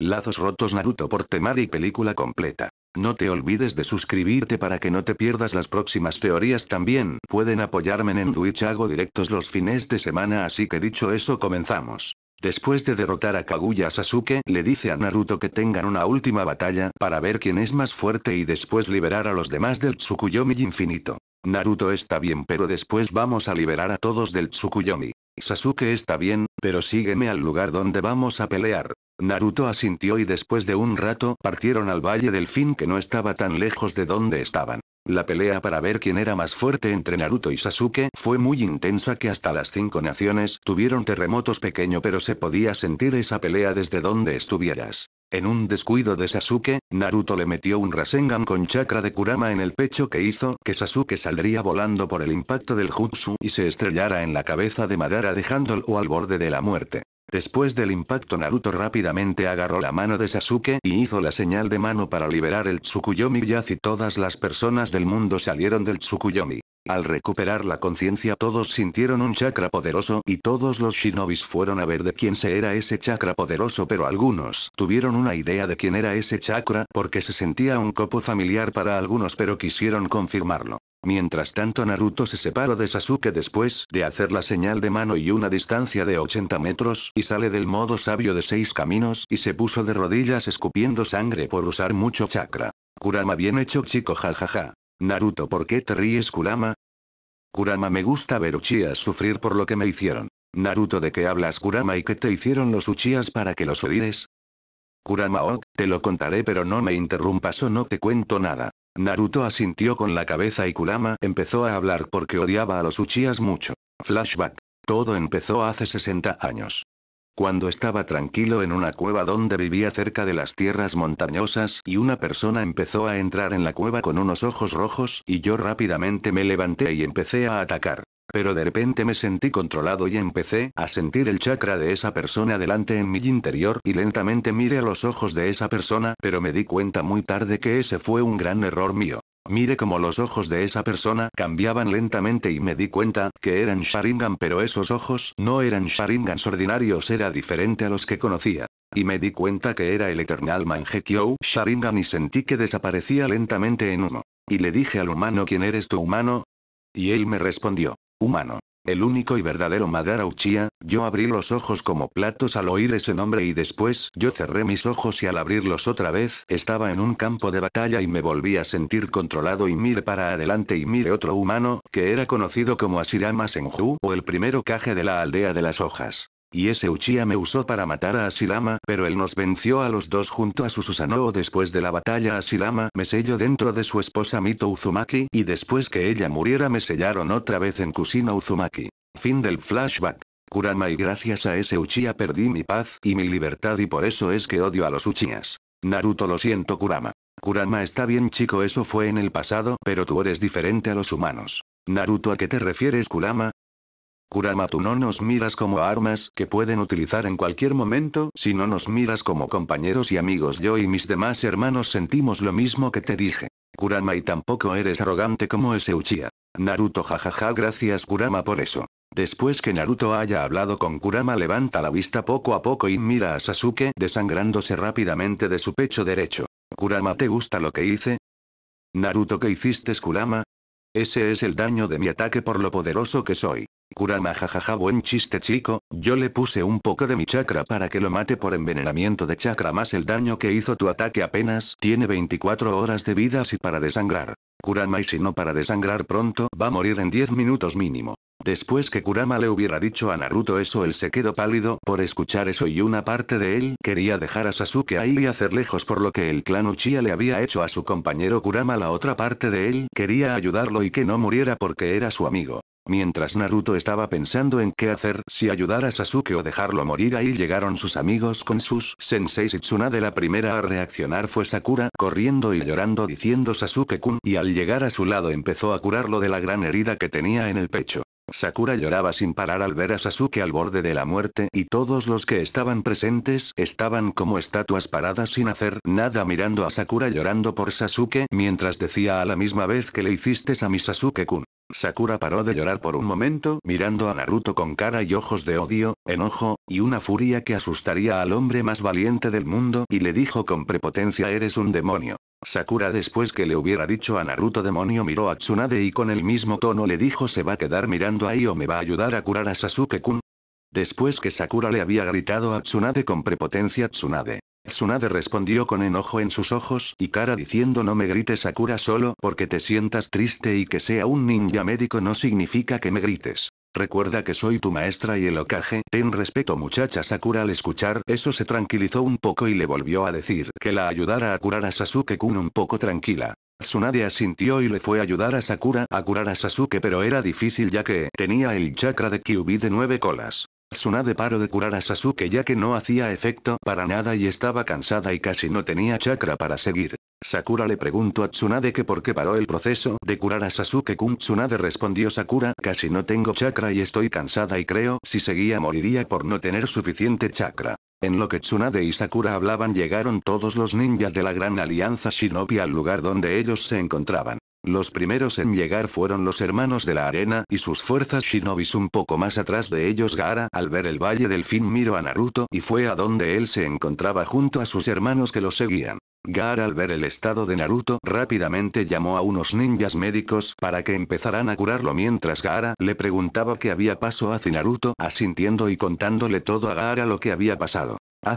Lazos rotos Naruto por temar y película completa. No te olvides de suscribirte para que no te pierdas las próximas teorías también. Pueden apoyarme en Twitch hago directos los fines de semana así que dicho eso comenzamos. Después de derrotar a Kaguya Sasuke, le dice a Naruto que tengan una última batalla para ver quién es más fuerte y después liberar a los demás del Tsukuyomi infinito. Naruto está bien pero después vamos a liberar a todos del Tsukuyomi. Sasuke está bien, pero sígueme al lugar donde vamos a pelear. Naruto asintió y después de un rato partieron al Valle del Fin que no estaba tan lejos de donde estaban. La pelea para ver quién era más fuerte entre Naruto y Sasuke fue muy intensa que hasta las cinco naciones tuvieron terremotos pequeño pero se podía sentir esa pelea desde donde estuvieras. En un descuido de Sasuke, Naruto le metió un Rasengan con chakra de Kurama en el pecho que hizo que Sasuke saldría volando por el impacto del jutsu y se estrellara en la cabeza de Madara dejándolo al borde de la muerte. Después del impacto Naruto rápidamente agarró la mano de Sasuke y hizo la señal de mano para liberar el Tsukuyomi y Todas las personas del mundo salieron del Tsukuyomi. Al recuperar la conciencia todos sintieron un chakra poderoso y todos los shinobis fueron a ver de quién se era ese chakra poderoso pero algunos tuvieron una idea de quién era ese chakra porque se sentía un copo familiar para algunos pero quisieron confirmarlo. Mientras tanto Naruto se separó de Sasuke después de hacer la señal de mano y una distancia de 80 metros y sale del modo sabio de seis caminos y se puso de rodillas escupiendo sangre por usar mucho chakra. Kurama bien hecho chico jajaja. Naruto ¿por qué te ríes Kurama? Kurama me gusta ver Uchiha sufrir por lo que me hicieron. Naruto ¿de qué hablas Kurama y qué te hicieron los Uchiyas para que los odies? Kurama ok, te lo contaré pero no me interrumpas o no te cuento nada. Naruto asintió con la cabeza y Kurama empezó a hablar porque odiaba a los Uchías mucho. Flashback. Todo empezó hace 60 años. Cuando estaba tranquilo en una cueva donde vivía cerca de las tierras montañosas y una persona empezó a entrar en la cueva con unos ojos rojos y yo rápidamente me levanté y empecé a atacar pero de repente me sentí controlado y empecé a sentir el chakra de esa persona delante en mi interior y lentamente miré a los ojos de esa persona, pero me di cuenta muy tarde que ese fue un gran error mío. Mire como los ojos de esa persona cambiaban lentamente y me di cuenta que eran Sharingan pero esos ojos no eran Sharingans ordinarios era diferente a los que conocía. Y me di cuenta que era el Eternal Mangekyou Sharingan y sentí que desaparecía lentamente en humo. Y le dije al humano ¿quién eres tu humano? Y él me respondió, Humano. El único y verdadero Madara Uchiha, yo abrí los ojos como platos al oír ese nombre y después yo cerré mis ojos y al abrirlos otra vez estaba en un campo de batalla y me volví a sentir controlado y mire para adelante y mire otro humano que era conocido como Asirama Senju o el primero Kage de la aldea de las hojas. Y ese Uchiha me usó para matar a Asilama, pero él nos venció a los dos junto a su Susanoo después de la batalla Asilama me selló dentro de su esposa Mito Uzumaki y después que ella muriera me sellaron otra vez en Kusina Uzumaki. Fin del flashback. Kurama y gracias a ese Uchiha perdí mi paz y mi libertad y por eso es que odio a los Uchihas. Naruto lo siento Kurama. Kurama está bien chico eso fue en el pasado pero tú eres diferente a los humanos. Naruto ¿a qué te refieres Kurama? Kurama tú no nos miras como armas que pueden utilizar en cualquier momento, sino nos miras como compañeros y amigos. Yo y mis demás hermanos sentimos lo mismo que te dije. Kurama y tampoco eres arrogante como ese Uchiha. Naruto jajaja gracias Kurama por eso. Después que Naruto haya hablado con Kurama levanta la vista poco a poco y mira a Sasuke desangrándose rápidamente de su pecho derecho. Kurama ¿te gusta lo que hice? Naruto ¿qué hiciste Kurama? Ese es el daño de mi ataque por lo poderoso que soy. Kurama jajaja buen chiste chico, yo le puse un poco de mi chakra para que lo mate por envenenamiento de chakra más el daño que hizo tu ataque apenas tiene 24 horas de vida si para desangrar. Kurama y si no para desangrar pronto va a morir en 10 minutos mínimo. Después que Kurama le hubiera dicho a Naruto eso él se quedó pálido por escuchar eso y una parte de él quería dejar a Sasuke ahí y hacer lejos por lo que el clan Uchiha le había hecho a su compañero Kurama la otra parte de él quería ayudarlo y que no muriera porque era su amigo. Mientras Naruto estaba pensando en qué hacer si ayudar a Sasuke o dejarlo morir ahí llegaron sus amigos con sus senseis y de la primera a reaccionar fue Sakura corriendo y llorando diciendo Sasuke-kun y al llegar a su lado empezó a curarlo de la gran herida que tenía en el pecho. Sakura lloraba sin parar al ver a Sasuke al borde de la muerte y todos los que estaban presentes estaban como estatuas paradas sin hacer nada mirando a Sakura llorando por Sasuke mientras decía a la misma vez que le hiciste a mi Sasuke-kun. Sakura paró de llorar por un momento mirando a Naruto con cara y ojos de odio, enojo, y una furia que asustaría al hombre más valiente del mundo y le dijo con prepotencia eres un demonio. Sakura después que le hubiera dicho a Naruto demonio miró a Tsunade y con el mismo tono le dijo se va a quedar mirando ahí o me va a ayudar a curar a Sasuke-kun. Después que Sakura le había gritado a Tsunade con prepotencia Tsunade. Tsunade respondió con enojo en sus ojos y cara diciendo no me grites Sakura solo porque te sientas triste y que sea un ninja médico no significa que me grites. Recuerda que soy tu maestra y el Okage, ten respeto muchacha Sakura al escuchar eso se tranquilizó un poco y le volvió a decir que la ayudara a curar a Sasuke-kun un poco tranquila. Tsunade asintió y le fue a ayudar a Sakura a curar a Sasuke pero era difícil ya que tenía el chakra de Kyubi de nueve colas. Tsunade paró de curar a Sasuke ya que no hacía efecto para nada y estaba cansada y casi no tenía chakra para seguir. Sakura le preguntó a Tsunade que por qué paró el proceso de curar a Sasuke-kun. Tsunade respondió Sakura, casi no tengo chakra y estoy cansada y creo si seguía moriría por no tener suficiente chakra. En lo que Tsunade y Sakura hablaban llegaron todos los ninjas de la gran alianza Shinobi al lugar donde ellos se encontraban. Los primeros en llegar fueron los hermanos de la arena y sus fuerzas shinobis un poco más atrás de ellos Gaara al ver el valle del fin miró a Naruto y fue a donde él se encontraba junto a sus hermanos que lo seguían. Gaara al ver el estado de Naruto rápidamente llamó a unos ninjas médicos para que empezaran a curarlo mientras Gaara le preguntaba qué había pasado hacia Naruto asintiendo y contándole todo a Gaara lo que había pasado.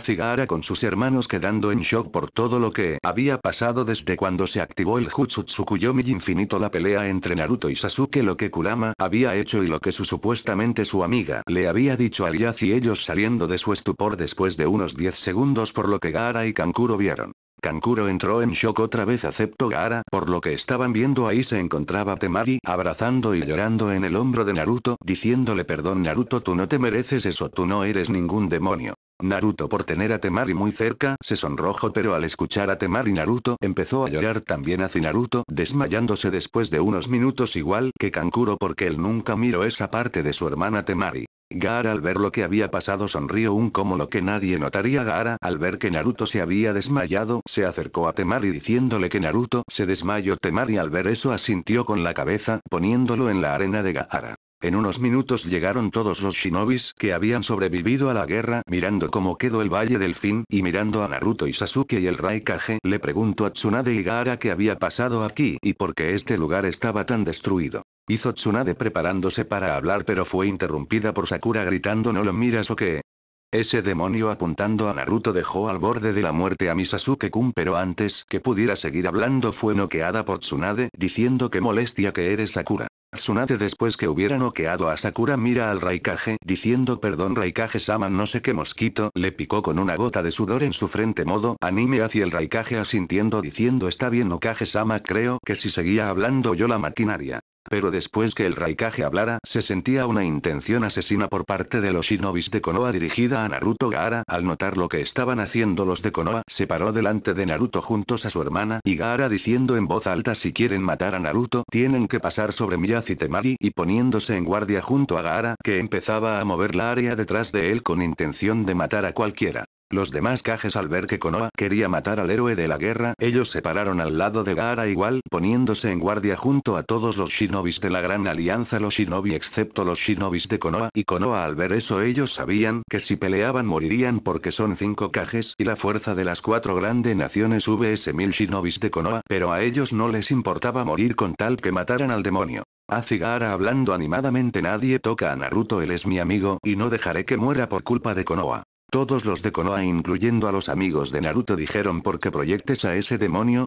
Gara con sus hermanos quedando en shock por todo lo que había pasado desde cuando se activó el Jutsu Tsukuyomi infinito la pelea entre Naruto y Sasuke lo que Kurama había hecho y lo que su supuestamente su amiga le había dicho a Yaz y ellos saliendo de su estupor después de unos 10 segundos por lo que Gaara y Kankuro vieron. Kankuro entró en shock otra vez acepto Gaara, por lo que estaban viendo ahí se encontraba Temari abrazando y llorando en el hombro de Naruto, diciéndole perdón Naruto tú no te mereces eso tú no eres ningún demonio. Naruto por tener a Temari muy cerca se sonrojó pero al escuchar a Temari Naruto empezó a llorar también hacia Naruto desmayándose después de unos minutos igual que Kankuro porque él nunca miró esa parte de su hermana Temari. Gaara al ver lo que había pasado sonrió un como lo que nadie notaría Gaara al ver que Naruto se había desmayado se acercó a Temari diciéndole que Naruto se desmayó Temari al ver eso asintió con la cabeza poniéndolo en la arena de Gaara. En unos minutos llegaron todos los shinobis que habían sobrevivido a la guerra mirando cómo quedó el Valle del Fin y mirando a Naruto y Sasuke y el Raikage le preguntó a Tsunade y Gaara qué había pasado aquí y por qué este lugar estaba tan destruido. Hizo Tsunade preparándose para hablar pero fue interrumpida por Sakura gritando no lo miras o qué. Ese demonio apuntando a Naruto dejó al borde de la muerte a Misasuke-kun pero antes que pudiera seguir hablando fue noqueada por Tsunade diciendo que molestia que eres Sakura. Tsunade después que hubiera noqueado a Sakura mira al Raikage diciendo perdón Raikage-sama no sé qué mosquito le picó con una gota de sudor en su frente modo anime hacia el Raikage asintiendo diciendo está bien Okage-sama creo que si seguía hablando yo la maquinaria pero después que el Raikage hablara se sentía una intención asesina por parte de los shinobis de Konoha dirigida a Naruto Gaara. Al notar lo que estaban haciendo los de Konoha se paró delante de Naruto juntos a su hermana y Gaara diciendo en voz alta si quieren matar a Naruto tienen que pasar sobre Miyazi y poniéndose en guardia junto a Gaara que empezaba a mover la área detrás de él con intención de matar a cualquiera. Los demás Cajes al ver que Konoha quería matar al héroe de la guerra, ellos se pararon al lado de Gaara igual, poniéndose en guardia junto a todos los shinobis de la Gran Alianza los shinobi excepto los shinobis de Konoha y Konoha al ver eso ellos sabían que si peleaban morirían porque son cinco Cajes y la fuerza de las cuatro grandes naciones vs mil shinobis de Konoha pero a ellos no les importaba morir con tal que mataran al demonio. Hace Gaara hablando animadamente nadie toca a Naruto él es mi amigo y no dejaré que muera por culpa de Konoha. Todos los de Konoha incluyendo a los amigos de Naruto dijeron ¿por qué proyectes a ese demonio?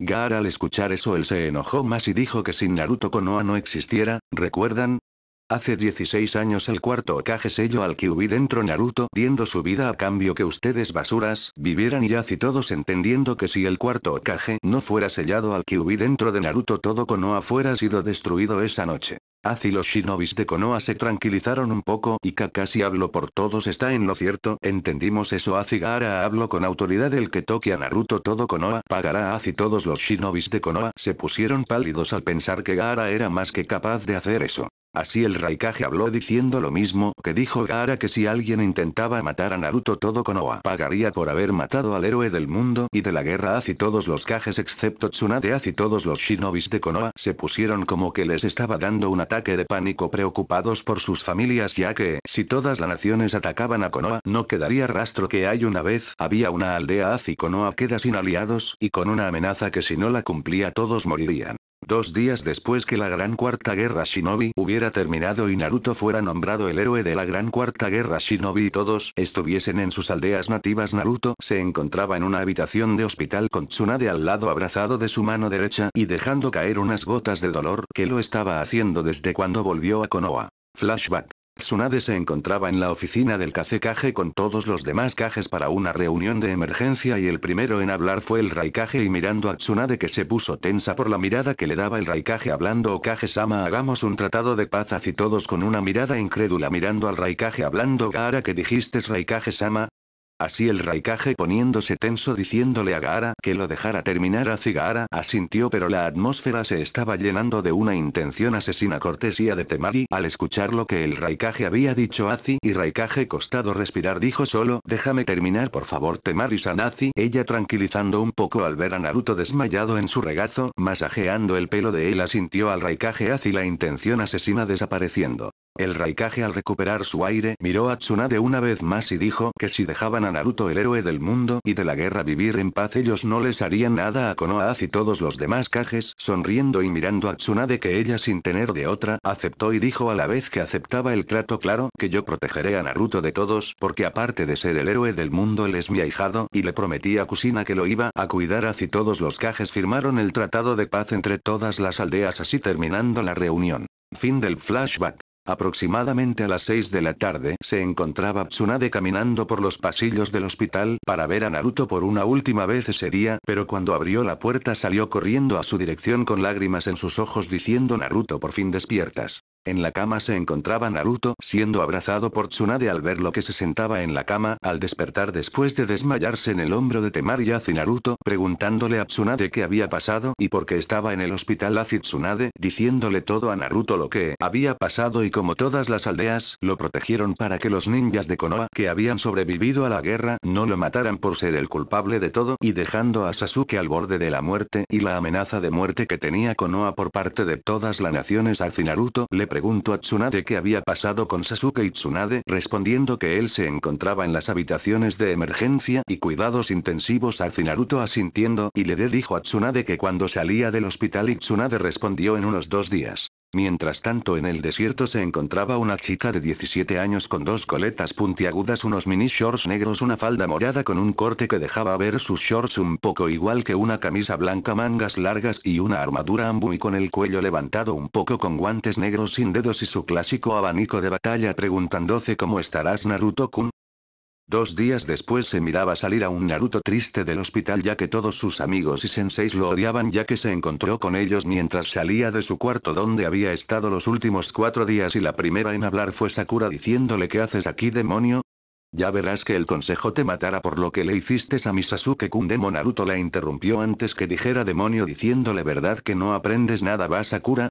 Gaara al escuchar eso él se enojó más y dijo que sin Naruto Konoha no existiera, ¿recuerdan? Hace 16 años el cuarto Okage selló al que dentro Naruto diendo su vida a cambio que ustedes basuras vivieran y así todos entendiendo que si el cuarto Okage no fuera sellado al que dentro de Naruto todo Konoha fuera sido destruido esa noche. Así los shinobis de Konoha se tranquilizaron un poco y Kakashi habló por todos está en lo cierto, entendimos eso Gara habló con autoridad el que toque a Naruto todo Konoha pagará así todos los shinobis de Konoha se pusieron pálidos al pensar que Gaara era más que capaz de hacer eso. Así el Raikage habló diciendo lo mismo que dijo Gaara que si alguien intentaba matar a Naruto todo Konoha pagaría por haber matado al héroe del mundo y de la guerra Az todos los Kages excepto Tsunade Az y todos los shinobis de Konoha se pusieron como que les estaba dando un ataque de pánico preocupados por sus familias ya que si todas las naciones atacaban a Konoha no quedaría rastro que hay una vez había una aldea Az y Konoha queda sin aliados y con una amenaza que si no la cumplía todos morirían. Dos días después que la Gran Cuarta Guerra Shinobi hubiera terminado y Naruto fuera nombrado el héroe de la Gran Cuarta Guerra Shinobi y todos estuviesen en sus aldeas nativas Naruto se encontraba en una habitación de hospital con Tsunade al lado abrazado de su mano derecha y dejando caer unas gotas de dolor que lo estaba haciendo desde cuando volvió a Konoha. Flashback. Tsunade se encontraba en la oficina del cacecaje con todos los demás cajes para una reunión de emergencia y el primero en hablar fue el Raikage y mirando a Tsunade que se puso tensa por la mirada que le daba el Raikage hablando o oh, sama hagamos un tratado de paz así todos con una mirada incrédula mirando al Raikage hablando gara que dijiste Raikage-sama, Así el raikaje poniéndose tenso diciéndole a Gaara que lo dejara terminar a Gaara asintió pero la atmósfera se estaba llenando de una intención asesina cortesía de Temari al escuchar lo que el raikaje había dicho Azi y Raikaje costado respirar dijo solo déjame terminar por favor Temari Sanazi ella tranquilizando un poco al ver a Naruto desmayado en su regazo masajeando el pelo de él asintió al raikaje Azi la intención asesina desapareciendo. El Raikage al recuperar su aire miró a Tsunade una vez más y dijo que si dejaban a Naruto el héroe del mundo y de la guerra vivir en paz ellos no les harían nada a Konoha y todos los demás Kages sonriendo y mirando a Tsunade que ella sin tener de otra aceptó y dijo a la vez que aceptaba el trato claro que yo protegeré a Naruto de todos porque aparte de ser el héroe del mundo él es mi ahijado y le prometí a Kusina que lo iba a cuidar así todos los Kages firmaron el tratado de paz entre todas las aldeas así terminando la reunión. Fin del flashback. Aproximadamente a las 6 de la tarde se encontraba Tsunade caminando por los pasillos del hospital para ver a Naruto por una última vez ese día, pero cuando abrió la puerta salió corriendo a su dirección con lágrimas en sus ojos diciendo Naruto por fin despiertas. En la cama se encontraba Naruto siendo abrazado por Tsunade al ver lo que se sentaba en la cama al despertar después de desmayarse en el hombro de Temari a Naruto preguntándole a Tsunade qué había pasado y por qué estaba en el hospital a Tsunade diciéndole todo a Naruto lo que había pasado y como todas las aldeas lo protegieron para que los ninjas de Konoha que habían sobrevivido a la guerra no lo mataran por ser el culpable de todo y dejando a Sasuke al borde de la muerte y la amenaza de muerte que tenía Konoha por parte de todas las naciones a Naruto le Pregunto a Tsunade qué había pasado con Sasuke y Tsunade respondiendo que él se encontraba en las habitaciones de emergencia y cuidados intensivos a Naruto asintiendo y le dijo a Tsunade que cuando salía del hospital y Tsunade respondió en unos dos días. Mientras tanto en el desierto se encontraba una chica de 17 años con dos coletas puntiagudas, unos mini shorts negros, una falda morada con un corte que dejaba ver sus shorts un poco igual que una camisa blanca, mangas largas y una armadura y con el cuello levantado un poco con guantes negros sin dedos y su clásico abanico de batalla preguntándose cómo estarás Naruto-kun, Dos días después se miraba salir a un Naruto triste del hospital ya que todos sus amigos y senseis lo odiaban ya que se encontró con ellos mientras salía de su cuarto donde había estado los últimos cuatro días y la primera en hablar fue Sakura diciéndole ¿qué haces aquí demonio? Ya verás que el consejo te matará por lo que le hiciste a mi sasuke Naruto la interrumpió antes que dijera demonio diciéndole verdad que no aprendes nada va Sakura,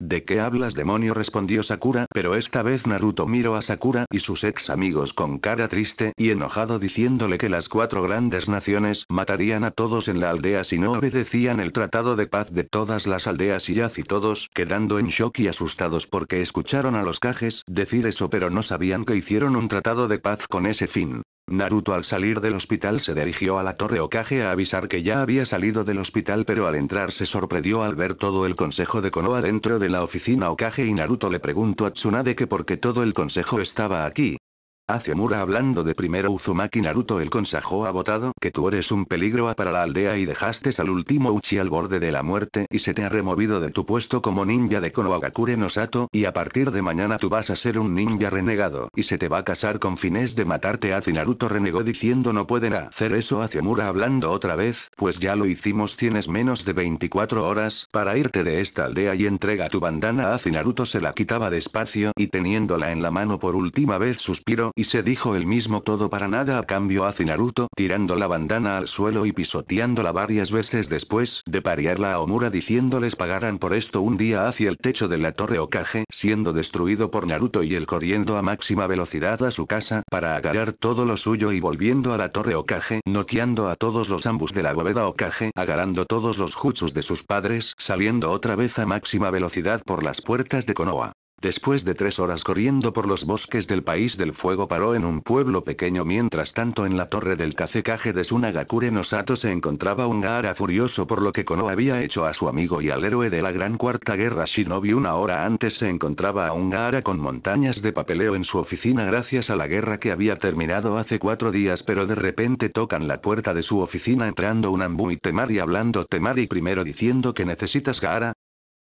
¿De qué hablas demonio? respondió Sakura, pero esta vez Naruto miró a Sakura y sus ex amigos con cara triste y enojado diciéndole que las cuatro grandes naciones matarían a todos en la aldea si no obedecían el tratado de paz de todas las aldeas y ya Y todos quedando en shock y asustados porque escucharon a los cajes decir eso pero no sabían que hicieron un tratado de paz con ese fin. Naruto al salir del hospital se dirigió a la torre Okage a avisar que ya había salido del hospital pero al entrar se sorprendió al ver todo el consejo de Konoha dentro de la oficina Okage y Naruto le preguntó a Tsunade que por qué todo el consejo estaba aquí, Hacia hablando de primero Uzumaki Naruto el consejo ha votado que tú eres un peligro para la aldea y dejaste al último Uchi al borde de la muerte y se te ha removido de tu puesto como ninja de Konohagakure no Sato y a partir de mañana tú vas a ser un ninja renegado y se te va a casar con fines de matarte a Naruto renegó diciendo no pueden hacer eso hacia hablando otra vez pues ya lo hicimos tienes menos de 24 horas para irte de esta aldea y entrega tu bandana a Naruto se la quitaba despacio y teniéndola en la mano por última vez suspiro y se dijo el mismo todo para nada a cambio hace Naruto tirando la bandana al suelo y pisoteándola varias veces después de parearla a Omura diciéndoles pagaran por esto un día hacia el techo de la torre Okage siendo destruido por Naruto y el corriendo a máxima velocidad a su casa para agarrar todo lo suyo y volviendo a la torre Okage noqueando a todos los ambus de la bóveda Okage agarrando todos los jutsus de sus padres saliendo otra vez a máxima velocidad por las puertas de Konoha. Después de tres horas corriendo por los bosques del País del Fuego paró en un pueblo pequeño mientras tanto en la torre del cacecaje de Sunagakure Nosato se encontraba un Gaara furioso por lo que Kono había hecho a su amigo y al héroe de la Gran Cuarta Guerra Shinobi una hora antes se encontraba a un Gaara con montañas de papeleo en su oficina gracias a la guerra que había terminado hace cuatro días pero de repente tocan la puerta de su oficina entrando un Ambu y Temari hablando Temari primero diciendo que necesitas Gaara,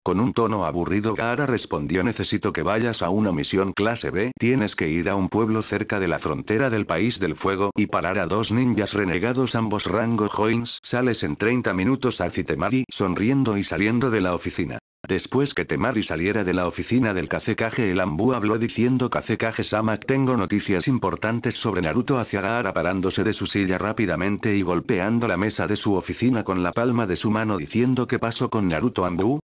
con un tono aburrido Gaara respondió necesito que vayas a una misión clase B. Tienes que ir a un pueblo cerca de la frontera del país del fuego y parar a dos ninjas renegados ambos rango joins. Sales en 30 minutos hacia Temari sonriendo y saliendo de la oficina. Después que Temari saliera de la oficina del Kazekage el Ambu habló diciendo Kazekage Samak tengo noticias importantes sobre Naruto hacia Gaara parándose de su silla rápidamente y golpeando la mesa de su oficina con la palma de su mano diciendo ¿qué pasó con Naruto Ambu?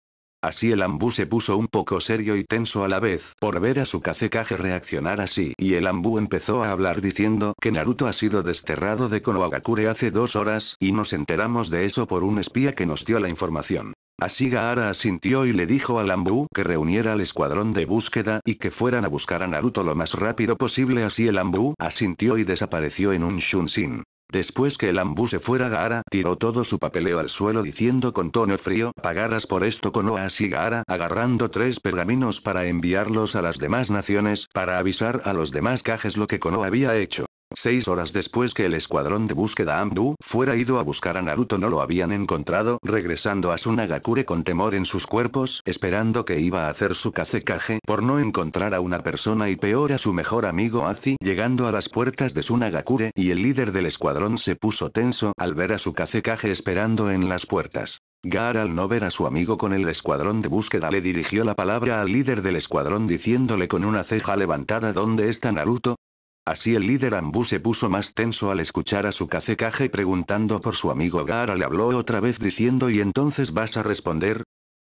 Así el ambu se puso un poco serio y tenso a la vez por ver a su Kazekage reaccionar así y el ambu empezó a hablar diciendo que Naruto ha sido desterrado de Konohagakure hace dos horas y nos enteramos de eso por un espía que nos dio la información. Así Gaara asintió y le dijo al ambu que reuniera al escuadrón de búsqueda y que fueran a buscar a Naruto lo más rápido posible así el ambu asintió y desapareció en un Shunshin. Después que el ambú se fuera Gaara tiró todo su papeleo al suelo diciendo con tono frío pagarás por esto Konoa así Gaara agarrando tres pergaminos para enviarlos a las demás naciones para avisar a los demás cajes lo que Kono había hecho. Seis horas después que el escuadrón de búsqueda Amdu fuera ido a buscar a Naruto no lo habían encontrado, regresando a Sunagakure con temor en sus cuerpos, esperando que iba a hacer su casecaje por no encontrar a una persona y peor a su mejor amigo Azi, llegando a las puertas de Sunagakure y el líder del escuadrón se puso tenso al ver a su cacecaje esperando en las puertas. Gar al no ver a su amigo con el escuadrón de búsqueda le dirigió la palabra al líder del escuadrón diciéndole con una ceja levantada ¿Dónde está Naruto? Así el líder Ambu se puso más tenso al escuchar a su cacecaje preguntando por su amigo Gara. le habló otra vez diciendo ¿y entonces vas a responder?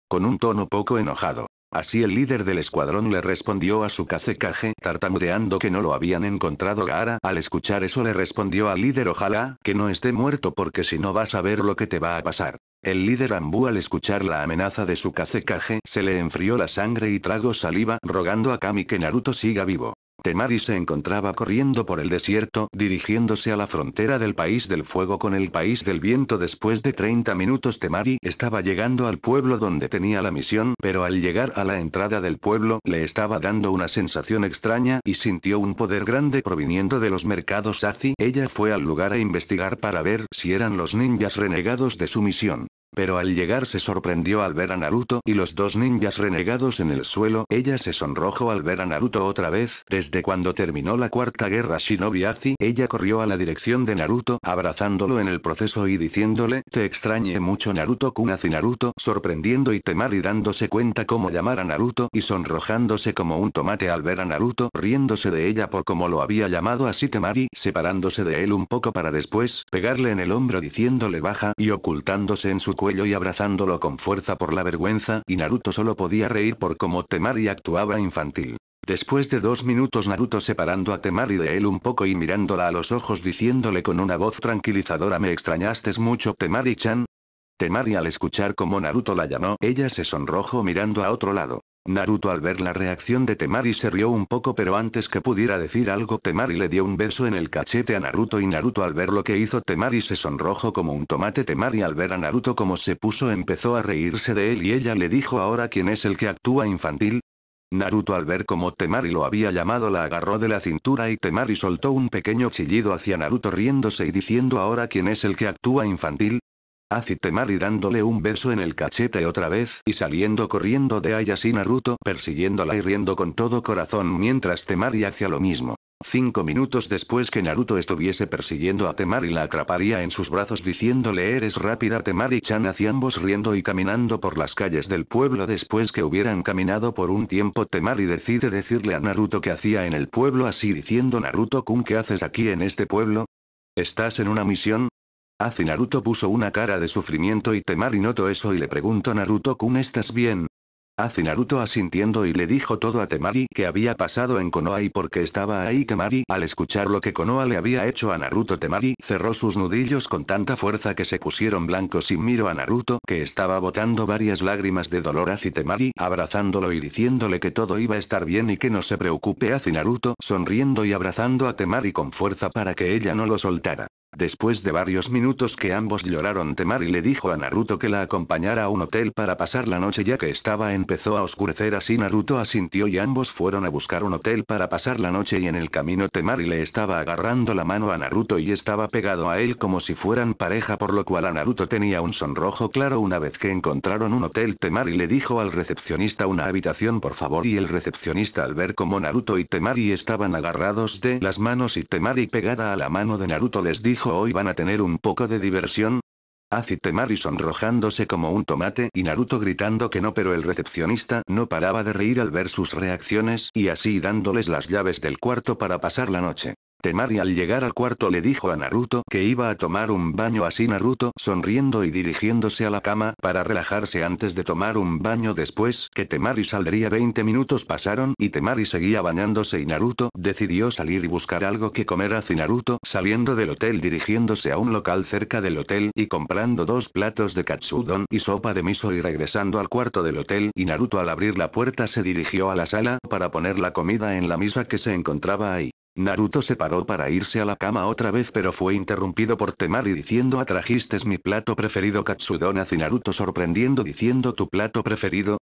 Con un tono poco enojado. Así el líder del escuadrón le respondió a su cacecaje tartamudeando que no lo habían encontrado Gara. Al escuchar eso le respondió al líder ojalá que no esté muerto porque si no vas a ver lo que te va a pasar. El líder Ambu al escuchar la amenaza de su cacecaje se le enfrió la sangre y trago saliva rogando a Kami que Naruto siga vivo. Temari se encontraba corriendo por el desierto, dirigiéndose a la frontera del país del fuego con el país del viento. Después de 30 minutos Temari estaba llegando al pueblo donde tenía la misión, pero al llegar a la entrada del pueblo le estaba dando una sensación extraña y sintió un poder grande proviniendo de los mercados Azi. Ella fue al lugar a investigar para ver si eran los ninjas renegados de su misión. Pero al llegar se sorprendió al ver a Naruto y los dos ninjas renegados en el suelo. Ella se sonrojó al ver a Naruto otra vez. Desde cuando terminó la cuarta guerra Shinobi Azi, ella corrió a la dirección de Naruto, abrazándolo en el proceso y diciéndole, te extrañe mucho Naruto Kunazi Naruto, sorprendiendo y Temari dándose cuenta cómo llamar a Naruto y sonrojándose como un tomate al ver a Naruto, riéndose de ella por cómo lo había llamado así Temari, separándose de él un poco para después pegarle en el hombro diciéndole baja y ocultándose en su cuerpo y abrazándolo con fuerza por la vergüenza y Naruto solo podía reír por cómo Temari actuaba infantil. Después de dos minutos Naruto separando a Temari de él un poco y mirándola a los ojos diciéndole con una voz tranquilizadora me extrañaste mucho Temari-chan. Temari al escuchar cómo Naruto la llamó ella se sonrojó mirando a otro lado. Naruto al ver la reacción de Temari se rió un poco pero antes que pudiera decir algo Temari le dio un beso en el cachete a Naruto y Naruto al ver lo que hizo Temari se sonrojó como un tomate Temari al ver a Naruto como se puso empezó a reírse de él y ella le dijo ahora quién es el que actúa infantil. Naruto al ver cómo Temari lo había llamado la agarró de la cintura y Temari soltó un pequeño chillido hacia Naruto riéndose y diciendo ahora quién es el que actúa infantil. Temari dándole un beso en el cachete otra vez y saliendo corriendo de ahí así Naruto persiguiéndola y riendo con todo corazón mientras Temari hacía lo mismo. Cinco minutos después que Naruto estuviese persiguiendo a Temari la atraparía en sus brazos diciéndole eres rápida Temari-chan hacia ambos riendo y caminando por las calles del pueblo después que hubieran caminado por un tiempo Temari decide decirle a Naruto que hacía en el pueblo así diciendo Naruto-kun ¿qué haces aquí en este pueblo? ¿Estás en una misión? Hace Naruto puso una cara de sufrimiento y Temari notó eso y le preguntó Naruto-kun ¿estás bien? Hace Naruto asintiendo y le dijo todo a Temari que había pasado en Konoha y porque estaba ahí Temari. Al escuchar lo que Konoha le había hecho a Naruto Temari cerró sus nudillos con tanta fuerza que se pusieron blancos y miró a Naruto que estaba botando varias lágrimas de dolor hacia Temari abrazándolo y diciéndole que todo iba a estar bien y que no se preocupe hace Naruto sonriendo y abrazando a Temari con fuerza para que ella no lo soltara. Después de varios minutos que ambos lloraron Temari le dijo a Naruto que la acompañara a un hotel para pasar la noche ya que estaba empezó a oscurecer así Naruto asintió y ambos fueron a buscar un hotel para pasar la noche y en el camino Temari le estaba agarrando la mano a Naruto y estaba pegado a él como si fueran pareja por lo cual a Naruto tenía un sonrojo claro una vez que encontraron un hotel Temari le dijo al recepcionista una habitación por favor y el recepcionista al ver como Naruto y Temari estaban agarrados de las manos y Temari pegada a la mano de Naruto les dijo hoy van a tener un poco de diversión. Azitemari sonrojándose como un tomate y Naruto gritando que no pero el recepcionista no paraba de reír al ver sus reacciones y así dándoles las llaves del cuarto para pasar la noche. Temari al llegar al cuarto le dijo a Naruto que iba a tomar un baño así Naruto sonriendo y dirigiéndose a la cama para relajarse antes de tomar un baño después que Temari saldría 20 minutos pasaron y Temari seguía bañándose y Naruto decidió salir y buscar algo que comer así Naruto saliendo del hotel dirigiéndose a un local cerca del hotel y comprando dos platos de katsudon y sopa de miso y regresando al cuarto del hotel y Naruto al abrir la puerta se dirigió a la sala para poner la comida en la misa que se encontraba ahí. Naruto se paró para irse a la cama otra vez pero fue interrumpido por Temari diciendo atrajiste mi plato preferido Katsudon hace Naruto sorprendiendo diciendo tu plato preferido.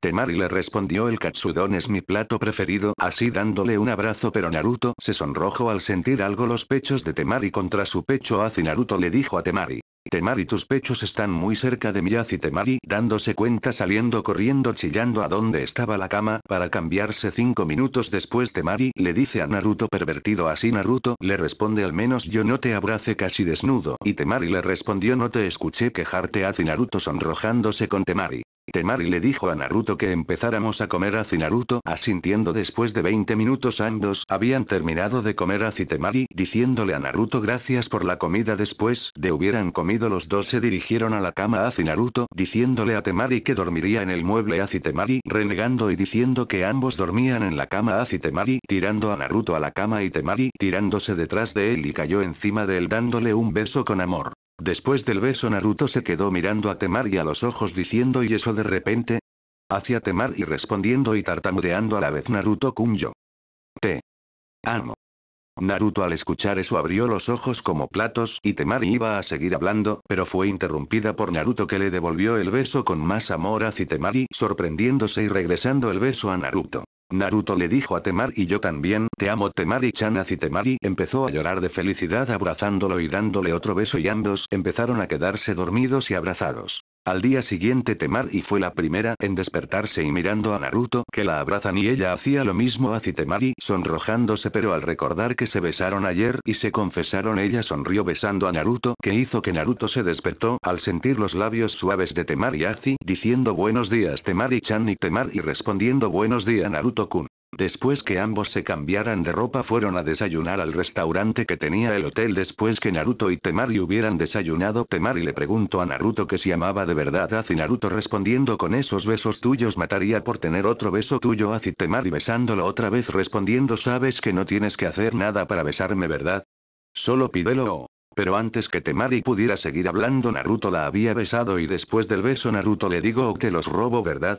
Temari le respondió el Katsudon es mi plato preferido así dándole un abrazo pero Naruto se sonrojó al sentir algo los pechos de Temari contra su pecho a Naruto le dijo a Temari. Temari tus pechos están muy cerca de mí. y Temari dándose cuenta saliendo corriendo chillando a donde estaba la cama para cambiarse cinco minutos después Temari le dice a Naruto pervertido así Naruto le responde al menos yo no te abrace casi desnudo y Temari le respondió no te escuché quejarte hace Naruto sonrojándose con Temari. Temari le dijo a Naruto que empezáramos a comer a Naruto asintiendo después de 20 minutos ambos habían terminado de comer a Temari diciéndole a Naruto gracias por la comida después de hubieran comido los dos se dirigieron a la cama a Naruto diciéndole a Temari que dormiría en el mueble a Temari renegando y diciendo que ambos dormían en la cama a Temari tirando a Naruto a la cama y Temari tirándose detrás de él y cayó encima de él dándole un beso con amor. Después del beso Naruto se quedó mirando a Temari a los ojos diciendo ¿y eso de repente? Hacia Temari y respondiendo y tartamudeando a la vez Naruto yo Te. Amo. Naruto al escuchar eso abrió los ojos como platos y Temari iba a seguir hablando pero fue interrumpida por Naruto que le devolvió el beso con más amor hacia Temari sorprendiéndose y regresando el beso a Naruto. Naruto le dijo a Temari y yo también te amo temari Chanaz y Temari empezó a llorar de felicidad abrazándolo y dándole otro beso y ambos empezaron a quedarse dormidos y abrazados. Al día siguiente Temari fue la primera en despertarse y mirando a Naruto que la abrazan y ella hacía lo mismo a Temari sonrojándose pero al recordar que se besaron ayer y se confesaron ella sonrió besando a Naruto que hizo que Naruto se despertó al sentir los labios suaves de Temari Azi diciendo buenos días Temari-chan y Temari respondiendo buenos días Naruto-kun. Después que ambos se cambiaran de ropa fueron a desayunar al restaurante que tenía el hotel después que Naruto y Temari hubieran desayunado. Temari le preguntó a Naruto que si amaba de verdad a Naruto respondiendo con esos besos tuyos mataría por tener otro beso tuyo a Temari besándolo otra vez respondiendo sabes que no tienes que hacer nada para besarme verdad. Solo pídelo. Pero antes que Temari pudiera seguir hablando Naruto la había besado y después del beso Naruto le digo oh, te los robo verdad.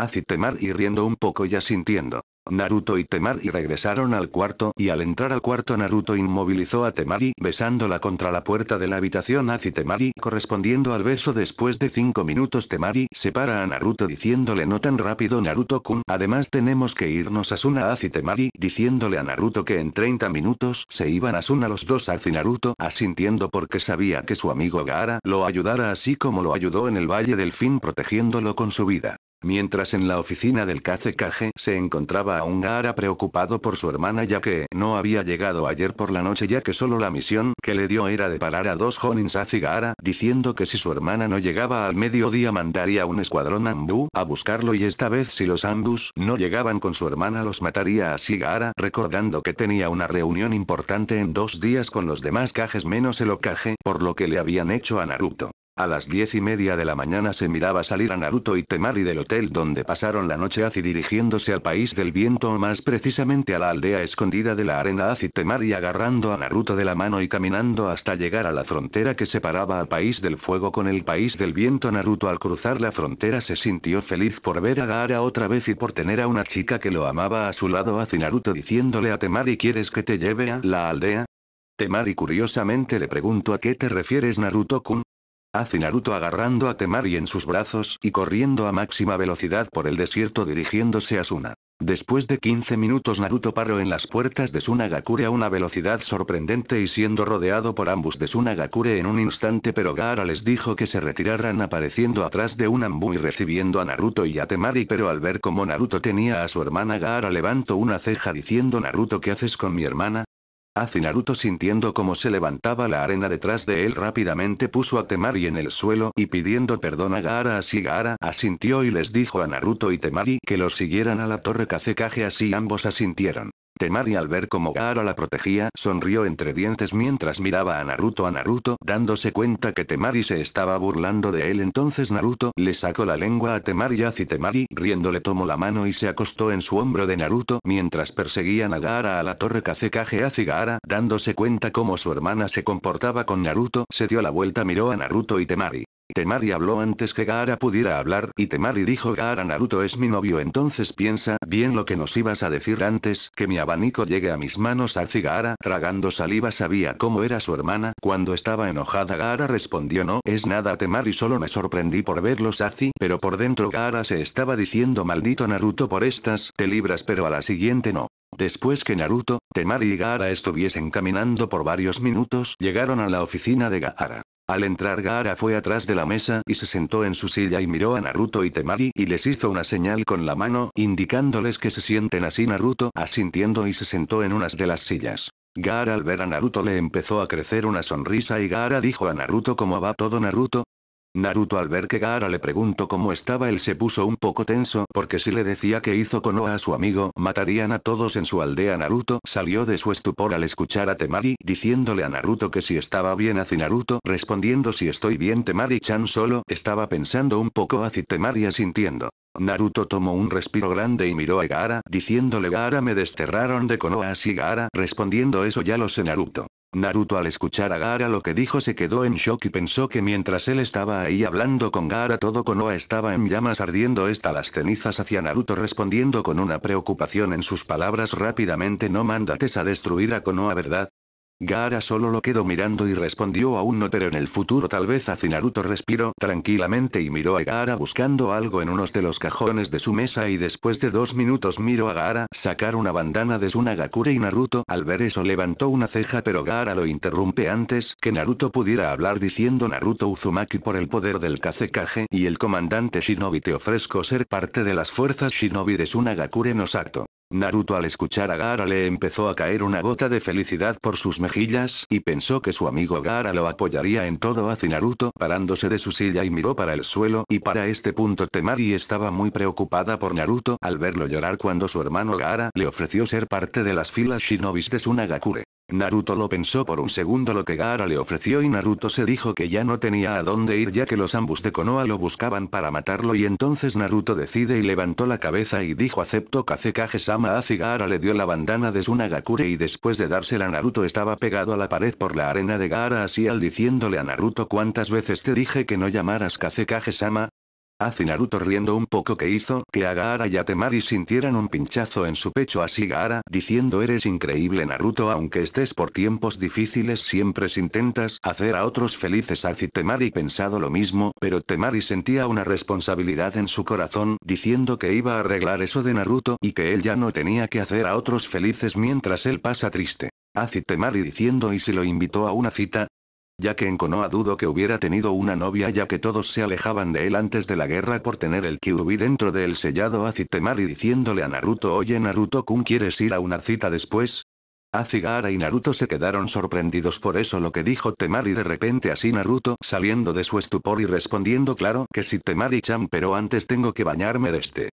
Azi Temar y riendo un poco y asintiendo. Naruto y Temari regresaron al cuarto y al entrar al cuarto Naruto inmovilizó a Temari besándola contra la puerta de la habitación Azi Temari correspondiendo al beso después de 5 minutos Temari separa a Naruto diciéndole no tan rápido Naruto-kun además tenemos que irnos a Asuna Azi Temari diciéndole a Naruto que en 30 minutos se iban a Suna los dos Azi Naruto asintiendo porque sabía que su amigo Gaara lo ayudara así como lo ayudó en el Valle del Fin protegiéndolo con su vida. Mientras en la oficina del KCKG se encontraba a un Gaara preocupado por su hermana ya que no había llegado ayer por la noche ya que solo la misión que le dio era de parar a dos honins y Gaara diciendo que si su hermana no llegaba al mediodía mandaría un escuadrón Ambu a buscarlo y esta vez si los Ambus no llegaban con su hermana los mataría a Gaara recordando que tenía una reunión importante en dos días con los demás Kages menos el Okage por lo que le habían hecho a Naruto. A las diez y media de la mañana se miraba salir a Naruto y Temari del hotel donde pasaron la noche Azi dirigiéndose al país del viento o más precisamente a la aldea escondida de la arena Azi Temari agarrando a Naruto de la mano y caminando hasta llegar a la frontera que separaba al país del fuego con el país del viento Naruto al cruzar la frontera se sintió feliz por ver a Gaara otra vez y por tener a una chica que lo amaba a su lado Azi Naruto diciéndole a Temari ¿quieres que te lleve a la aldea? Temari curiosamente le preguntó a qué te refieres Naruto-kun, Hace Naruto agarrando a Temari en sus brazos y corriendo a máxima velocidad por el desierto dirigiéndose a Suna. Después de 15 minutos Naruto paró en las puertas de Sunagakure a una velocidad sorprendente y siendo rodeado por ambos de Sunagakure en un instante pero Gaara les dijo que se retiraran apareciendo atrás de un ambu y recibiendo a Naruto y a Temari pero al ver como Naruto tenía a su hermana Gaara levantó una ceja diciendo Naruto ¿qué haces con mi hermana? Hace Naruto sintiendo como se levantaba la arena detrás de él rápidamente puso a Temari en el suelo y pidiendo perdón a Gaara así Gaara asintió y les dijo a Naruto y Temari que los siguieran a la torre Kazekage así ambos asintieron. Temari al ver como Gaara la protegía sonrió entre dientes mientras miraba a Naruto a Naruto dándose cuenta que Temari se estaba burlando de él entonces Naruto le sacó la lengua a Temari y Temari riendo le tomó la mano y se acostó en su hombro de Naruto mientras perseguían a Gaara a la torre Kazekage a Gaara dándose cuenta cómo su hermana se comportaba con Naruto se dio la vuelta miró a Naruto y Temari. Temari habló antes que Gaara pudiera hablar, y Temari dijo Gaara Naruto es mi novio entonces piensa bien lo que nos ibas a decir antes que mi abanico llegue a mis manos al Gaara tragando saliva sabía cómo era su hermana, cuando estaba enojada Gaara respondió no es nada Temari solo me sorprendí por verlos así". pero por dentro Gaara se estaba diciendo maldito Naruto por estas te libras pero a la siguiente no. Después que Naruto, Temari y Gaara estuviesen caminando por varios minutos, llegaron a la oficina de Gaara. Al entrar Gaara fue atrás de la mesa y se sentó en su silla y miró a Naruto y Temari y les hizo una señal con la mano indicándoles que se sienten así Naruto asintiendo y se sentó en unas de las sillas. Gaara al ver a Naruto le empezó a crecer una sonrisa y Gaara dijo a Naruto cómo va todo Naruto, Naruto al ver que Gaara le preguntó cómo estaba él se puso un poco tenso porque si le decía que hizo Konoha a su amigo matarían a todos en su aldea Naruto salió de su estupor al escuchar a Temari diciéndole a Naruto que si estaba bien hacia Naruto respondiendo si estoy bien Temari-chan solo estaba pensando un poco a Temari asintiendo. Naruto tomó un respiro grande y miró a Gaara diciéndole Gaara me desterraron de Konoha así Gaara respondiendo eso ya lo sé Naruto. Naruto al escuchar a Gaara lo que dijo se quedó en shock y pensó que mientras él estaba ahí hablando con Gaara todo Konoha estaba en llamas ardiendo esta las cenizas hacia Naruto respondiendo con una preocupación en sus palabras rápidamente no mandates a destruir a Konoha ¿verdad? Gara solo lo quedó mirando y respondió aún no pero en el futuro tal vez hace Naruto respiró tranquilamente y miró a Gara buscando algo en unos de los cajones de su mesa y después de dos minutos miró a Gara sacar una bandana de su Nagakure y Naruto al ver eso levantó una ceja pero Gara lo interrumpe antes que Naruto pudiera hablar diciendo Naruto Uzumaki por el poder del Kazekage y el comandante Shinobi te ofrezco ser parte de las fuerzas Shinobi de su Nagakure no Sato. Naruto al escuchar a Gaara le empezó a caer una gota de felicidad por sus mejillas y pensó que su amigo Gaara lo apoyaría en todo hacia Naruto parándose de su silla y miró para el suelo y para este punto Temari estaba muy preocupada por Naruto al verlo llorar cuando su hermano Gaara le ofreció ser parte de las filas shinobis de Sunagakure. Naruto lo pensó por un segundo lo que Gaara le ofreció y Naruto se dijo que ya no tenía a dónde ir ya que los Ambus de Konoha lo buscaban para matarlo y entonces Naruto decide y levantó la cabeza y dijo acepto Kazekage-sama así Gaara le dio la bandana de su Nagakure y después de dársela Naruto estaba pegado a la pared por la arena de Gaara así al diciéndole a Naruto cuántas veces te dije que no llamaras Kazekage-sama, Hace Naruto riendo un poco que hizo que Gaara y Temari sintieran un pinchazo en su pecho así Gaara diciendo eres increíble Naruto aunque estés por tiempos difíciles siempre intentas hacer a otros felices así Temari pensado lo mismo pero Temari sentía una responsabilidad en su corazón diciendo que iba a arreglar eso de Naruto y que él ya no tenía que hacer a otros felices mientras él pasa triste. Azi Temari diciendo y se lo invitó a una cita, ya que en Konoha dudo que hubiera tenido una novia ya que todos se alejaban de él antes de la guerra por tener el Kyuubi dentro del sellado Azitemari diciéndole a Naruto oye Naruto-kun ¿quieres ir a una cita después? Azigara y Naruto se quedaron sorprendidos por eso lo que dijo Temari de repente así Naruto saliendo de su estupor y respondiendo claro que sí Temari-chan pero antes tengo que bañarme de este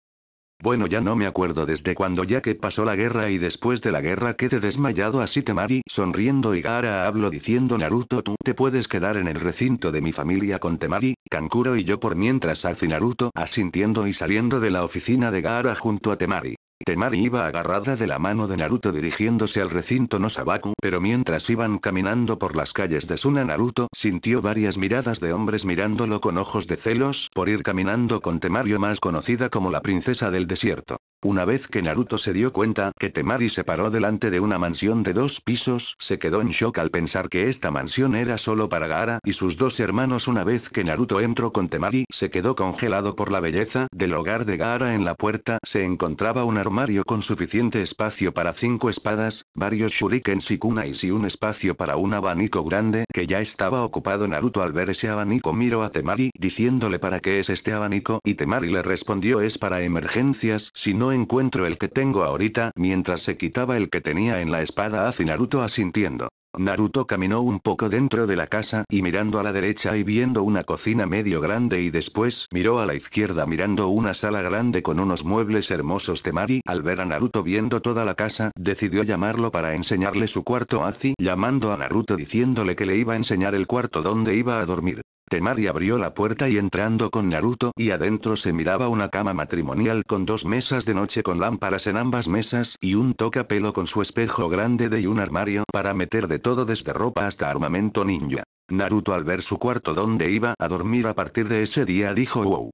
bueno, ya no me acuerdo desde cuando ya que pasó la guerra y después de la guerra quedé desmayado así Temari sonriendo y Gaara hablo diciendo Naruto tú te puedes quedar en el recinto de mi familia con Temari, Kankuro y yo por mientras Azi Naruto asintiendo y saliendo de la oficina de Gara junto a Temari. Temari iba agarrada de la mano de Naruto dirigiéndose al recinto no Sabaku, pero mientras iban caminando por las calles de Suna Naruto sintió varias miradas de hombres mirándolo con ojos de celos por ir caminando con Temario más conocida como la princesa del desierto. Una vez que Naruto se dio cuenta que Temari se paró delante de una mansión de dos pisos, se quedó en shock al pensar que esta mansión era solo para Gaara y sus dos hermanos. Una vez que Naruto entró con Temari, se quedó congelado por la belleza del hogar de Gaara. En la puerta se encontraba un armario con suficiente espacio para cinco espadas, varios shurikens y kunais y un espacio para un abanico grande que ya estaba ocupado. Naruto al ver ese abanico miró a Temari diciéndole para qué es este abanico y Temari le respondió es para emergencias si no encuentro el que tengo ahorita mientras se quitaba el que tenía en la espada hace Naruto asintiendo. Naruto caminó un poco dentro de la casa y mirando a la derecha y viendo una cocina medio grande y después miró a la izquierda mirando una sala grande con unos muebles hermosos de mari al ver a Naruto viendo toda la casa decidió llamarlo para enseñarle su cuarto Azi llamando a Naruto diciéndole que le iba a enseñar el cuarto donde iba a dormir. Temari abrió la puerta y entrando con Naruto y adentro se miraba una cama matrimonial con dos mesas de noche con lámparas en ambas mesas y un tocapelo con su espejo grande de y un armario para meter de todo desde ropa hasta armamento ninja. Naruto al ver su cuarto donde iba a dormir a partir de ese día dijo wow.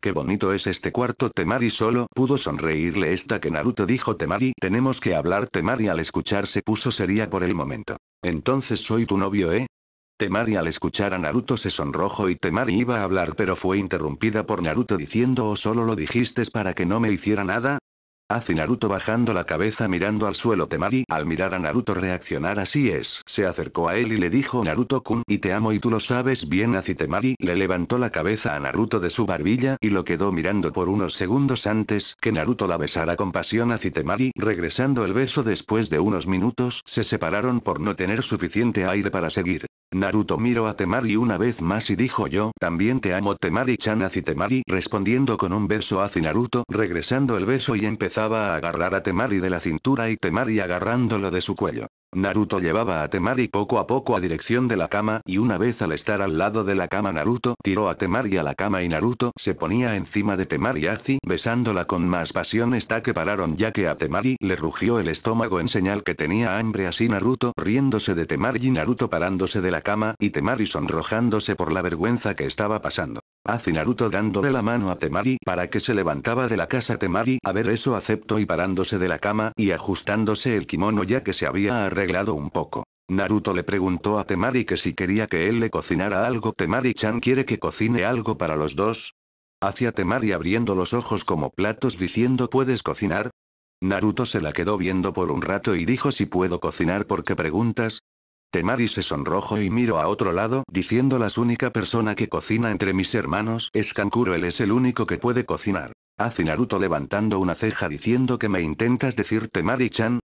Qué bonito es este cuarto Temari solo pudo sonreírle esta que Naruto dijo Temari tenemos que hablar Temari al escuchar se puso seria por el momento. Entonces soy tu novio eh, Temari al escuchar a Naruto se sonrojo y Temari iba a hablar pero fue interrumpida por Naruto diciendo o oh, solo lo dijiste para que no me hiciera nada, Hace Naruto bajando la cabeza mirando al suelo Temari. Al mirar a Naruto reaccionar así es. Se acercó a él y le dijo Naruto-kun y te amo y tú lo sabes bien Hace Temari le levantó la cabeza a Naruto de su barbilla y lo quedó mirando por unos segundos antes que Naruto la besara con pasión Hace Temari. Regresando el beso después de unos minutos se separaron por no tener suficiente aire para seguir. Naruto miró a Temari una vez más y dijo yo también te amo Temari-chan Hace Temari respondiendo con un beso Naruto regresando el beso y empezó estaba a agarrar a Temari de la cintura y Temari agarrándolo de su cuello. Naruto llevaba a Temari poco a poco a dirección de la cama y una vez al estar al lado de la cama Naruto tiró a Temari a la cama y Naruto se ponía encima de Temari Azi besándola con más pasión está que pararon ya que a Temari le rugió el estómago en señal que tenía hambre así Naruto riéndose de Temari y Naruto parándose de la cama y Temari sonrojándose por la vergüenza que estaba pasando. Azi Naruto dándole la mano a Temari para que se levantaba de la casa Temari a ver eso aceptó y parándose de la cama y ajustándose el kimono ya que se había arreglado un poco. Naruto le preguntó a Temari que si quería que él le cocinara algo. Temari-chan quiere que cocine algo para los dos. Hacia Temari abriendo los ojos como platos diciendo ¿puedes cocinar? Naruto se la quedó viendo por un rato y dijo si puedo cocinar porque preguntas. Temari se sonrojo y miró a otro lado diciendo la única persona que cocina entre mis hermanos es Kankuro él es el único que puede cocinar. Hace Naruto levantando una ceja diciendo que me intentas decir Temari-chan,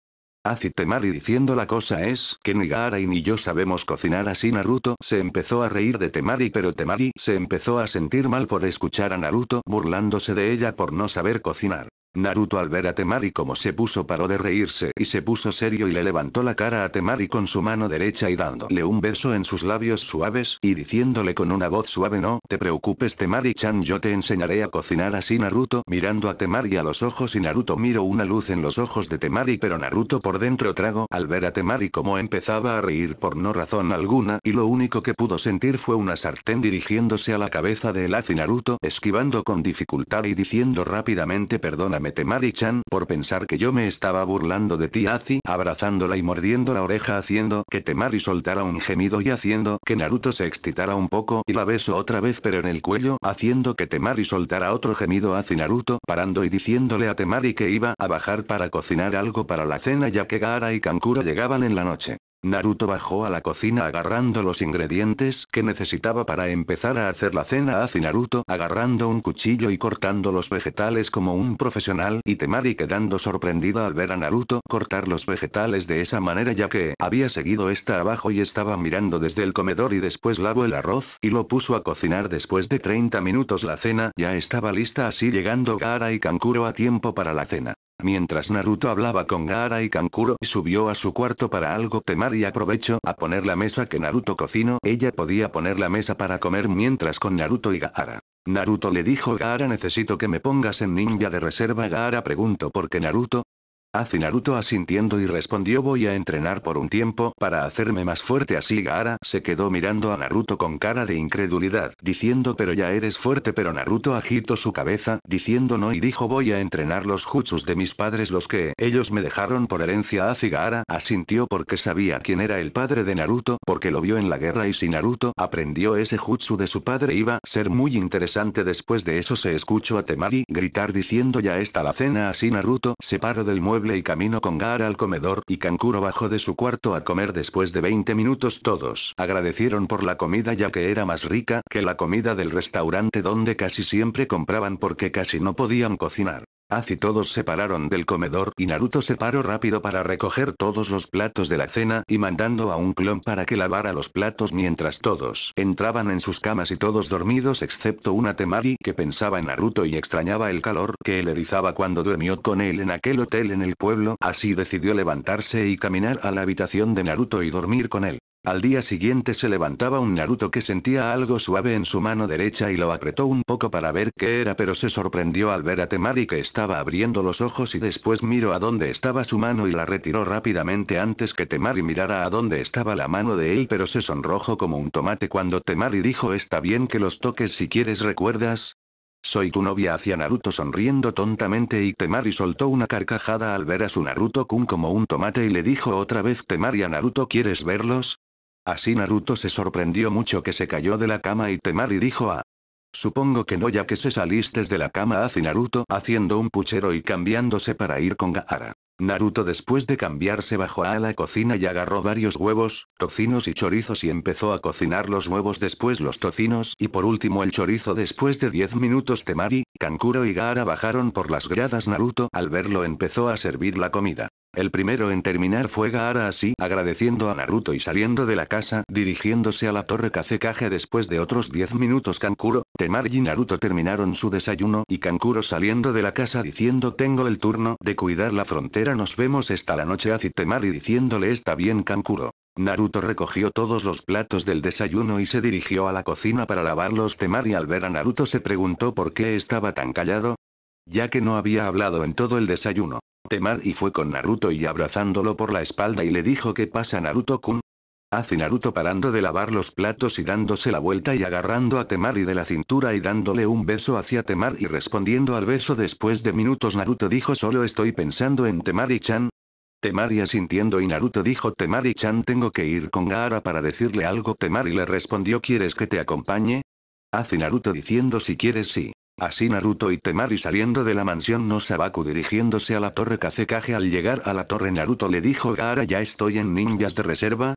Azitemari diciendo la cosa es que ni Gaara ni yo sabemos cocinar así Naruto se empezó a reír de Temari pero Temari se empezó a sentir mal por escuchar a Naruto burlándose de ella por no saber cocinar. Naruto al ver a Temari como se puso paró de reírse y se puso serio y le levantó la cara a Temari con su mano derecha y dándole un beso en sus labios suaves y diciéndole con una voz suave no te preocupes Temari-chan yo te enseñaré a cocinar así Naruto mirando a Temari a los ojos y Naruto miró una luz en los ojos de Temari pero Naruto por dentro trago al ver a Temari como empezaba a reír por no razón alguna y lo único que pudo sentir fue una sartén dirigiéndose a la cabeza de y Naruto esquivando con dificultad y diciendo rápidamente perdóname temari chan por pensar que yo me estaba burlando de ti Azi abrazándola y mordiendo la oreja haciendo que Temari soltara un gemido y haciendo que Naruto se excitara un poco y la beso otra vez pero en el cuello haciendo que Temari soltara otro gemido Azi Naruto parando y diciéndole a Temari que iba a bajar para cocinar algo para la cena ya que Gaara y Kankura llegaban en la noche. Naruto bajó a la cocina agarrando los ingredientes que necesitaba para empezar a hacer la cena hace Naruto agarrando un cuchillo y cortando los vegetales como un profesional y Temari quedando sorprendida al ver a Naruto cortar los vegetales de esa manera ya que había seguido esta abajo y estaba mirando desde el comedor y después lavó el arroz y lo puso a cocinar después de 30 minutos la cena ya estaba lista así llegando Gaara y Kankuro a tiempo para la cena. Mientras Naruto hablaba con Gaara y Kankuro subió a su cuarto para algo temar y aprovechó a poner la mesa que Naruto cocinó. Ella podía poner la mesa para comer mientras con Naruto y Gaara. Naruto le dijo Gaara necesito que me pongas en ninja de reserva Gaara preguntó por qué Naruto, Hace Naruto asintiendo y respondió voy a entrenar por un tiempo para hacerme más fuerte así Gaara se quedó mirando a Naruto con cara de incredulidad diciendo pero ya eres fuerte pero Naruto agitó su cabeza diciendo no y dijo voy a entrenar los jutsus de mis padres los que ellos me dejaron por herencia a Gaara asintió porque sabía quién era el padre de Naruto porque lo vio en la guerra y si Naruto aprendió ese jutsu de su padre iba a ser muy interesante después de eso se escuchó a Temari gritar diciendo ya está la cena así Naruto se paró del mueble y camino con Gara al comedor y Kankuro bajó de su cuarto a comer después de 20 minutos todos agradecieron por la comida ya que era más rica que la comida del restaurante donde casi siempre compraban porque casi no podían cocinar. Así todos se pararon del comedor y Naruto se paró rápido para recoger todos los platos de la cena y mandando a un clon para que lavara los platos mientras todos entraban en sus camas y todos dormidos excepto una Temari que pensaba en Naruto y extrañaba el calor que él erizaba cuando durmió con él en aquel hotel en el pueblo, así decidió levantarse y caminar a la habitación de Naruto y dormir con él. Al día siguiente se levantaba un Naruto que sentía algo suave en su mano derecha y lo apretó un poco para ver qué era pero se sorprendió al ver a Temari que estaba abriendo los ojos y después miró a dónde estaba su mano y la retiró rápidamente antes que Temari mirara a dónde estaba la mano de él pero se sonrojó como un tomate cuando Temari dijo está bien que los toques si quieres recuerdas, soy tu novia hacia Naruto sonriendo tontamente y Temari soltó una carcajada al ver a su Naruto-kun como un tomate y le dijo otra vez Temari a Naruto ¿quieres verlos? Así Naruto se sorprendió mucho que se cayó de la cama y Temari dijo a... Supongo que no ya que se saliste de la cama hace Naruto haciendo un puchero y cambiándose para ir con Gaara. Naruto después de cambiarse bajó a la cocina y agarró varios huevos, tocinos y chorizos y empezó a cocinar los huevos después los tocinos y por último el chorizo después de 10 minutos Temari, Kankuro y Gaara bajaron por las gradas Naruto al verlo empezó a servir la comida. El primero en terminar fue Gaara así agradeciendo a Naruto y saliendo de la casa dirigiéndose a la torre Kage después de otros 10 minutos Kankuro, Temari y Naruto terminaron su desayuno y Kankuro saliendo de la casa diciendo tengo el turno de cuidar la frontera nos vemos esta la noche Temar Temari diciéndole está bien Kankuro. Naruto recogió todos los platos del desayuno y se dirigió a la cocina para lavarlos Temari al ver a Naruto se preguntó por qué estaba tan callado, ya que no había hablado en todo el desayuno. Temar y fue con Naruto y abrazándolo por la espalda y le dijo ¿Qué pasa Naruto-kun? Hace Naruto parando de lavar los platos y dándose la vuelta y agarrando a Temari de la cintura y dándole un beso hacia Temari y respondiendo al beso después de minutos Naruto dijo solo estoy pensando en Temari-chan. Temari asintiendo y Naruto dijo Temari-chan tengo que ir con Gaara para decirle algo Temari le respondió ¿quieres que te acompañe? Hace Naruto diciendo si quieres sí. Así Naruto y Temari saliendo de la mansión no Sabaku dirigiéndose a la torre Kazekage al llegar a la torre Naruto le dijo Gaara ya estoy en ninjas de reserva.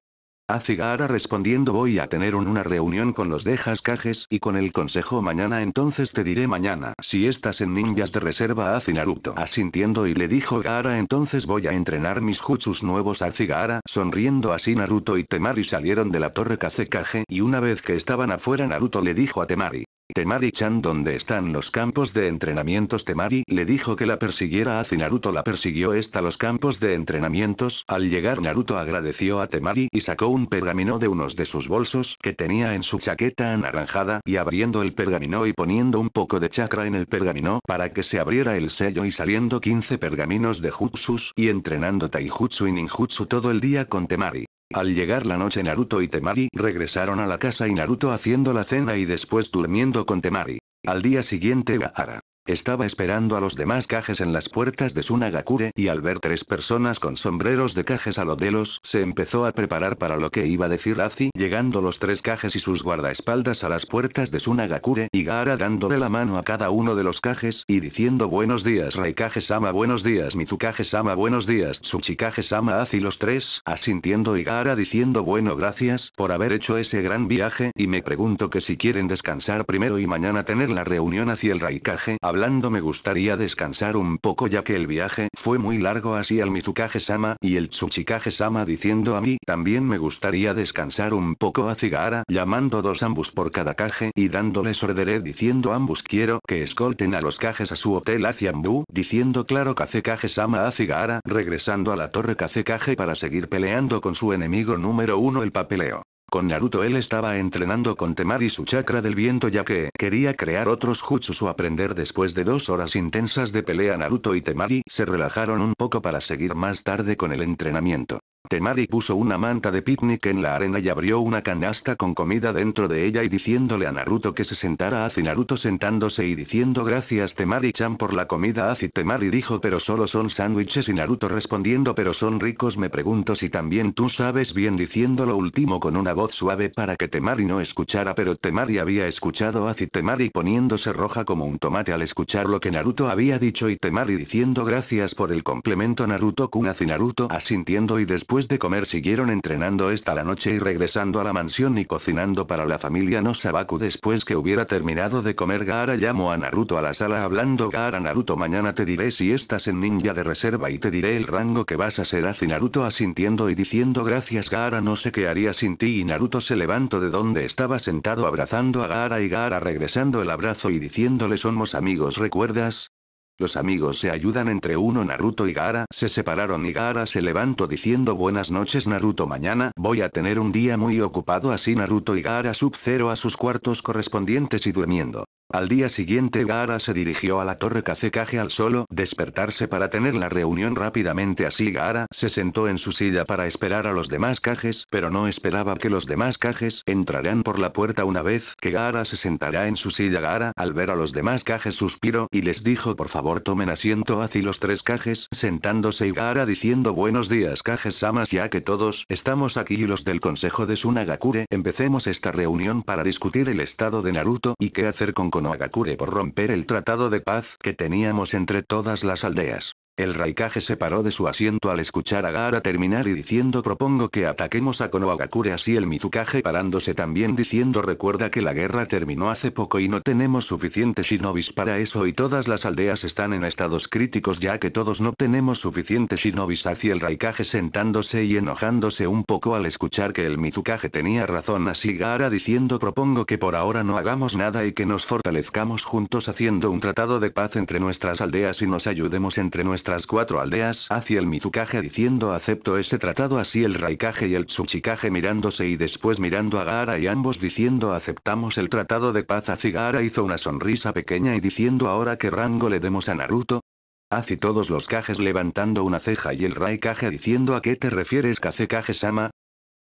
Hace Gaara respondiendo voy a tener una reunión con los dejas kages y con el consejo mañana entonces te diré mañana si estás en ninjas de reserva hace Naruto asintiendo y le dijo Gaara entonces voy a entrenar mis jutsus nuevos a Gaara sonriendo así Naruto y Temari salieron de la torre Kazekage y una vez que estaban afuera Naruto le dijo a Temari Temari-chan, donde están los campos de entrenamientos? Temari le dijo que la persiguiera a Naruto la persiguió hasta los campos de entrenamientos. Al llegar Naruto agradeció a Temari y sacó un pergamino de unos de sus bolsos que tenía en su chaqueta anaranjada y abriendo el pergamino y poniendo un poco de chakra en el pergamino para que se abriera el sello y saliendo 15 pergaminos de jutsus y entrenando taijutsu y ninjutsu todo el día con Temari. Al llegar la noche Naruto y Temari regresaron a la casa y Naruto haciendo la cena y después durmiendo con Temari. Al día siguiente Gaara estaba esperando a los demás cajes en las puertas de Sunagakure y al ver tres personas con sombreros de cajes a lo delos se empezó a preparar para lo que iba a decir Azi llegando los tres cajes y sus guardaespaldas a las puertas de Sunagakure y Gaara dándole la mano a cada uno de los cajes y diciendo buenos días Raikage-sama buenos días Mizukage-sama buenos días Tsuchikage-sama Azi los tres asintiendo y Gaara diciendo bueno gracias por haber hecho ese gran viaje y me pregunto que si quieren descansar primero y mañana tener la reunión hacia el Raikage hablando me gustaría descansar un poco ya que el viaje fue muy largo así al Mizukage-sama y el Tsuchikage-sama diciendo a mí también me gustaría descansar un poco a Cigara llamando dos ambus por cada caje y dándoles orderé diciendo ambus quiero que escolten a los cajes a su hotel hacia ambú, diciendo claro Kazekage-sama a Cigara regresando a la torre Kazekage para seguir peleando con su enemigo número uno el papeleo. Con Naruto él estaba entrenando con Temari su chakra del viento ya que quería crear otros jutsus o aprender después de dos horas intensas de pelea Naruto y Temari se relajaron un poco para seguir más tarde con el entrenamiento. Temari puso una manta de picnic en la arena y abrió una canasta con comida dentro de ella y diciéndole a Naruto que se sentara hace Naruto sentándose y diciendo gracias Temari-chan por la comida hace Temari dijo pero solo son sándwiches y Naruto respondiendo pero son ricos me pregunto si también tú sabes bien diciendo lo último con una voz suave para que Temari no escuchara pero Temari había escuchado hace Temari poniéndose roja como un tomate al escuchar lo que Naruto había dicho y Temari diciendo gracias por el complemento Naruto-kun hace Naruto asintiendo y después Después de comer siguieron entrenando esta la noche y regresando a la mansión y cocinando para la familia no Sabaku después que hubiera terminado de comer Gaara llamó a Naruto a la sala hablando Gaara Naruto mañana te diré si estás en ninja de reserva y te diré el rango que vas a ser así Naruto asintiendo y diciendo gracias Gaara no sé qué haría sin ti y Naruto se levantó de donde estaba sentado abrazando a Gaara y Gaara regresando el abrazo y diciéndole somos amigos recuerdas, los amigos se ayudan entre uno Naruto y Gaara se separaron y Gaara se levantó diciendo buenas noches Naruto mañana voy a tener un día muy ocupado así Naruto y Gaara sub cero a sus cuartos correspondientes y durmiendo. Al día siguiente Gaara se dirigió a la torre Kazekage al solo despertarse para tener la reunión rápidamente así Gaara se sentó en su silla para esperar a los demás cajes, pero no esperaba que los demás cajes entrarán por la puerta una vez que Gaara se sentará en su silla Gaara al ver a los demás cajes suspiró y les dijo por favor favor tomen asiento hacia los tres cajes sentándose y Gara diciendo buenos días cajes samas ya que todos estamos aquí y los del consejo de Sunagakure empecemos esta reunión para discutir el estado de Naruto y qué hacer con Konohagakure por romper el tratado de paz que teníamos entre todas las aldeas. El Raikage se paró de su asiento al escuchar a Gaara terminar y diciendo propongo que ataquemos a Konohagakure así el Mizukage parándose también diciendo recuerda que la guerra terminó hace poco y no tenemos suficientes shinobis para eso y todas las aldeas están en estados críticos ya que todos no tenemos suficientes shinobis hacia el Raikage sentándose y enojándose un poco al escuchar que el Mizukage tenía razón así Gaara diciendo propongo que por ahora no hagamos nada y que nos fortalezcamos juntos haciendo un tratado de paz entre nuestras aldeas y nos ayudemos entre nuestras tras cuatro aldeas hacia el Mizukage diciendo acepto ese tratado así el Raikage y el Tsuchikage mirándose y después mirando a Gaara y ambos diciendo aceptamos el tratado de paz así Gaara hizo una sonrisa pequeña y diciendo ahora qué rango le demos a Naruto, Hace todos los cajes levantando una ceja y el Raikage diciendo a qué te refieres Kazekage-sama,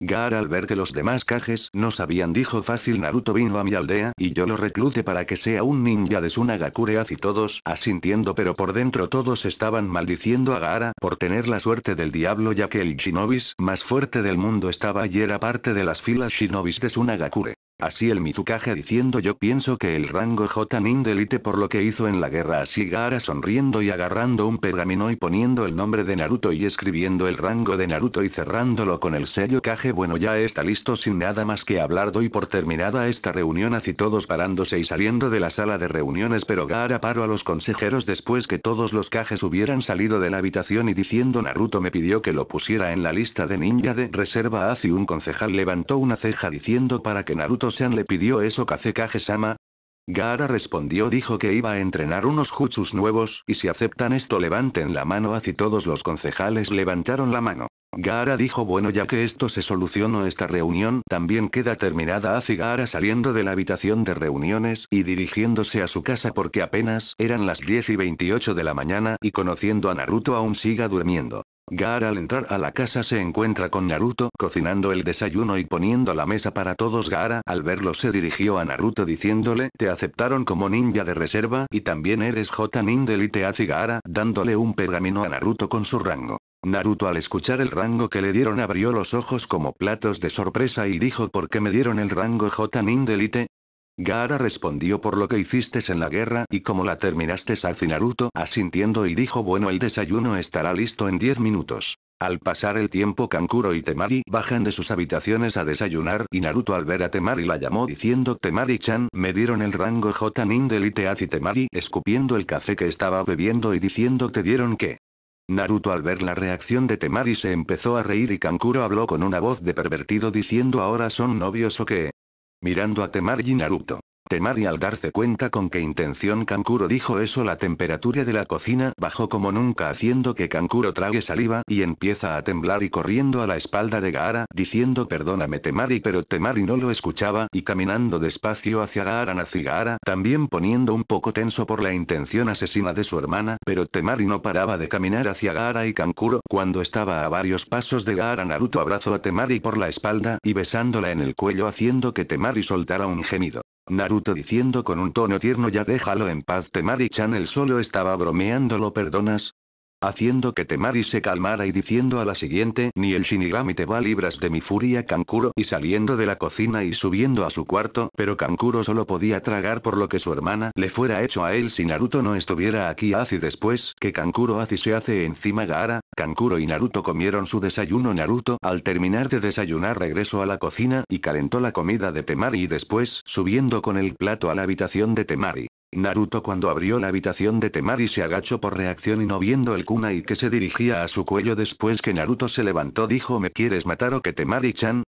Gaara al ver que los demás cajes no sabían dijo fácil Naruto vino a mi aldea y yo lo reclute para que sea un ninja de Sunagakure y todos asintiendo pero por dentro todos estaban maldiciendo a Gaara por tener la suerte del diablo ya que el shinobis más fuerte del mundo estaba y era parte de las filas shinobis de Sunagakure. Así el Mizukage diciendo yo pienso que el rango J-Nin delite por lo que hizo en la guerra así Gara sonriendo y agarrando un pergamino y poniendo el nombre de Naruto y escribiendo el rango de Naruto y cerrándolo con el sello Kage bueno ya está listo sin nada más que hablar doy por terminada esta reunión así todos parándose y saliendo de la sala de reuniones pero Gara paró a los consejeros después que todos los Kages hubieran salido de la habitación y diciendo Naruto me pidió que lo pusiera en la lista de ninja de reserva así un concejal levantó una ceja diciendo para que Naruto sean le pidió eso Kazekage-sama? Gaara respondió dijo que iba a entrenar unos jutsus nuevos y si aceptan esto levanten la mano así todos los concejales levantaron la mano. Gaara dijo bueno ya que esto se solucionó esta reunión también queda terminada Así Gaara saliendo de la habitación de reuniones y dirigiéndose a su casa porque apenas eran las 10 y 28 de la mañana y conociendo a Naruto aún siga durmiendo. Gaara al entrar a la casa se encuentra con Naruto cocinando el desayuno y poniendo la mesa para todos. Gaara al verlo se dirigió a Naruto diciéndole te aceptaron como ninja de reserva y también eres J Nindelite Elite dándole un pergamino a Naruto con su rango. Naruto al escuchar el rango que le dieron abrió los ojos como platos de sorpresa y dijo ¿por qué me dieron el rango J Nindelite? Gaara respondió por lo que hiciste en la guerra y cómo la terminaste fin Naruto asintiendo y dijo bueno el desayuno estará listo en 10 minutos. Al pasar el tiempo Kankuro y Temari bajan de sus habitaciones a desayunar y Naruto al ver a Temari la llamó diciendo Temari-chan me dieron el rango J-Nin del y Temari escupiendo el café que estaba bebiendo y diciendo te dieron qué. Naruto al ver la reacción de Temari se empezó a reír y Kankuro habló con una voz de pervertido diciendo ahora son novios o qué, mirando a Temari y Naruto. Temari al darse cuenta con qué intención Kankuro dijo eso la temperatura de la cocina bajó como nunca haciendo que Kankuro trague saliva y empieza a temblar y corriendo a la espalda de Gaara diciendo perdóname Temari pero Temari no lo escuchaba y caminando despacio hacia Gaara Gaara también poniendo un poco tenso por la intención asesina de su hermana pero Temari no paraba de caminar hacia Gaara y Kankuro cuando estaba a varios pasos de Gaara Naruto abrazó a Temari por la espalda y besándola en el cuello haciendo que Temari soltara un gemido. Naruto diciendo con un tono tierno ya déjalo en paz Temari-chan el solo estaba bromeando lo perdonas, haciendo que Temari se calmara y diciendo a la siguiente ni el Shinigami te va libras de mi furia Kankuro y saliendo de la cocina y subiendo a su cuarto pero Kankuro solo podía tragar por lo que su hermana le fuera hecho a él si Naruto no estuviera aquí hace después que Kankuro hace se hace encima Gaara, Kankuro y Naruto comieron su desayuno Naruto al terminar de desayunar regresó a la cocina y calentó la comida de Temari y después subiendo con el plato a la habitación de Temari. Naruto cuando abrió la habitación de Temari se agachó por reacción y no viendo el kunai que se dirigía a su cuello después que Naruto se levantó dijo ¿me quieres matar o que Temari-chan?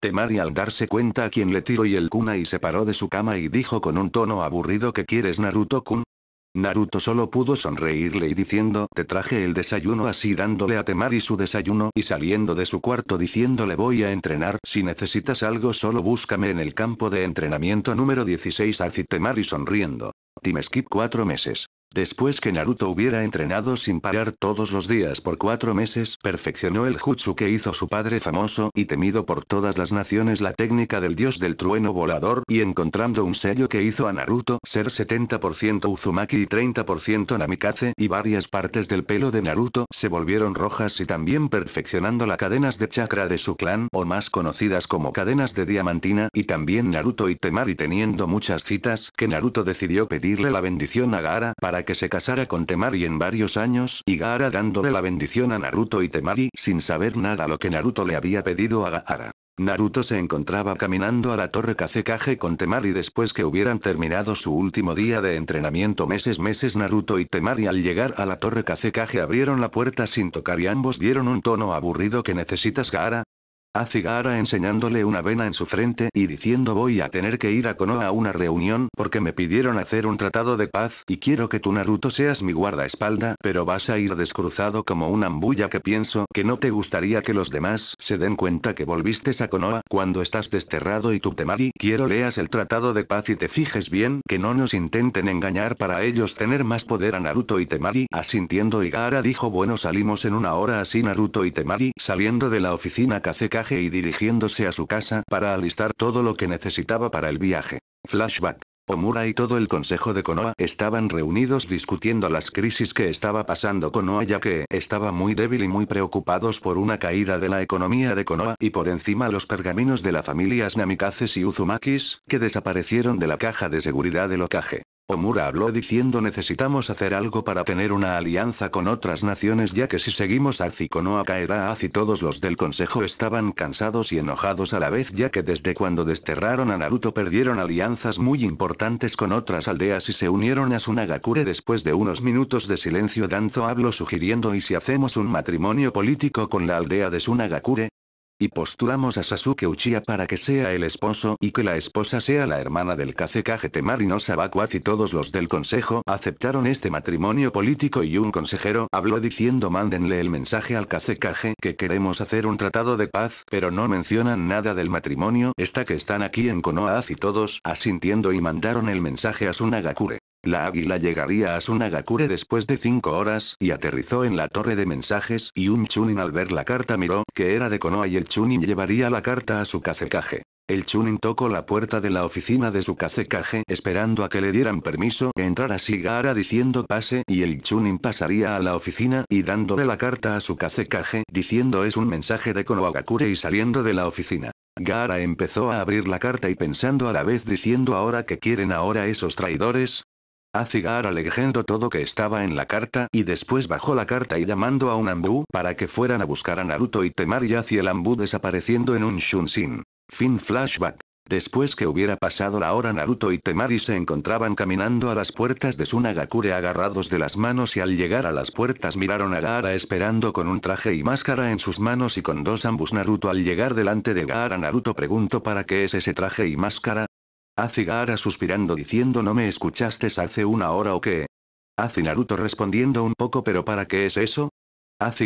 Temari al darse cuenta a quien le tiró y el kunai se paró de su cama y dijo con un tono aburrido que quieres Naruto-kun, Naruto solo pudo sonreírle y diciendo te traje el desayuno así dándole a Temari su desayuno y saliendo de su cuarto diciéndole voy a entrenar si necesitas algo solo búscame en el campo de entrenamiento número 16 Temari sonriendo. Team Skip 4 meses. Después que Naruto hubiera entrenado sin parar todos los días por cuatro meses, perfeccionó el jutsu que hizo su padre famoso y temido por todas las naciones la técnica del dios del trueno volador y encontrando un sello que hizo a Naruto ser 70% Uzumaki y 30% Namikaze y varias partes del pelo de Naruto se volvieron rojas y también perfeccionando las cadenas de chakra de su clan o más conocidas como cadenas de diamantina y también Naruto y Temari teniendo muchas citas que Naruto decidió pedirle la bendición a Gaara para que se casara con Temari en varios años y Gaara dándole la bendición a Naruto y Temari sin saber nada lo que Naruto le había pedido a Gaara. Naruto se encontraba caminando a la torre Kazekage con Temari después que hubieran terminado su último día de entrenamiento meses meses Naruto y Temari al llegar a la torre Kazekage abrieron la puerta sin tocar y ambos dieron un tono aburrido que necesitas Gaara, a enseñándole una vena en su frente y diciendo voy a tener que ir a Konoha a una reunión porque me pidieron hacer un tratado de paz y quiero que tu Naruto seas mi guardaespalda pero vas a ir descruzado como un ambulla que pienso que no te gustaría que los demás se den cuenta que volviste a Konoha cuando estás desterrado y tu temari quiero leas el tratado de paz y te fijes bien que no nos intenten engañar para ellos tener más poder a Naruto y Temari asintiendo Igara dijo bueno salimos en una hora así Naruto y Temari saliendo de la oficina Kazeka y dirigiéndose a su casa para alistar todo lo que necesitaba para el viaje. Flashback. Omura y todo el consejo de Konoha estaban reunidos discutiendo las crisis que estaba pasando Konoha ya que estaba muy débil y muy preocupados por una caída de la economía de Konoha y por encima los pergaminos de las familias Namikazes y Uzumakis que desaparecieron de la caja de seguridad del Okage. Omura habló diciendo necesitamos hacer algo para tener una alianza con otras naciones ya que si seguimos a Zikonoa caerá así todos los del consejo estaban cansados y enojados a la vez ya que desde cuando desterraron a Naruto perdieron alianzas muy importantes con otras aldeas y se unieron a Sunagakure después de unos minutos de silencio Danzo habló sugiriendo y si hacemos un matrimonio político con la aldea de Sunagakure, y postulamos a Sasuke Uchiha para que sea el esposo y que la esposa sea la hermana del Kazekage Temari no y todos los del consejo aceptaron este matrimonio político y un consejero habló diciendo mándenle el mensaje al Kazekage que queremos hacer un tratado de paz pero no mencionan nada del matrimonio está que están aquí en Konoha y todos asintiendo y mandaron el mensaje a Sunagakure. La águila llegaría a Sunagakure después de cinco horas y aterrizó en la torre de mensajes y un chunin al ver la carta miró que era de Konoha y el chunin llevaría la carta a su cacecaje. El chunin tocó la puerta de la oficina de su cacecaje esperando a que le dieran permiso entrar a Gara diciendo pase y el chunin pasaría a la oficina y dándole la carta a su cacecaje diciendo es un mensaje de Konohagakure y saliendo de la oficina. Gara empezó a abrir la carta y pensando a la vez diciendo ahora que quieren ahora esos traidores, Hace Gaara leyendo todo que estaba en la carta y después bajó la carta y llamando a un ambú para que fueran a buscar a Naruto y Temari hacia el ambú desapareciendo en un Shunshin. Fin flashback. Después que hubiera pasado la hora Naruto y Temari se encontraban caminando a las puertas de Sunagakure agarrados de las manos y al llegar a las puertas miraron a Gaara esperando con un traje y máscara en sus manos y con dos ambus Naruto al llegar delante de Gaara Naruto preguntó para qué es ese traje y máscara, Gara suspirando diciendo no me escuchaste hace una hora o qué. Hace Naruto respondiendo un poco pero ¿para qué es eso?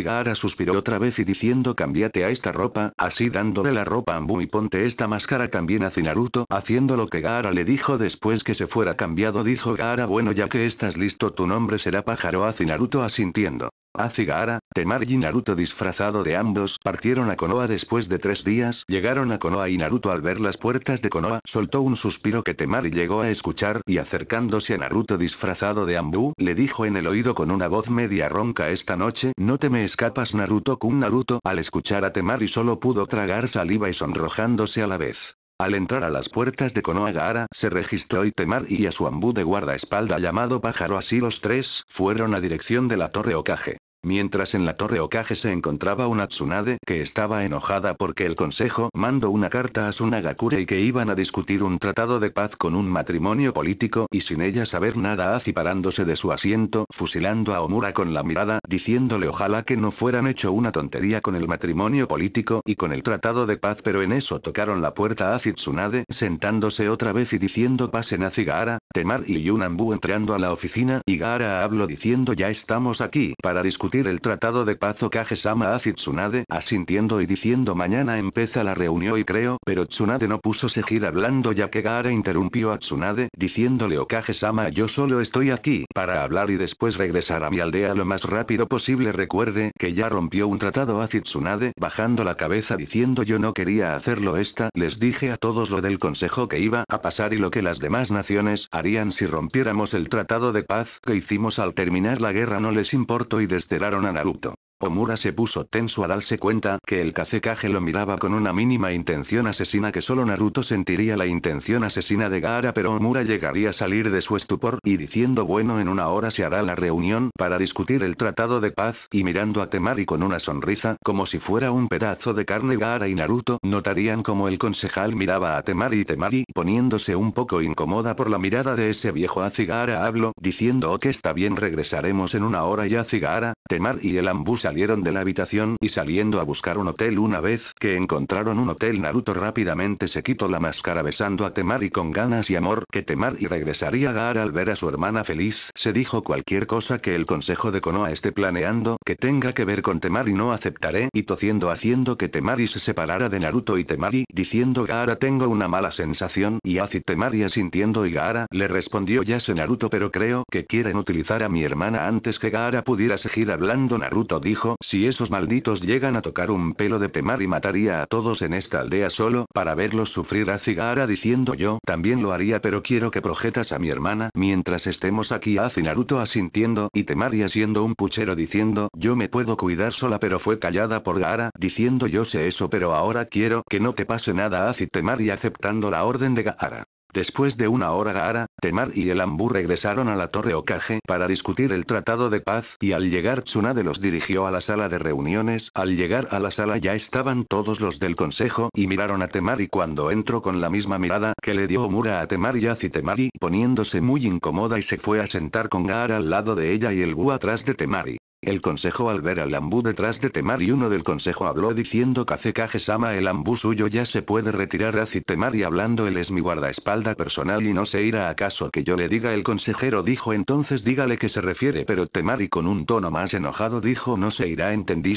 Gara suspiró otra vez y diciendo cámbiate a esta ropa, así dándole la ropa a Ambu y ponte esta máscara también a Naruto, haciendo lo que Gara le dijo después que se fuera cambiado dijo Gaara bueno ya que estás listo tu nombre será pájaro a Naruto asintiendo. Gaara, Temar y Naruto disfrazado de ambos partieron a Konoha después de tres días. Llegaron a Konoha y Naruto al ver las puertas de Konoha soltó un suspiro que Temari llegó a escuchar y acercándose a Naruto disfrazado de Ambu le dijo en el oído con una voz media ronca esta noche no te me escapas Naruto-kun Naruto al escuchar a Temari solo pudo tragar saliva y sonrojándose a la vez. Al entrar a las puertas de Gaara, se registró y Temari y a su ambú de guardaespalda llamado Pájaro así los tres fueron a dirección de la torre Okage. Mientras en la torre Okage se encontraba una Tsunade que estaba enojada porque el consejo mandó una carta a su y que iban a discutir un tratado de paz con un matrimonio político y sin ella saber nada Azi parándose de su asiento fusilando a Omura con la mirada diciéndole ojalá que no fueran hecho una tontería con el matrimonio político y con el tratado de paz pero en eso tocaron la puerta a Tsunade sentándose otra vez y diciendo pasen a Gaara, Temar y Yunambu entrando a la oficina y Gaara habló diciendo ya estamos aquí para discutir el tratado de paz Okage-sama a Tsunade asintiendo y diciendo mañana empieza la reunión y creo pero Tsunade no puso seguir hablando ya que Gaara interrumpió a Tsunade diciéndole Okage-sama oh, yo solo estoy aquí para hablar y después regresar a mi aldea lo más rápido posible recuerde que ya rompió un tratado a Tsunade bajando la cabeza diciendo yo no quería hacerlo esta les dije a todos lo del consejo que iba a pasar y lo que las demás naciones harían si rompiéramos el tratado de paz que hicimos al terminar la guerra no les importo y desde Aron a Naruto. Omura se puso tenso a darse cuenta que el cacecaje lo miraba con una mínima intención asesina que solo Naruto sentiría la intención asesina de Gaara pero Omura llegaría a salir de su estupor y diciendo bueno en una hora se hará la reunión para discutir el tratado de paz y mirando a Temari con una sonrisa como si fuera un pedazo de carne Gaara y Naruto notarían como el concejal miraba a Temari y Temari poniéndose un poco incómoda por la mirada de ese viejo Azigara habló diciendo que está bien regresaremos en una hora ya Azigara, Temari y el ambusa salieron de la habitación y saliendo a buscar un hotel una vez que encontraron un hotel Naruto rápidamente se quitó la máscara besando a Temari con ganas y amor que Temari regresaría a Gaara al ver a su hermana feliz se dijo cualquier cosa que el consejo de Konoha esté planeando que tenga que ver con Temari no aceptaré y tociendo haciendo que Temari se separara de Naruto y Temari diciendo Gaara tengo una mala sensación y hace Temari asintiendo y Gaara le respondió ya sé Naruto pero creo que quieren utilizar a mi hermana antes que Gaara pudiera seguir hablando Naruto dijo dijo, si esos malditos llegan a tocar un pelo de Temar y mataría a todos en esta aldea solo para verlos sufrir a Gaara diciendo yo también lo haría pero quiero que projetas a mi hermana mientras estemos aquí hace Naruto asintiendo y Temari haciendo un puchero diciendo yo me puedo cuidar sola pero fue callada por Gaara diciendo yo sé eso pero ahora quiero que no te pase nada Azi Temari aceptando la orden de Gaara. Después de una hora Gaara, Temar y el Ambu regresaron a la Torre Okage para discutir el Tratado de Paz, y al llegar Tsunade los dirigió a la sala de reuniones. Al llegar a la sala ya estaban todos los del consejo y miraron a Temari cuando entró con la misma mirada que le dio Mura a Temar y Temari, poniéndose muy incómoda y se fue a sentar con Gaara al lado de ella y el Bu atrás de Temari. El consejo al ver al ambú detrás de Temari uno del consejo habló diciendo Kazekage-sama el ambú suyo ya se puede retirar así Temari hablando él es mi guardaespalda personal y no se irá acaso que yo le diga el consejero dijo entonces dígale que se refiere pero Temari con un tono más enojado dijo no se irá entendiste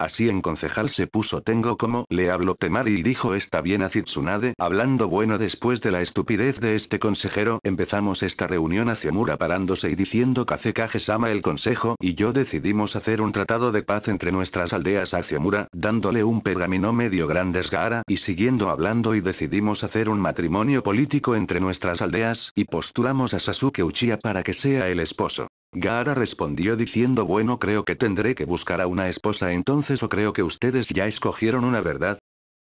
Así en concejal se puso Tengo como le habló Temari y dijo está bien a Tsunade hablando bueno después de la estupidez de este consejero empezamos esta reunión hacia Mura parándose y diciendo Kazekage-sama el consejo y yo decidimos hacer un tratado de paz entre nuestras aldeas hacia Mura dándole un pergamino medio grandes y siguiendo hablando y decidimos hacer un matrimonio político entre nuestras aldeas y postulamos a Sasuke Uchiha para que sea el esposo. Gaara respondió diciendo bueno creo que tendré que buscar a una esposa entonces o creo que ustedes ya escogieron una verdad.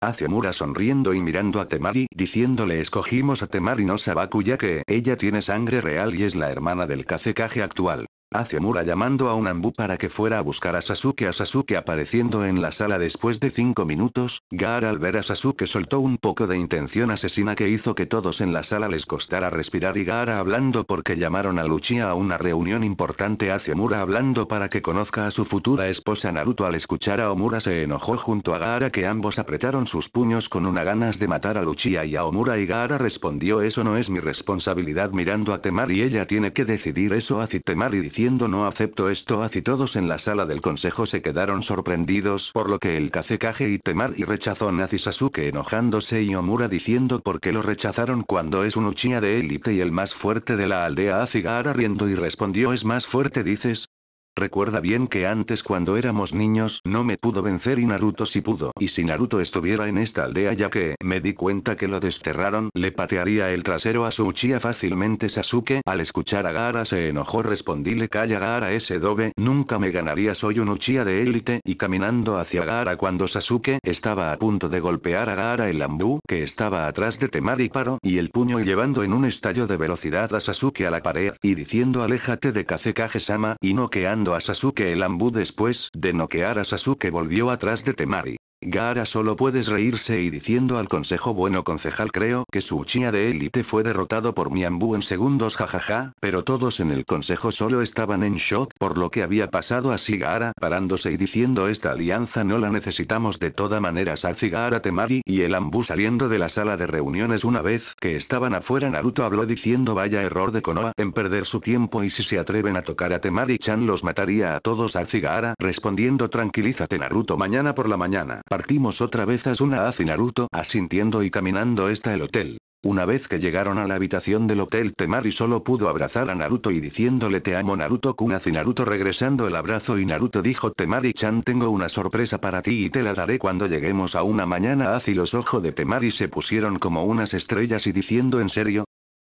Hace Mura sonriendo y mirando a Temari diciéndole escogimos a Temari no Sabaku ya que ella tiene sangre real y es la hermana del cacecaje actual. Hace Mura llamando a un ambú para que fuera a buscar a Sasuke. A Sasuke apareciendo en la sala después de cinco minutos, Gaara al ver a Sasuke soltó un poco de intención asesina que hizo que todos en la sala les costara respirar y Gaara hablando porque llamaron a Luchia a una reunión importante. Hacia hablando para que conozca a su futura esposa Naruto al escuchar a Omura se enojó junto a Gaara que ambos apretaron sus puños con una ganas de matar a Luchia y a Omura y Gaara respondió eso no es mi responsabilidad mirando a Temari ella tiene que decidir eso hacia Temari diciendo diciendo no acepto esto así todos en la sala del consejo se quedaron sorprendidos por lo que el Kazekage y Temar y rechazó Nazi Sasuke enojándose y Omura diciendo por qué lo rechazaron cuando es un Uchiha de élite y el más fuerte de la aldea Azigara riendo y respondió es más fuerte dices, Recuerda bien que antes cuando éramos niños no me pudo vencer y Naruto sí pudo. Y si Naruto estuviera en esta aldea ya que me di cuenta que lo desterraron, le patearía el trasero a su Uchiha fácilmente Sasuke. Al escuchar a Gaara se enojó respondíle calla Gaara ese dobe, nunca me ganaría soy un Uchiha de élite. Y caminando hacia Gaara cuando Sasuke estaba a punto de golpear a Gaara el ambú que estaba atrás de Temari Paro y el puño llevando en un estallo de velocidad a Sasuke a la pared y diciendo aléjate de Kazekage-sama y no que antes a Sasuke el Ambu después de noquear a Sasuke volvió atrás de Temari. Gara solo puedes reírse y diciendo al consejo bueno concejal creo que su Uchiha de élite fue derrotado por Miambu en segundos jajaja, pero todos en el consejo solo estaban en shock por lo que había pasado así Gara parándose y diciendo esta alianza no la necesitamos de toda manera Satsu Gara Temari y el Ambu saliendo de la sala de reuniones una vez que estaban afuera Naruto habló diciendo vaya error de Konoha en perder su tiempo y si se atreven a tocar a Temari-chan los mataría a todos a Gara respondiendo tranquilízate Naruto mañana por la mañana Partimos otra vez a Asuna Naruto asintiendo y caminando hasta el hotel. Una vez que llegaron a la habitación del hotel Temari solo pudo abrazar a Naruto y diciéndole te amo Naruto kun hace Naruto regresando el abrazo y Naruto dijo Temari-chan tengo una sorpresa para ti y te la daré cuando lleguemos a una mañana hace los ojos de Temari se pusieron como unas estrellas y diciendo en serio,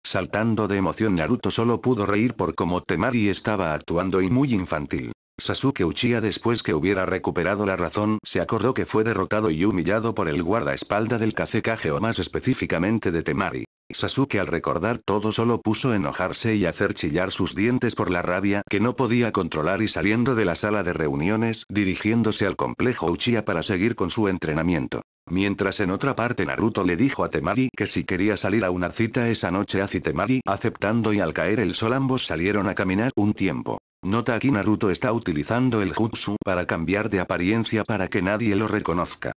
Saltando de emoción Naruto solo pudo reír por cómo Temari estaba actuando y muy infantil. Sasuke Uchiha después que hubiera recuperado la razón se acordó que fue derrotado y humillado por el guardaespalda del Kazekage o más específicamente de Temari. Sasuke al recordar todo solo puso enojarse y hacer chillar sus dientes por la rabia que no podía controlar y saliendo de la sala de reuniones dirigiéndose al complejo Uchiha para seguir con su entrenamiento. Mientras en otra parte Naruto le dijo a Temari que si quería salir a una cita esa noche hace Temari aceptando y al caer el sol ambos salieron a caminar un tiempo. Nota aquí Naruto está utilizando el jutsu para cambiar de apariencia para que nadie lo reconozca.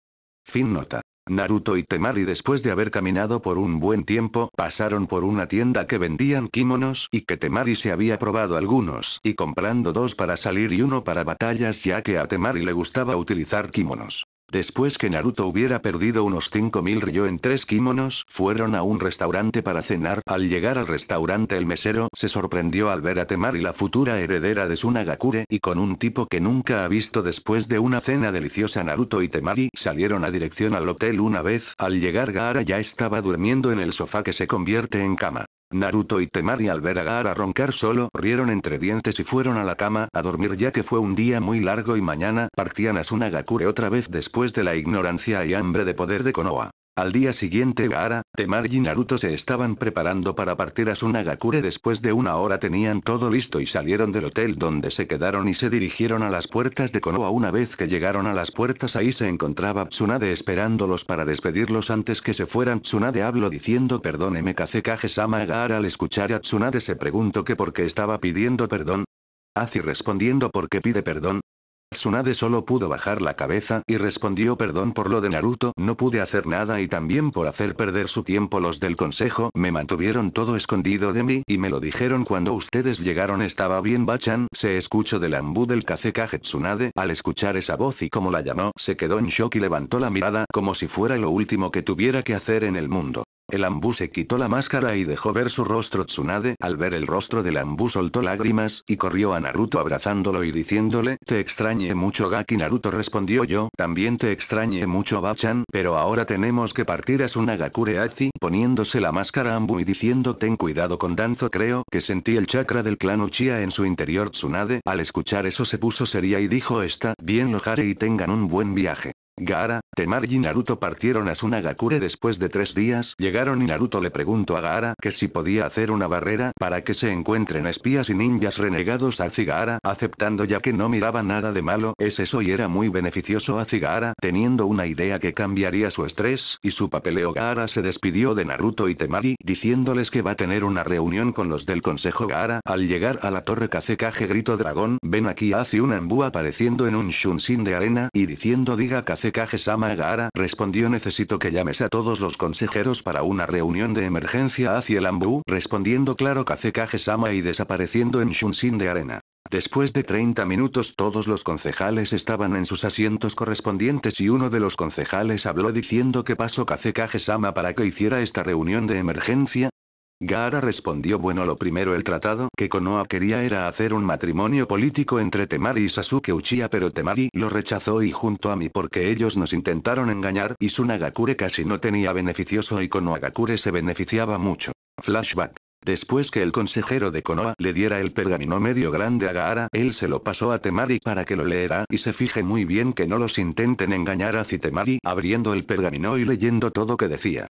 Fin nota. Naruto y Temari después de haber caminado por un buen tiempo pasaron por una tienda que vendían kimonos y que Temari se había probado algunos y comprando dos para salir y uno para batallas ya que a Temari le gustaba utilizar kimonos. Después que Naruto hubiera perdido unos 5.000 ryo en tres kimonos, fueron a un restaurante para cenar. Al llegar al restaurante el mesero se sorprendió al ver a Temari la futura heredera de su Nagakure y con un tipo que nunca ha visto después de una cena deliciosa Naruto y Temari salieron a dirección al hotel una vez. Al llegar Gaara ya estaba durmiendo en el sofá que se convierte en cama. Naruto y Temari al ver a Gaara roncar solo rieron entre dientes y fueron a la cama a dormir ya que fue un día muy largo y mañana partían a Sunagakure otra vez después de la ignorancia y hambre de poder de Konoha. Al día siguiente Gaara, Temar y Naruto se estaban preparando para partir a Sunagakure después de una hora tenían todo listo y salieron del hotel donde se quedaron y se dirigieron a las puertas de Konoha una vez que llegaron a las puertas ahí se encontraba Tsunade esperándolos para despedirlos antes que se fueran Tsunade habló diciendo perdóneme Kazekage-sama Gaara al escuchar a Tsunade se preguntó que por qué estaba pidiendo perdón, Azi respondiendo porque pide perdón, Tsunade solo pudo bajar la cabeza y respondió perdón por lo de Naruto no pude hacer nada y también por hacer perder su tiempo los del consejo me mantuvieron todo escondido de mí y me lo dijeron cuando ustedes llegaron estaba bien Bachan se escuchó del ambú del Kazekage Tsunade al escuchar esa voz y como la llamó se quedó en shock y levantó la mirada como si fuera lo último que tuviera que hacer en el mundo. El ambu se quitó la máscara y dejó ver su rostro Tsunade. Al ver el rostro del ambu soltó lágrimas y corrió a Naruto abrazándolo y diciéndole Te extrañé mucho Gaki Naruto respondió yo También te extrañé mucho Bachan pero ahora tenemos que partir a Sunagakure Azi poniéndose la máscara ambu y diciendo Ten cuidado con Danzo creo que sentí el chakra del clan Uchiha en su interior Tsunade. Al escuchar eso se puso seria y dijo Está bien lo haré y tengan un buen viaje. Gaara, Temari y Naruto partieron a Sunagakure después de tres días. Llegaron y Naruto le preguntó a Gaara que si podía hacer una barrera para que se encuentren espías y ninjas renegados a Gaara, aceptando ya que no miraba nada de malo. Es eso y era muy beneficioso a Gaara, teniendo una idea que cambiaría su estrés y su papeleo. Gaara se despidió de Naruto y Temari, diciéndoles que va a tener una reunión con los del Consejo Gaara. Al llegar a la torre Kazekage gritó dragón, ven aquí hace un embu apareciendo en un shunshin de arena y diciendo diga Kazekage Kage-sama Gaara respondió necesito que llames a todos los consejeros para una reunión de emergencia hacia el Ambu respondiendo claro Kaze sama y desapareciendo en Shunshin de arena. Después de 30 minutos todos los concejales estaban en sus asientos correspondientes y uno de los concejales habló diciendo que pasó Kaze sama para que hiciera esta reunión de emergencia, Gaara respondió bueno lo primero el tratado que Konoha quería era hacer un matrimonio político entre Temari y Sasuke Uchiha pero Temari lo rechazó y junto a mí porque ellos nos intentaron engañar y Sunagakure casi no tenía beneficioso y Konohagakure se beneficiaba mucho. Flashback. Después que el consejero de Konoha le diera el pergamino medio grande a Gaara, él se lo pasó a Temari para que lo leera y se fije muy bien que no los intenten engañar a Zitemari abriendo el pergamino y leyendo todo que decía.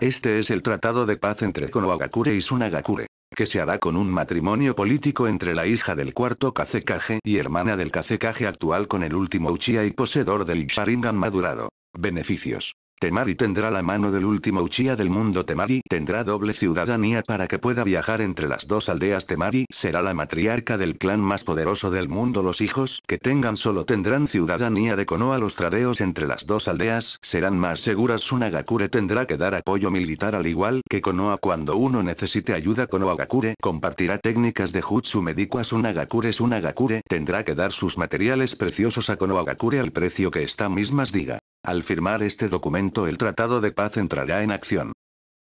Este es el tratado de paz entre Konohagakure y Sunagakure, que se hará con un matrimonio político entre la hija del cuarto Kazekage y hermana del Kazekage actual con el último Uchiha y poseedor del Sharingan madurado. Beneficios. Temari tendrá la mano del último Uchiha del mundo Temari tendrá doble ciudadanía para que pueda viajar entre las dos aldeas Temari será la matriarca del clan más poderoso del mundo los hijos que tengan solo tendrán ciudadanía de Konoha los tradeos entre las dos aldeas serán más seguras Sunagakure tendrá que dar apoyo militar al igual que Konoha cuando uno necesite ayuda Konoha Gakure compartirá técnicas de jutsu es Sunagakure. Sunagakure tendrá que dar sus materiales preciosos a Konoha Gakure al precio que esta mismas diga al firmar este documento el Tratado de Paz entrará en acción.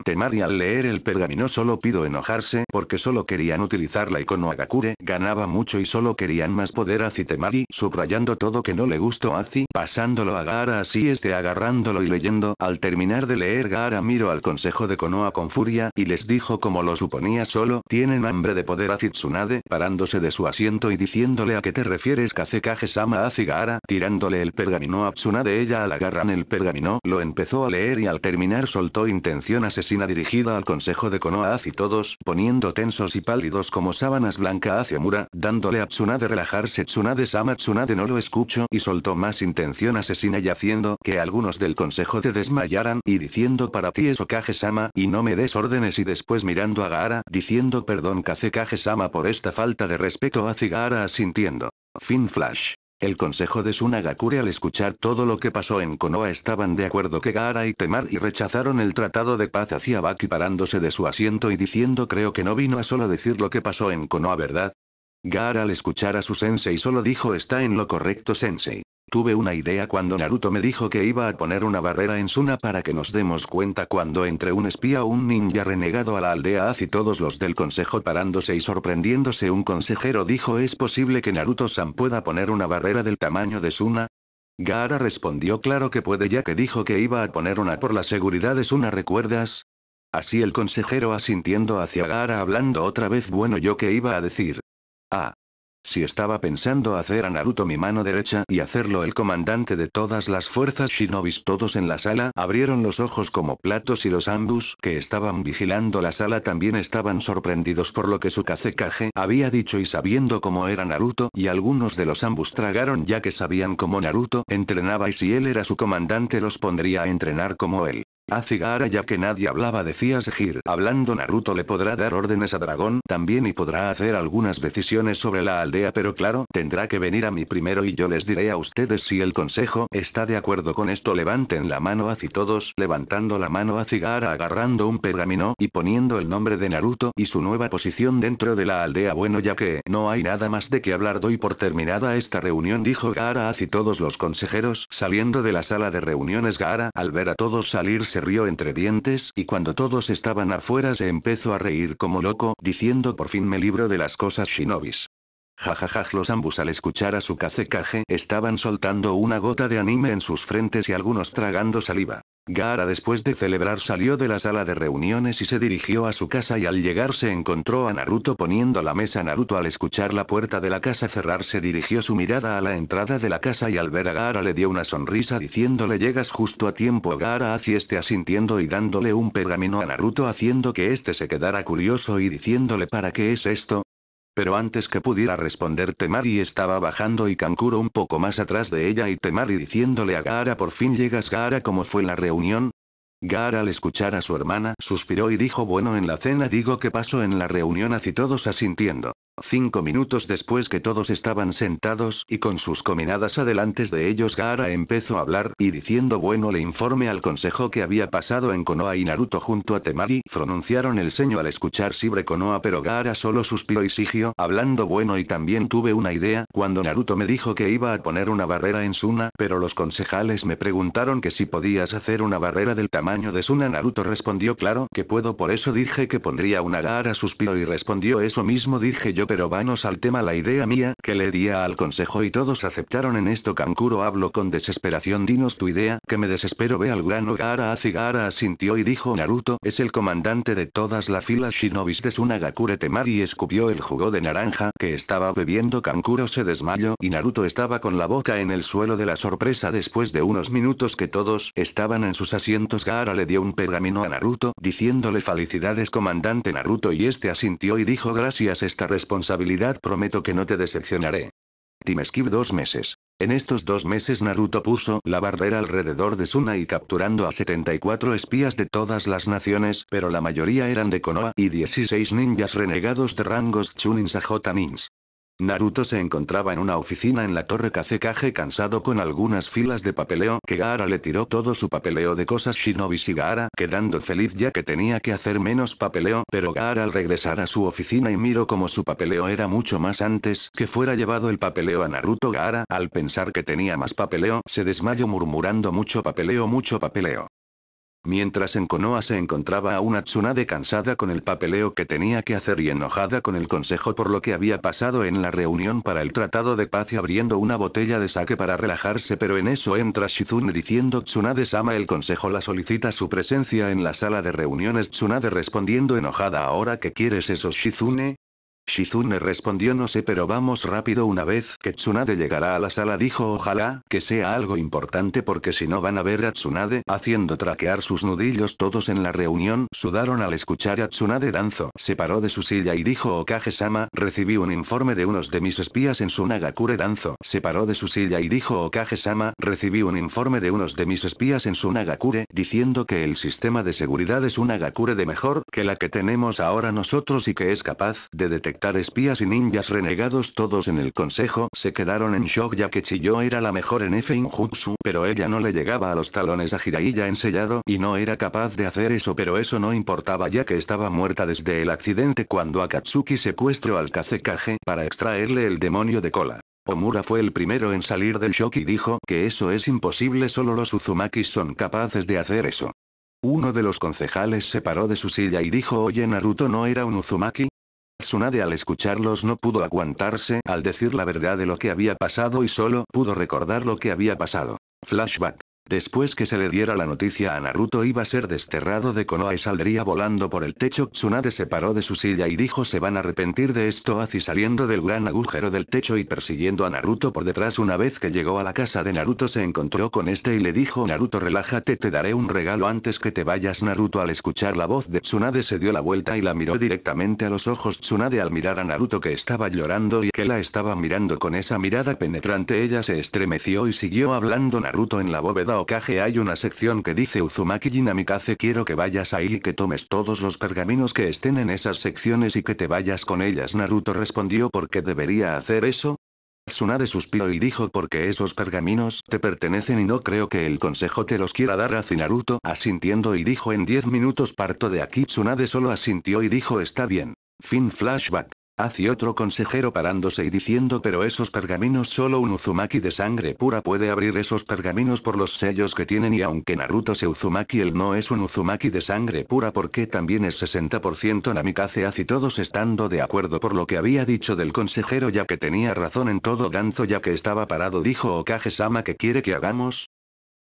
Temari al leer el pergamino solo pido enojarse porque solo querían utilizar la icono Agakure, ganaba mucho y solo querían más poder a Zitemari, subrayando todo que no le gustó a Zi, pasándolo a Gaara así este agarrándolo y leyendo. Al terminar de leer Gaara miró al consejo de Konoha con furia y les dijo como lo suponía solo, tienen hambre de poder a Zitsunade, parándose de su asiento y diciéndole a qué te refieres Kazekage-sama a Gaara, tirándole el pergamino a Tsunade ella al agarran el pergamino, lo empezó a leer y al terminar soltó intención asesina dirigida al Consejo de Konoha y todos, poniendo tensos y pálidos como sábanas blanca hacia Mura, dándole a Tsunade relajarse. Tsunade-sama Tsunade no lo escucho y soltó más intención asesina y haciendo que algunos del Consejo te desmayaran y diciendo para ti eso Okage-sama y no me des órdenes y después mirando a Gaara diciendo perdón Kage-sama por esta falta de respeto a Gaara asintiendo. Fin Flash. El consejo de Sunagakure al escuchar todo lo que pasó en Konoha estaban de acuerdo que Gaara y Temar y rechazaron el tratado de paz hacia Baki parándose de su asiento y diciendo creo que no vino a solo decir lo que pasó en Konoha ¿verdad? Gaara al escuchar a su sensei solo dijo está en lo correcto sensei. Tuve una idea cuando Naruto me dijo que iba a poner una barrera en Suna para que nos demos cuenta cuando entre un espía o un ninja renegado a la aldea hace y todos los del consejo parándose y sorprendiéndose un consejero dijo ¿Es posible que Naruto-san pueda poner una barrera del tamaño de Suna? Gaara respondió claro que puede ya que dijo que iba a poner una por la seguridad de Suna ¿recuerdas? Así el consejero asintiendo hacia Gaara hablando otra vez bueno yo que iba a decir. Ah, si estaba pensando hacer a Naruto mi mano derecha y hacerlo el comandante de todas las fuerzas shinobis todos en la sala abrieron los ojos como platos y los ambus que estaban vigilando la sala también estaban sorprendidos por lo que su Kazekage había dicho y sabiendo cómo era Naruto y algunos de los ambus tragaron ya que sabían cómo Naruto entrenaba y si él era su comandante los pondría a entrenar como él. Azigara ya que nadie hablaba decía Segir. Hablando Naruto le podrá dar órdenes a Dragón también y podrá hacer algunas decisiones sobre la aldea pero claro, tendrá que venir a mí primero y yo les diré a ustedes si el consejo está de acuerdo con esto levanten la mano hacia todos levantando la mano Azigara agarrando un pergamino y poniendo el nombre de Naruto y su nueva posición dentro de la aldea bueno ya que no hay nada más de que hablar doy por terminada esta reunión dijo Gara así todos los consejeros saliendo de la sala de reuniones Gara al ver a todos salirse se rió entre dientes y cuando todos estaban afuera se empezó a reír como loco, diciendo por fin me libro de las cosas shinobis. Jajajaj los ambos al escuchar a su cacecaje estaban soltando una gota de anime en sus frentes y algunos tragando saliva. Gara después de celebrar salió de la sala de reuniones y se dirigió a su casa y al llegar se encontró a Naruto poniendo la mesa Naruto al escuchar la puerta de la casa cerrarse dirigió su mirada a la entrada de la casa y al ver a Gara le dio una sonrisa diciéndole llegas justo a tiempo Gaara este asintiendo y dándole un pergamino a Naruto haciendo que este se quedara curioso y diciéndole para qué es esto, pero antes que pudiera responder Temari estaba bajando y Kankuro un poco más atrás de ella y Temari diciéndole a Gaara por fin llegas Gaara como fue la reunión, Gara al escuchar a su hermana suspiró y dijo bueno en la cena digo que pasó en la reunión así todos asintiendo. Cinco minutos después que todos estaban sentados y con sus cominadas adelantes de ellos Gara empezó a hablar y diciendo bueno le informe al consejo que había pasado en Konoha y Naruto junto a Temari pronunciaron el seño al escuchar Sibre Konoha pero Gara solo suspiró y siguió hablando bueno y también tuve una idea cuando Naruto me dijo que iba a poner una barrera en Suna pero los concejales me preguntaron que si podías hacer una barrera del tamaño tamaño de Suna Naruto respondió claro que puedo por eso dije que pondría una gara suspiro y respondió eso mismo dije yo pero vanos al tema la idea mía que le di al consejo y todos aceptaron en esto Kankuro habló con desesperación dinos tu idea que me desespero ve al grano Gara hace Gara asintió y dijo Naruto es el comandante de todas las filas shinobis de Suna Gakure Temari escupió el jugo de naranja que estaba bebiendo Kankuro se desmayó y Naruto estaba con la boca en el suelo de la sorpresa después de unos minutos que todos estaban en sus asientos le dio un pergamino a Naruto diciéndole felicidades comandante Naruto y este asintió y dijo gracias esta responsabilidad prometo que no te decepcionaré. Team Skip dos meses. En estos dos meses Naruto puso la barrera alrededor de Suna y capturando a 74 espías de todas las naciones, pero la mayoría eran de Konoha y 16 ninjas renegados de rangos Chunin Sajota Nins. Naruto se encontraba en una oficina en la torre Kazekage cansado con algunas filas de papeleo que Gaara le tiró todo su papeleo de cosas Shinobi y Gaara quedando feliz ya que tenía que hacer menos papeleo pero Gaara al regresar a su oficina y miro como su papeleo era mucho más antes que fuera llevado el papeleo a Naruto Gaara al pensar que tenía más papeleo se desmayó murmurando mucho papeleo mucho papeleo. Mientras en Konoha se encontraba a una Tsunade cansada con el papeleo que tenía que hacer y enojada con el consejo por lo que había pasado en la reunión para el tratado de paz y abriendo una botella de sake para relajarse pero en eso entra Shizune diciendo Tsunade-sama el consejo la solicita su presencia en la sala de reuniones Tsunade respondiendo enojada ahora que quieres eso Shizune, Shizune respondió no sé pero vamos rápido una vez que Tsunade llegará a la sala dijo ojalá que sea algo importante porque si no van a ver a Tsunade haciendo traquear sus nudillos todos en la reunión sudaron al escuchar a Tsunade danzo se paró de su silla y dijo Okage-sama recibí un informe de unos de mis espías en su nagakure danzo se paró de su silla y dijo Okage-sama recibí un informe de unos de mis espías en su nagakure diciendo que el sistema de seguridad es un nagakure de mejor que la que tenemos ahora nosotros y que es capaz de detectar espías y ninjas renegados todos en el consejo se quedaron en shock ya que Chiyo era la mejor en F-Injutsu pero ella no le llegaba a los talones a Jiraiya ensellado y no era capaz de hacer eso pero eso no importaba ya que estaba muerta desde el accidente cuando Akatsuki secuestró al Kazekage para extraerle el demonio de cola. Omura fue el primero en salir del shock y dijo que eso es imposible solo los Uzumaki son capaces de hacer eso. Uno de los concejales se paró de su silla y dijo oye Naruto no era un Uzumaki, Tsunade al escucharlos no pudo aguantarse al decir la verdad de lo que había pasado y solo pudo recordar lo que había pasado. Flashback. Después que se le diera la noticia a Naruto iba a ser desterrado de Konoha y saldría volando por el techo. Tsunade se paró de su silla y dijo se van a arrepentir de esto Así saliendo del gran agujero del techo y persiguiendo a Naruto por detrás una vez que llegó a la casa de Naruto se encontró con este y le dijo Naruto relájate te daré un regalo antes que te vayas Naruto al escuchar la voz de Tsunade se dio la vuelta y la miró directamente a los ojos Tsunade al mirar a Naruto que estaba llorando y que la estaba mirando con esa mirada penetrante ella se estremeció y siguió hablando Naruto en la bóveda Okage hay una sección que dice Uzumaki Jinamikaze quiero que vayas ahí y que tomes todos los pergaminos que estén en esas secciones y que te vayas con ellas Naruto respondió porque debería hacer eso, Tsunade suspiró y dijo porque esos pergaminos te pertenecen y no creo que el consejo te los quiera dar así Naruto asintiendo y dijo en 10 minutos parto de aquí Tsunade solo asintió y dijo está bien. Fin flashback. Hace otro consejero parándose y diciendo pero esos pergaminos solo un Uzumaki de sangre pura puede abrir esos pergaminos por los sellos que tienen y aunque Naruto se Uzumaki él no es un Uzumaki de sangre pura porque también es 60% Namikaze y todos estando de acuerdo por lo que había dicho del consejero ya que tenía razón en todo Ganzo ya que estaba parado dijo Okage-sama que quiere que hagamos,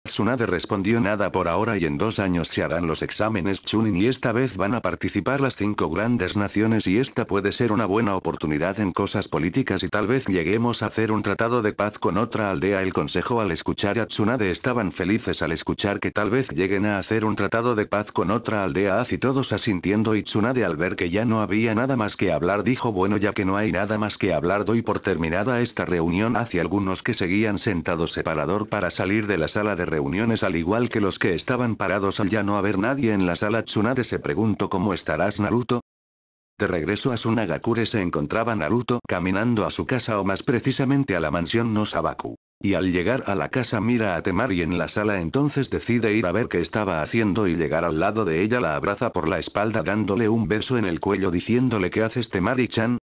Tsunade respondió nada por ahora y en dos años se harán los exámenes Chunin y esta vez van a participar las cinco grandes naciones y esta puede ser una buena oportunidad en cosas políticas y tal vez lleguemos a hacer un tratado de paz con otra aldea. El consejo al escuchar a Tsunade estaban felices al escuchar que tal vez lleguen a hacer un tratado de paz con otra aldea y todos asintiendo y Tsunade al ver que ya no había nada más que hablar dijo bueno ya que no hay nada más que hablar doy por terminada esta reunión hacia algunos que seguían sentados separador para salir de la sala de reunión Uniones al igual que los que estaban parados al ya no haber nadie en la sala Tsunade se preguntó cómo estarás Naruto. De regreso a Sunagakure se encontraba Naruto caminando a su casa o más precisamente a la mansión Nosabaku. Y al llegar a la casa mira a Temari en la sala entonces decide ir a ver qué estaba haciendo y llegar al lado de ella la abraza por la espalda dándole un beso en el cuello diciéndole ¿Qué haces Temari-chan,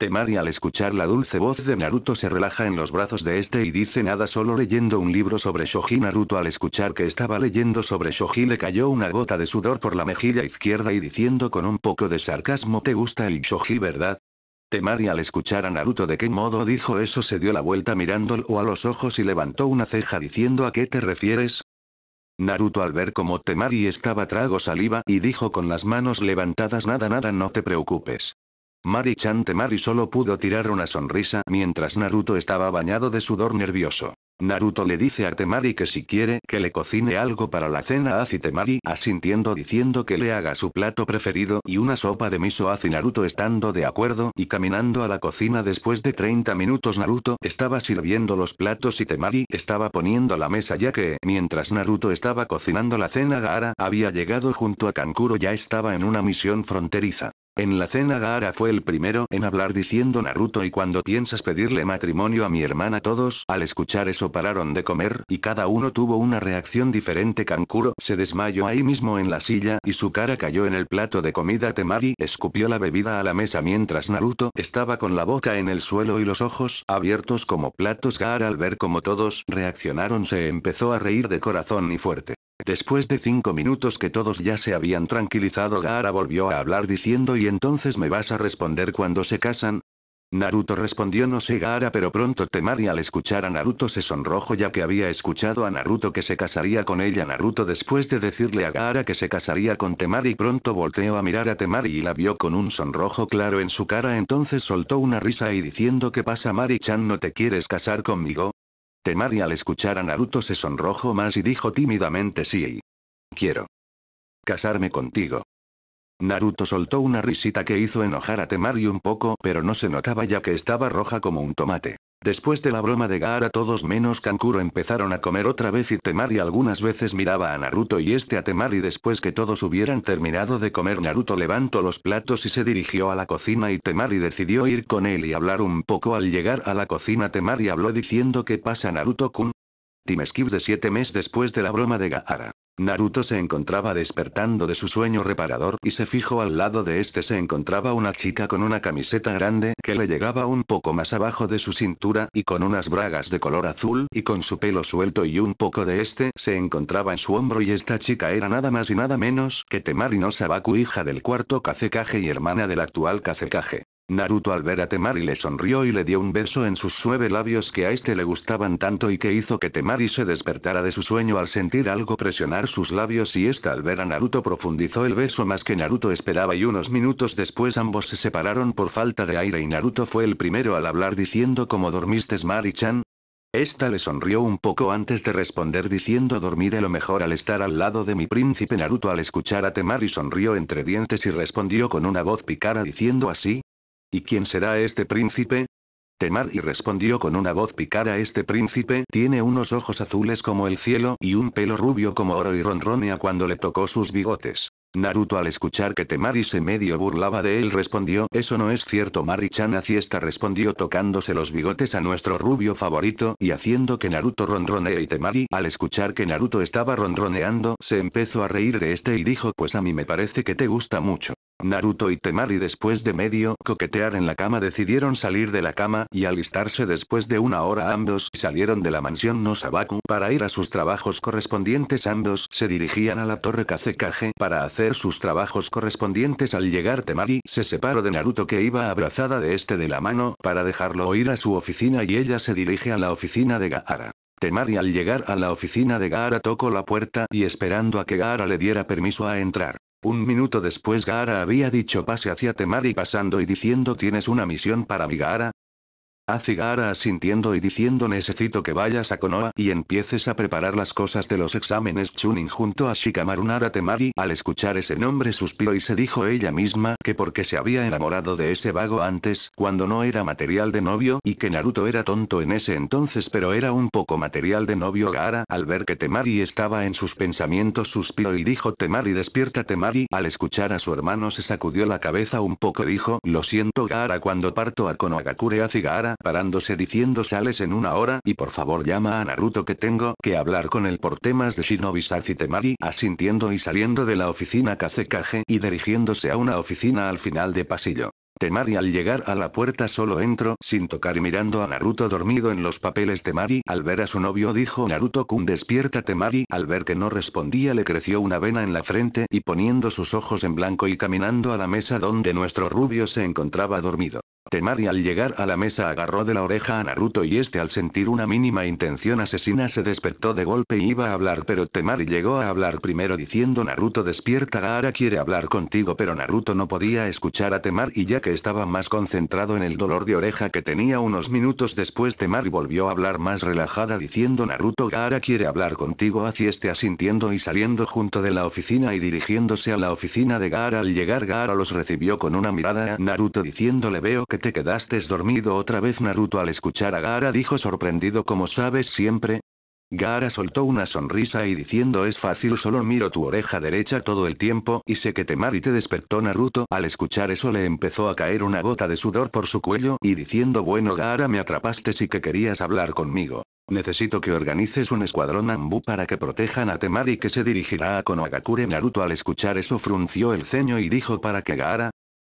Temari al escuchar la dulce voz de Naruto se relaja en los brazos de este y dice nada solo leyendo un libro sobre Shoji Naruto al escuchar que estaba leyendo sobre Shoji le cayó una gota de sudor por la mejilla izquierda y diciendo con un poco de sarcasmo te gusta el Shoji ¿verdad? Temari al escuchar a Naruto de qué modo dijo eso se dio la vuelta mirándolo a los ojos y levantó una ceja diciendo a qué te refieres. Naruto al ver cómo Temari estaba trago saliva y dijo con las manos levantadas nada nada no te preocupes. Mari chan Temari solo pudo tirar una sonrisa mientras Naruto estaba bañado de sudor nervioso. Naruto le dice a Temari que si quiere que le cocine algo para la cena hace Temari asintiendo diciendo que le haga su plato preferido y una sopa de miso y Naruto estando de acuerdo y caminando a la cocina después de 30 minutos Naruto estaba sirviendo los platos y Temari estaba poniendo la mesa ya que mientras Naruto estaba cocinando la cena Gaara había llegado junto a Kankuro ya estaba en una misión fronteriza. En la cena Gaara fue el primero en hablar diciendo Naruto y cuando piensas pedirle matrimonio a mi hermana todos al escuchar eso pararon de comer y cada uno tuvo una reacción diferente Kankuro se desmayó ahí mismo en la silla y su cara cayó en el plato de comida Temari escupió la bebida a la mesa mientras Naruto estaba con la boca en el suelo y los ojos abiertos como platos Gaara al ver como todos reaccionaron se empezó a reír de corazón y fuerte. Después de cinco minutos que todos ya se habían tranquilizado Gaara volvió a hablar diciendo ¿y entonces me vas a responder cuando se casan? Naruto respondió no sé Gaara pero pronto Temari al escuchar a Naruto se sonrojo ya que había escuchado a Naruto que se casaría con ella Naruto después de decirle a Gaara que se casaría con Temari pronto volteó a mirar a Temari y la vio con un sonrojo claro en su cara entonces soltó una risa y diciendo ¿qué pasa Mari-chan no te quieres casar conmigo? Temari al escuchar a Naruto se sonrojó más y dijo tímidamente sí. Quiero. Casarme contigo. Naruto soltó una risita que hizo enojar a Temari un poco pero no se notaba ya que estaba roja como un tomate. Después de la broma de Gaara todos menos Kankuro empezaron a comer otra vez y Temari algunas veces miraba a Naruto y este a Temari después que todos hubieran terminado de comer Naruto levantó los platos y se dirigió a la cocina y Temari decidió ir con él y hablar un poco al llegar a la cocina Temari habló diciendo que pasa Naruto-kun, Timeskip de siete meses después de la broma de Gaara. Naruto se encontraba despertando de su sueño reparador y se fijó al lado de este se encontraba una chica con una camiseta grande que le llegaba un poco más abajo de su cintura y con unas bragas de color azul y con su pelo suelto y un poco de este se encontraba en su hombro y esta chica era nada más y nada menos que Temari no Sabaku hija del cuarto Kazekage y hermana del actual Kazekage. Naruto al ver a Temari le sonrió y le dio un beso en sus suave labios que a este le gustaban tanto y que hizo que Temari se despertara de su sueño al sentir algo presionar sus labios y esta al ver a Naruto profundizó el beso más que Naruto esperaba y unos minutos después ambos se separaron por falta de aire y Naruto fue el primero al hablar diciendo cómo dormiste Mari-chan. Esta le sonrió un poco antes de responder diciendo dormiré lo mejor al estar al lado de mi príncipe Naruto al escuchar a Temari sonrió entre dientes y respondió con una voz picara diciendo así, ¿Y quién será este príncipe? Temari respondió con una voz picara este príncipe tiene unos ojos azules como el cielo y un pelo rubio como oro y ronronea cuando le tocó sus bigotes. Naruto al escuchar que Temari se medio burlaba de él respondió Eso no es cierto Mari-chan a respondió tocándose los bigotes a nuestro rubio favorito y haciendo que Naruto ronronee y Temari al escuchar que Naruto estaba ronroneando se empezó a reír de este y dijo Pues a mí me parece que te gusta mucho. Naruto y Temari después de medio coquetear en la cama decidieron salir de la cama y alistarse después de una hora ambos salieron de la mansión Nosabaku para ir a sus trabajos correspondientes ambos se dirigían a la torre kage para hacer sus trabajos correspondientes al llegar Temari se separó de Naruto que iba abrazada de este de la mano para dejarlo ir a su oficina y ella se dirige a la oficina de Gaara. Temari al llegar a la oficina de Gaara tocó la puerta y esperando a que Gaara le diera permiso a entrar. Un minuto después Gaara había dicho pase hacia Temari pasando y diciendo tienes una misión para mi Gaara, Azigara asintiendo y diciendo necesito que vayas a Konoha y empieces a preparar las cosas de los exámenes Chunin junto a Shikamaru Temari Al escuchar ese nombre suspiró y se dijo ella misma que porque se había enamorado de ese vago antes, cuando no era material de novio y que Naruto era tonto en ese entonces pero era un poco material de novio Gara Al ver que Temari estaba en sus pensamientos suspiró y dijo Temari despierta Temari. Al escuchar a su hermano se sacudió la cabeza un poco dijo lo siento Gara cuando parto a Konohagakure Azigara parándose diciendo sales en una hora y por favor llama a Naruto que tengo que hablar con él por temas de Shinobi Temari asintiendo y saliendo de la oficina KCKG y dirigiéndose a una oficina al final de pasillo. Temari al llegar a la puerta solo entró sin tocar y mirando a Naruto dormido en los papeles Temari al ver a su novio dijo Naruto-kun despierta Temari al ver que no respondía le creció una vena en la frente y poniendo sus ojos en blanco y caminando a la mesa donde nuestro rubio se encontraba dormido. Temari al llegar a la mesa agarró de la oreja a Naruto y este al sentir una mínima intención asesina se despertó de golpe y iba a hablar pero Temari llegó a hablar primero diciendo Naruto despierta Gaara quiere hablar contigo pero Naruto no podía escuchar a Temari y ya que estaba más concentrado en el dolor de oreja que tenía unos minutos después Temari volvió a hablar más relajada diciendo Naruto Gaara quiere hablar contigo así este asintiendo y saliendo junto de la oficina y dirigiéndose a la oficina de Gaara al llegar Gaara los recibió con una mirada a Naruto diciéndole veo que te quedaste dormido otra vez Naruto al escuchar a Gara dijo sorprendido como sabes siempre. Gara soltó una sonrisa y diciendo es fácil solo miro tu oreja derecha todo el tiempo y sé que temari te despertó Naruto al escuchar eso le empezó a caer una gota de sudor por su cuello y diciendo bueno Gara me atrapaste si que querías hablar conmigo. Necesito que organices un escuadrón Ambu para que protejan a Temari que se dirigirá a Konohagakure Naruto al escuchar eso frunció el ceño y dijo para que Gaara,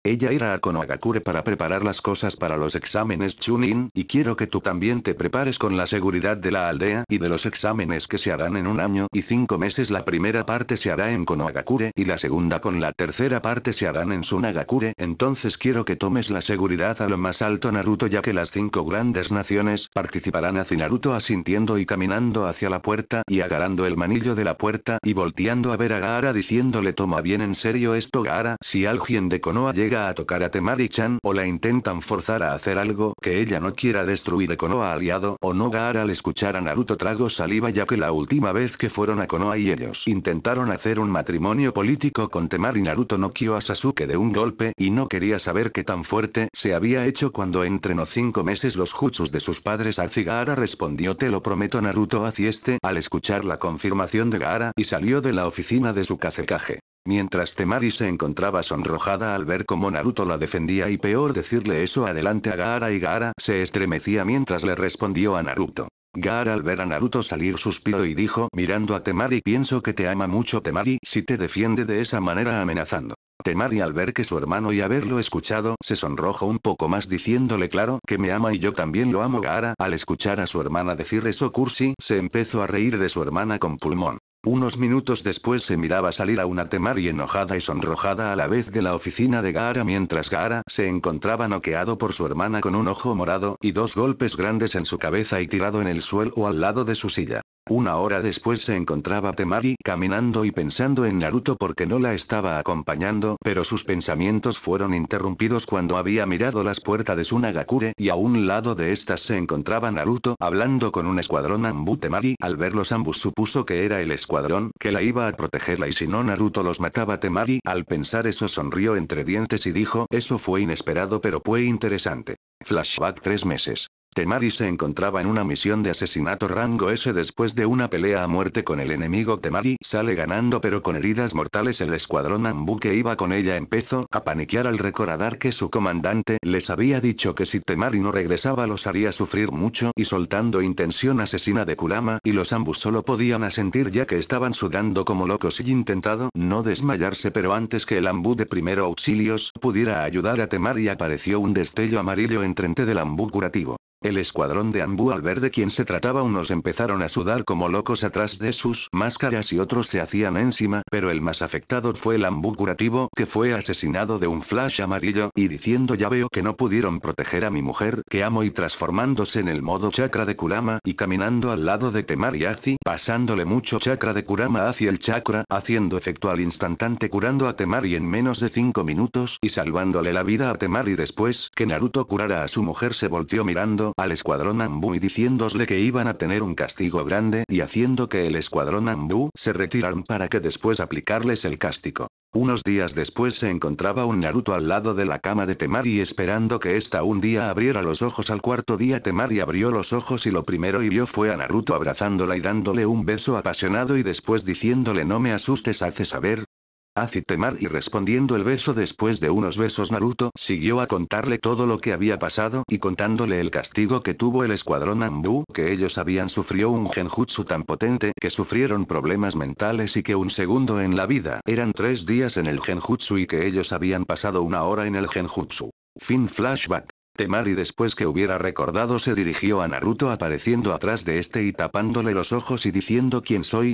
ella irá a Konohagakure para preparar las cosas para los exámenes Chunin, y quiero que tú también te prepares con la seguridad de la aldea y de los exámenes que se harán en un año y cinco meses. La primera parte se hará en Konohagakure y la segunda con la tercera parte se harán en Sunagakure. Entonces quiero que tomes la seguridad a lo más alto Naruto ya que las cinco grandes naciones participarán hacia Naruto asintiendo y caminando hacia la puerta y agarrando el manillo de la puerta y volteando a ver a Gaara diciéndole toma bien en serio esto Gaara si alguien de Konoha llega a tocar a Temari-chan o la intentan forzar a hacer algo que ella no quiera destruir Konoha aliado o no Gaara al escuchar a Naruto trago saliva ya que la última vez que fueron a Konoha y ellos intentaron hacer un matrimonio político con Temari Naruto no quio a Sasuke de un golpe y no quería saber qué tan fuerte se había hecho cuando entrenó cinco meses los jutsus de sus padres Gaara respondió te lo prometo Naruto este al escuchar la confirmación de Gaara y salió de la oficina de su cacecaje. Mientras Temari se encontraba sonrojada al ver cómo Naruto la defendía y peor decirle eso adelante a Gaara y Gaara se estremecía mientras le respondió a Naruto. Gaara al ver a Naruto salir suspiró y dijo mirando a Temari pienso que te ama mucho Temari si te defiende de esa manera amenazando. Temari al ver que su hermano y haberlo escuchado se sonrojó un poco más diciéndole claro que me ama y yo también lo amo Gaara al escuchar a su hermana decir eso Cursi se empezó a reír de su hermana con pulmón. Unos minutos después se miraba salir a una temari enojada y sonrojada a la vez de la oficina de Gaara mientras Gara se encontraba noqueado por su hermana con un ojo morado y dos golpes grandes en su cabeza y tirado en el suelo o al lado de su silla. Una hora después se encontraba Temari caminando y pensando en Naruto porque no la estaba acompañando, pero sus pensamientos fueron interrumpidos cuando había mirado las puertas de su Sunagakure y a un lado de estas se encontraba Naruto hablando con un escuadrón Ambu Temari. Al verlos Ambus supuso que era el escuadrón que la iba a protegerla y si no Naruto los mataba Temari. Al pensar eso sonrió entre dientes y dijo, eso fue inesperado pero fue interesante. Flashback tres meses. Temari se encontraba en una misión de asesinato rango S después de una pelea a muerte con el enemigo Temari sale ganando pero con heridas mortales el escuadrón Ambu que iba con ella empezó a paniquear al recordar que su comandante les había dicho que si Temari no regresaba los haría sufrir mucho y soltando intención asesina de Kurama y los Ambu solo podían asentir ya que estaban sudando como locos y intentado no desmayarse pero antes que el Ambu de primero auxilios pudiera ayudar a Temari apareció un destello amarillo en del Ambu curativo. El escuadrón de ambu al ver de quién se trataba unos empezaron a sudar como locos atrás de sus máscaras y otros se hacían encima, pero el más afectado fue el ambu curativo que fue asesinado de un flash amarillo y diciendo ya veo que no pudieron proteger a mi mujer que amo y transformándose en el modo chakra de Kurama y caminando al lado de Temari Azi, pasándole mucho chakra de Kurama hacia el chakra, haciendo efecto al instantante curando a Temari en menos de 5 minutos y salvándole la vida a Temari después que Naruto curara a su mujer se volteó mirando al escuadrón Ambu y diciéndosle que iban a tener un castigo grande y haciendo que el escuadrón Ambu se retiraran para que después aplicarles el castigo. Unos días después se encontraba un Naruto al lado de la cama de Temari esperando que ésta un día abriera los ojos al cuarto día Temari abrió los ojos y lo primero y vio fue a Naruto abrazándola y dándole un beso apasionado y después diciéndole no me asustes hace saber, Azitemar y respondiendo el beso después de unos besos Naruto siguió a contarle todo lo que había pasado y contándole el castigo que tuvo el escuadrón Anbu que ellos habían sufrido un genjutsu tan potente que sufrieron problemas mentales y que un segundo en la vida eran tres días en el genjutsu y que ellos habían pasado una hora en el genjutsu. Fin flashback. Temari después que hubiera recordado se dirigió a Naruto apareciendo atrás de este y tapándole los ojos y diciendo quién soy,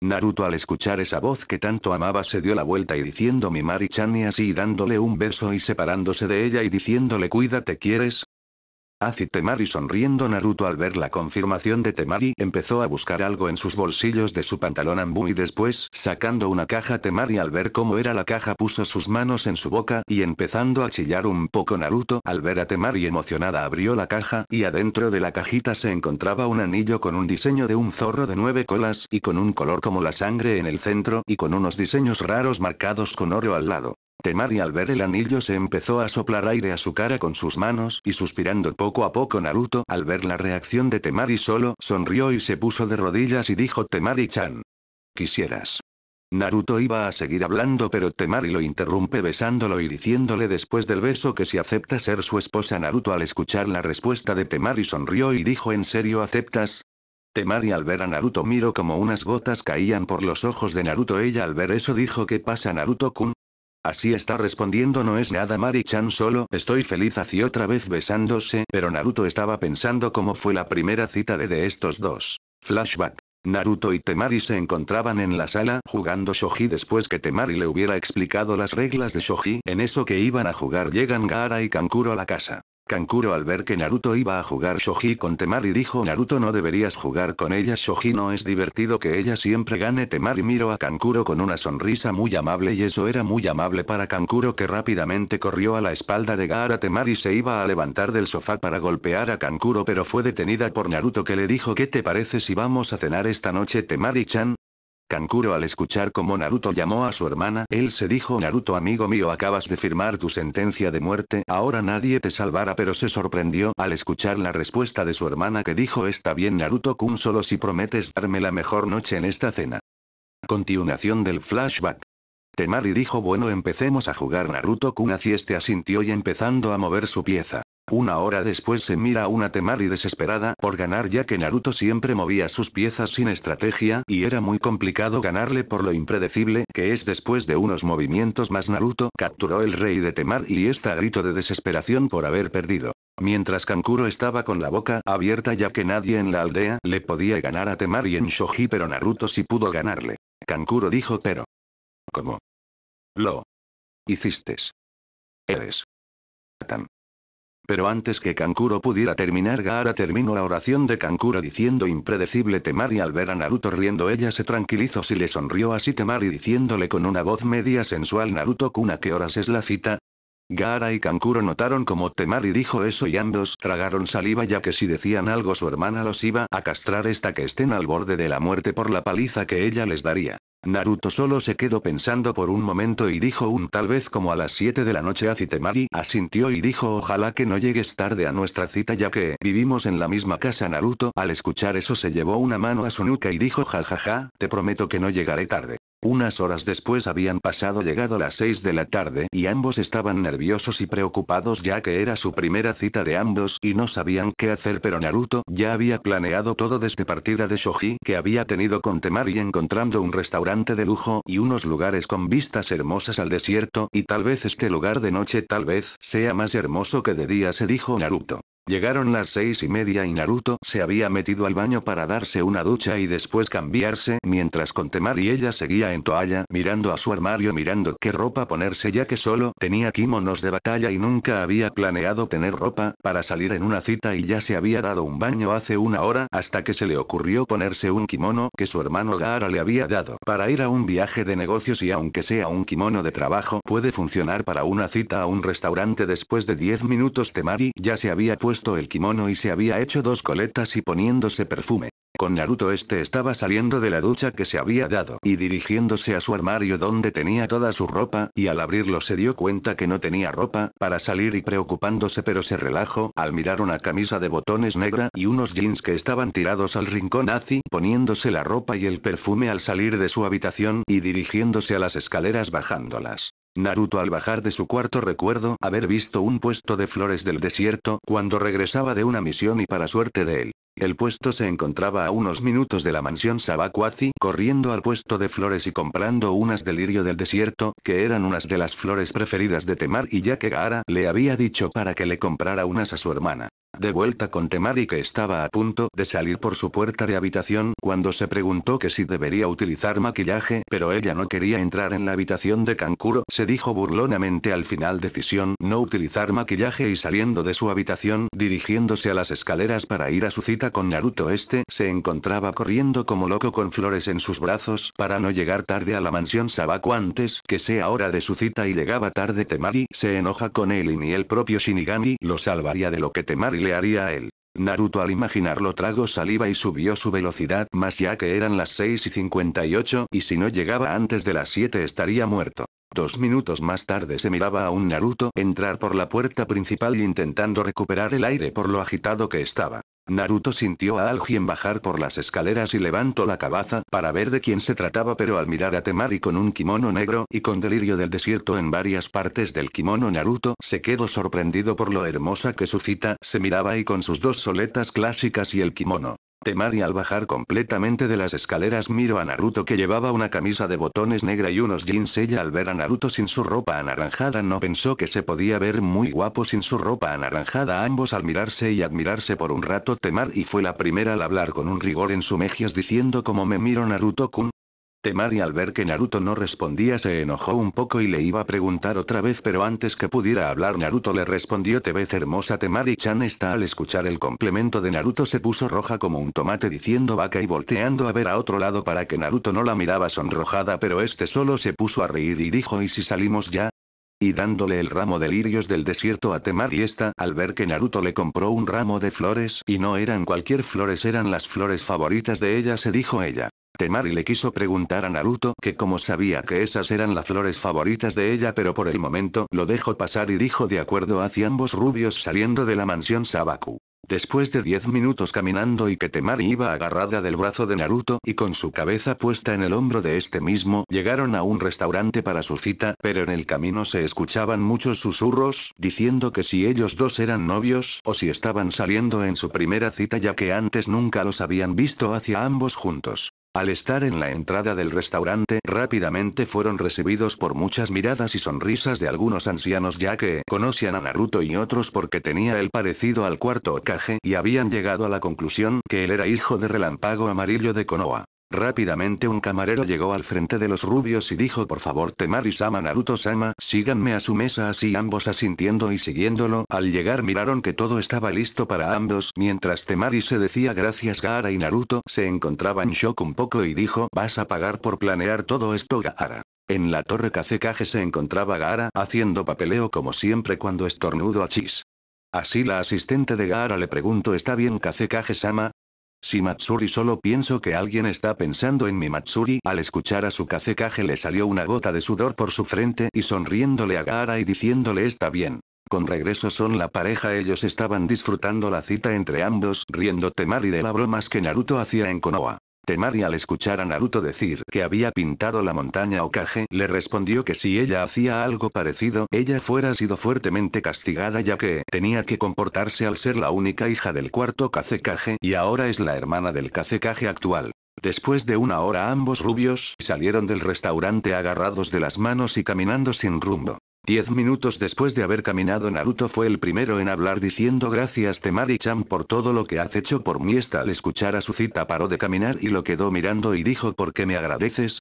Naruto al escuchar esa voz que tanto amaba se dio la vuelta y diciendo mi mari y así dándole un beso y separándose de ella y diciéndole cuídate quieres, Azitemari Temari sonriendo Naruto al ver la confirmación de Temari empezó a buscar algo en sus bolsillos de su pantalón ambu y después sacando una caja Temari al ver cómo era la caja puso sus manos en su boca y empezando a chillar un poco Naruto al ver a Temari emocionada abrió la caja y adentro de la cajita se encontraba un anillo con un diseño de un zorro de nueve colas y con un color como la sangre en el centro y con unos diseños raros marcados con oro al lado. Temari al ver el anillo se empezó a soplar aire a su cara con sus manos y suspirando poco a poco Naruto al ver la reacción de Temari solo sonrió y se puso de rodillas y dijo Temari-chan. Quisieras. Naruto iba a seguir hablando pero Temari lo interrumpe besándolo y diciéndole después del beso que si acepta ser su esposa Naruto al escuchar la respuesta de Temari sonrió y dijo ¿En serio aceptas? Temari al ver a Naruto miró como unas gotas caían por los ojos de Naruto ella al ver eso dijo ¿Qué pasa Naruto-kun? Así está respondiendo no es nada Mari-chan solo estoy feliz así otra vez besándose pero Naruto estaba pensando cómo fue la primera cita de, de estos dos. Flashback. Naruto y Temari se encontraban en la sala jugando Shoji después que Temari le hubiera explicado las reglas de Shoji en eso que iban a jugar llegan Gaara y Kankuro a la casa. Kankuro al ver que Naruto iba a jugar Shoji con Temari dijo Naruto no deberías jugar con ella Shoji no es divertido que ella siempre gane Temari miró a Kankuro con una sonrisa muy amable y eso era muy amable para Kankuro que rápidamente corrió a la espalda de Gaara Temari se iba a levantar del sofá para golpear a Kankuro pero fue detenida por Naruto que le dijo ¿qué te parece si vamos a cenar esta noche Temari-chan? Kankuro al escuchar cómo Naruto llamó a su hermana, él se dijo Naruto amigo mío acabas de firmar tu sentencia de muerte, ahora nadie te salvará pero se sorprendió al escuchar la respuesta de su hermana que dijo está bien Naruto-kun solo si prometes darme la mejor noche en esta cena. Continuación del flashback. Temari dijo bueno empecemos a jugar Naruto-kun así este asintió y empezando a mover su pieza. Una hora después se mira a una temari desesperada por ganar ya que Naruto siempre movía sus piezas sin estrategia y era muy complicado ganarle por lo impredecible que es después de unos movimientos más Naruto capturó el rey de Temar y está grito de desesperación por haber perdido. Mientras Kankuro estaba con la boca abierta ya que nadie en la aldea le podía ganar a Temar y en Shoji pero Naruto sí pudo ganarle. Kankuro dijo pero. ¿Cómo? Lo. Hiciste. Eres. Tan. Pero antes que Kankuro pudiera terminar Gaara terminó la oración de Kankuro diciendo impredecible Temari al ver a Naruto riendo ella se tranquilizó si le sonrió así Temari diciéndole con una voz media sensual Naruto kuna, qué horas es la cita? Gaara y Kankuro notaron como Temari dijo eso y ambos tragaron saliva ya que si decían algo su hermana los iba a castrar hasta que estén al borde de la muerte por la paliza que ella les daría. Naruto solo se quedó pensando por un momento y dijo un tal vez como a las 7 de la noche Azitemari asintió y dijo ojalá que no llegues tarde a nuestra cita ya que vivimos en la misma casa Naruto al escuchar eso se llevó una mano a su nuca y dijo jajaja, te prometo que no llegaré tarde. Unas horas después habían pasado llegado las seis de la tarde y ambos estaban nerviosos y preocupados ya que era su primera cita de ambos y no sabían qué hacer pero Naruto ya había planeado todo desde partida de Shoji que había tenido con Temari encontrando un restaurante de lujo y unos lugares con vistas hermosas al desierto y tal vez este lugar de noche tal vez sea más hermoso que de día se dijo Naruto. Llegaron las seis y media y Naruto se había metido al baño para darse una ducha y después cambiarse mientras con Temari y ella seguía en toalla mirando a su armario mirando qué ropa ponerse ya que solo tenía kimonos de batalla y nunca había planeado tener ropa para salir en una cita y ya se había dado un baño hace una hora hasta que se le ocurrió ponerse un kimono que su hermano Gaara le había dado para ir a un viaje de negocios y aunque sea un kimono de trabajo puede funcionar para una cita a un restaurante después de 10 minutos Temari ya se había puesto el kimono y se había hecho dos coletas y poniéndose perfume. Con Naruto este estaba saliendo de la ducha que se había dado y dirigiéndose a su armario donde tenía toda su ropa y al abrirlo se dio cuenta que no tenía ropa para salir y preocupándose pero se relajó al mirar una camisa de botones negra y unos jeans que estaban tirados al rincón nazi poniéndose la ropa y el perfume al salir de su habitación y dirigiéndose a las escaleras bajándolas. Naruto al bajar de su cuarto recuerdo haber visto un puesto de flores del desierto cuando regresaba de una misión y para suerte de él, el puesto se encontraba a unos minutos de la mansión Sabacuazi, corriendo al puesto de flores y comprando unas delirio del desierto, que eran unas de las flores preferidas de Temar y ya que Gaara le había dicho para que le comprara unas a su hermana. De vuelta con y que estaba a punto de salir por su puerta de habitación cuando se preguntó que si debería utilizar maquillaje pero ella no quería entrar en la habitación de Kankuro se dijo burlonamente al final decisión no utilizar maquillaje y saliendo de su habitación dirigiéndose a las escaleras para ir a su cita con Naruto este se encontraba corriendo como loco con flores en sus brazos para no llegar tarde a la mansión Sabaku antes que sea hora de su cita y llegaba tarde Temari se enoja con él y ni el propio Shinigami lo salvaría de lo que Temari le haría a él. Naruto al imaginarlo trago saliva y subió su velocidad más ya que eran las 6 y 58 y si no llegaba antes de las 7 estaría muerto. Dos minutos más tarde se miraba a un Naruto entrar por la puerta principal intentando recuperar el aire por lo agitado que estaba. Naruto sintió a alguien bajar por las escaleras y levantó la cabeza para ver de quién se trataba pero al mirar a Temari con un kimono negro y con delirio del desierto en varias partes del kimono Naruto se quedó sorprendido por lo hermosa que su cita se miraba y con sus dos soletas clásicas y el kimono. Temari al bajar completamente de las escaleras miro a Naruto que llevaba una camisa de botones negra y unos jeans. Ella al ver a Naruto sin su ropa anaranjada no pensó que se podía ver muy guapo sin su ropa anaranjada. Ambos al mirarse y admirarse por un rato Temari fue la primera al hablar con un rigor en su mejillas diciendo como me miro Naruto-kun, Temari al ver que Naruto no respondía se enojó un poco y le iba a preguntar otra vez pero antes que pudiera hablar Naruto le respondió te ves hermosa Temari-chan está al escuchar el complemento de Naruto se puso roja como un tomate diciendo vaca y volteando a ver a otro lado para que Naruto no la miraba sonrojada pero este solo se puso a reír y dijo ¿y si salimos ya? y dándole el ramo de lirios del desierto a Temari esta al ver que Naruto le compró un ramo de flores y no eran cualquier flores eran las flores favoritas de ella se dijo ella. Temari le quiso preguntar a Naruto que como sabía que esas eran las flores favoritas de ella pero por el momento lo dejó pasar y dijo de acuerdo hacia ambos rubios saliendo de la mansión Sabaku. Después de 10 minutos caminando y que Temari iba agarrada del brazo de Naruto y con su cabeza puesta en el hombro de este mismo, llegaron a un restaurante para su cita, pero en el camino se escuchaban muchos susurros, diciendo que si ellos dos eran novios o si estaban saliendo en su primera cita ya que antes nunca los habían visto hacia ambos juntos. Al estar en la entrada del restaurante rápidamente fueron recibidos por muchas miradas y sonrisas de algunos ancianos ya que conocían a Naruto y otros porque tenía el parecido al cuarto Okage y habían llegado a la conclusión que él era hijo de Relámpago Amarillo de Konoha. Rápidamente un camarero llegó al frente de los rubios y dijo por favor Temari-sama Naruto-sama síganme a su mesa así ambos asintiendo y siguiéndolo al llegar miraron que todo estaba listo para ambos mientras Temari se decía gracias Gaara y Naruto se encontraba en shock un poco y dijo vas a pagar por planear todo esto Gaara. En la torre Kage se encontraba Gaara haciendo papeleo como siempre cuando estornudo a Chis. Así la asistente de Gaara le preguntó ¿está bien kage sama si Matsuri solo pienso que alguien está pensando en mi Matsuri. Al escuchar a su cacecaje le salió una gota de sudor por su frente y sonriéndole a Gara y diciéndole está bien. Con regreso son la pareja ellos estaban disfrutando la cita entre ambos riendo Temari de la bromas que Naruto hacía en Konoha. Temari al escuchar a Naruto decir que había pintado la montaña Okage le respondió que si ella hacía algo parecido ella fuera sido fuertemente castigada ya que tenía que comportarse al ser la única hija del cuarto kage y ahora es la hermana del kage actual. Después de una hora ambos rubios salieron del restaurante agarrados de las manos y caminando sin rumbo. Diez minutos después de haber caminado Naruto fue el primero en hablar diciendo gracias Temari-chan por todo lo que has hecho por mí esta al escuchar a su cita paró de caminar y lo quedó mirando y dijo ¿por qué me agradeces?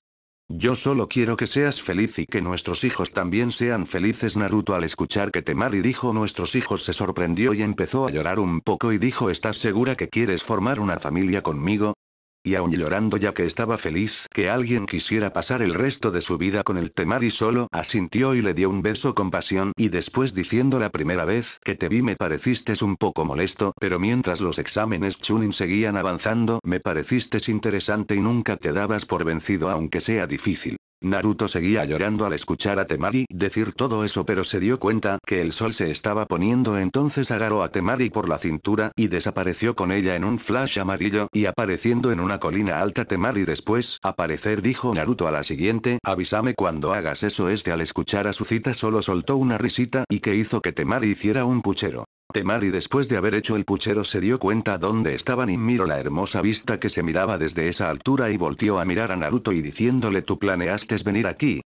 Yo solo quiero que seas feliz y que nuestros hijos también sean felices Naruto al escuchar que Temari dijo nuestros hijos se sorprendió y empezó a llorar un poco y dijo ¿estás segura que quieres formar una familia conmigo? y aún llorando ya que estaba feliz que alguien quisiera pasar el resto de su vida con el temari solo, asintió y le dio un beso con pasión y después diciendo la primera vez que te vi me pareciste un poco molesto, pero mientras los exámenes Chunin seguían avanzando me pareciste interesante y nunca te dabas por vencido aunque sea difícil. Naruto seguía llorando al escuchar a Temari decir todo eso pero se dio cuenta que el sol se estaba poniendo entonces agarró a Temari por la cintura y desapareció con ella en un flash amarillo y apareciendo en una colina alta Temari después aparecer dijo Naruto a la siguiente avísame cuando hagas eso este al escuchar a su cita solo soltó una risita y que hizo que Temari hiciera un puchero. Temari después de haber hecho el puchero se dio cuenta dónde estaban y miró la hermosa vista que se miraba desde esa altura y volteó a mirar a Naruto y diciéndole tú planeaste venir aquí,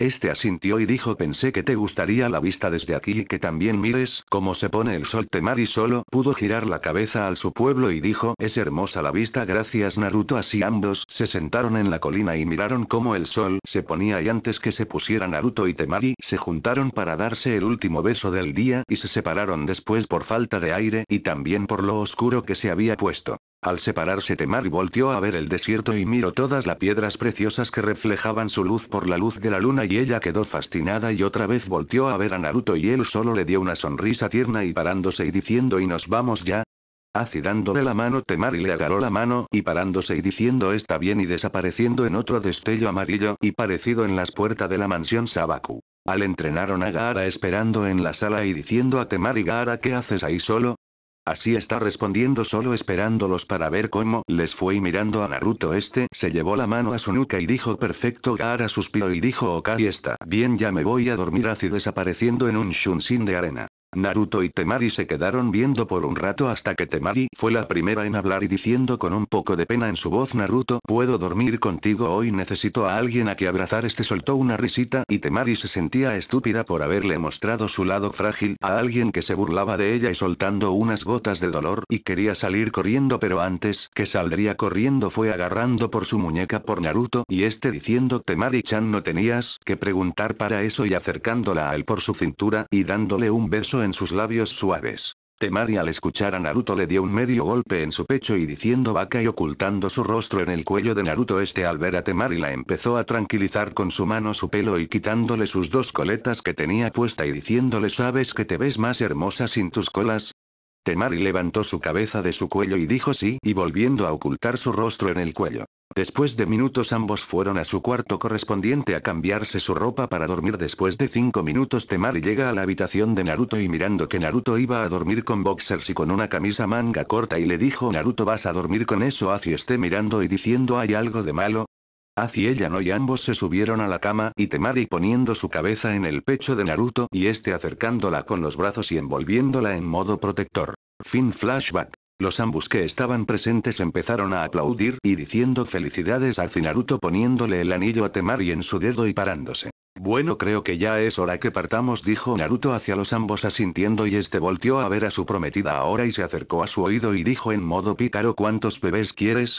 este asintió y dijo pensé que te gustaría la vista desde aquí y que también mires cómo se pone el sol Temari solo pudo girar la cabeza al su pueblo y dijo es hermosa la vista gracias Naruto así ambos se sentaron en la colina y miraron cómo el sol se ponía y antes que se pusiera Naruto y Temari se juntaron para darse el último beso del día y se separaron después por falta de aire y también por lo oscuro que se había puesto. Al separarse Temari volteó a ver el desierto y miró todas las piedras preciosas que reflejaban su luz por la luz de la luna y ella quedó fascinada y otra vez volteó a ver a Naruto y él solo le dio una sonrisa tierna y parándose y diciendo y nos vamos ya. Así dándole la mano Temari le agarró la mano y parándose y diciendo está bien y desapareciendo en otro destello amarillo y parecido en las puertas de la mansión Sabaku. Al entrenaron a Gaara esperando en la sala y diciendo a Temari Gaara ¿qué haces ahí solo? Así está respondiendo solo esperándolos para ver cómo les fue y mirando a Naruto este se llevó la mano a su nuca y dijo perfecto Gaara suspiró y dijo Okai está bien ya me voy a dormir así desapareciendo en un shunshin de arena. Naruto y Temari se quedaron viendo por un rato hasta que Temari fue la primera en hablar y diciendo con un poco de pena en su voz Naruto puedo dormir contigo hoy necesito a alguien a que abrazar este soltó una risita y Temari se sentía estúpida por haberle mostrado su lado frágil a alguien que se burlaba de ella y soltando unas gotas de dolor y quería salir corriendo pero antes que saldría corriendo fue agarrando por su muñeca por Naruto y este diciendo Temari-chan no tenías que preguntar para eso y acercándola a él por su cintura y dándole un beso en sus labios suaves. Temari al escuchar a Naruto le dio un medio golpe en su pecho y diciendo vaca y ocultando su rostro en el cuello de Naruto este al ver a Temari la empezó a tranquilizar con su mano su pelo y quitándole sus dos coletas que tenía puesta y diciéndole sabes que te ves más hermosa sin tus colas, Temari levantó su cabeza de su cuello y dijo sí y volviendo a ocultar su rostro en el cuello. Después de minutos ambos fueron a su cuarto correspondiente a cambiarse su ropa para dormir. Después de cinco minutos Temari llega a la habitación de Naruto y mirando que Naruto iba a dormir con boxers y con una camisa manga corta y le dijo Naruto vas a dormir con eso así esté mirando y diciendo hay algo de malo, Hacia ella no y ambos se subieron a la cama y Temari poniendo su cabeza en el pecho de Naruto y este acercándola con los brazos y envolviéndola en modo protector. Fin flashback. Los ambos que estaban presentes empezaron a aplaudir y diciendo felicidades fin Naruto poniéndole el anillo a Temari en su dedo y parándose. Bueno creo que ya es hora que partamos dijo Naruto hacia los ambos asintiendo y este volteó a ver a su prometida ahora y se acercó a su oído y dijo en modo pícaro ¿cuántos bebés quieres?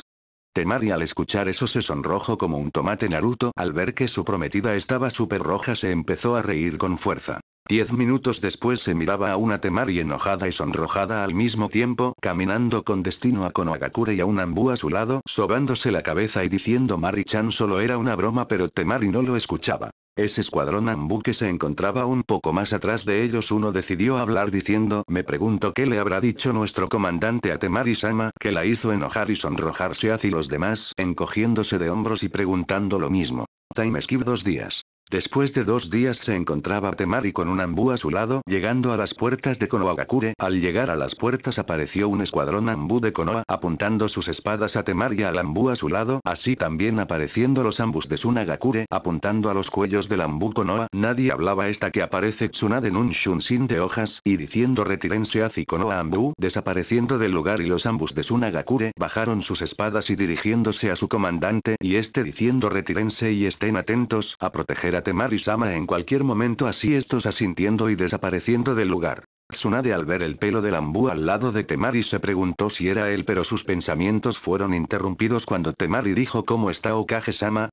Temari al escuchar eso se sonrojó como un tomate Naruto al ver que su prometida estaba súper roja se empezó a reír con fuerza. Diez minutos después se miraba a una Temari enojada y sonrojada al mismo tiempo, caminando con destino a Konohagakure y a un Ambu a su lado, sobándose la cabeza y diciendo Mari-chan solo era una broma pero Temari no lo escuchaba. Ese escuadrón Ambu que se encontraba un poco más atrás de ellos uno decidió hablar diciendo me pregunto qué le habrá dicho nuestro comandante a y Sama que la hizo enojar y sonrojarse hacia los demás encogiéndose de hombros y preguntando lo mismo. Time skip dos días. Después de dos días se encontraba Temari con un ambu a su lado llegando a las puertas de Konohagakure. Al llegar a las puertas apareció un escuadrón ambu de Konoha apuntando sus espadas a Temari y al ambu a su lado, así también apareciendo los ambus de Sunagakure apuntando a los cuellos del ambu Konoha. Nadie hablaba esta que aparece Tsunade en un sin de hojas y diciendo retirense a Konoha ambú, desapareciendo del lugar y los ambus de Sunagakure bajaron sus espadas y dirigiéndose a su comandante y este diciendo retirense y estén atentos a proteger Temari-sama en cualquier momento así estos asintiendo y desapareciendo del lugar. Tsunade al ver el pelo del ambú al lado de Temari se preguntó si era él pero sus pensamientos fueron interrumpidos cuando Temari dijo ¿Cómo está Okage-sama?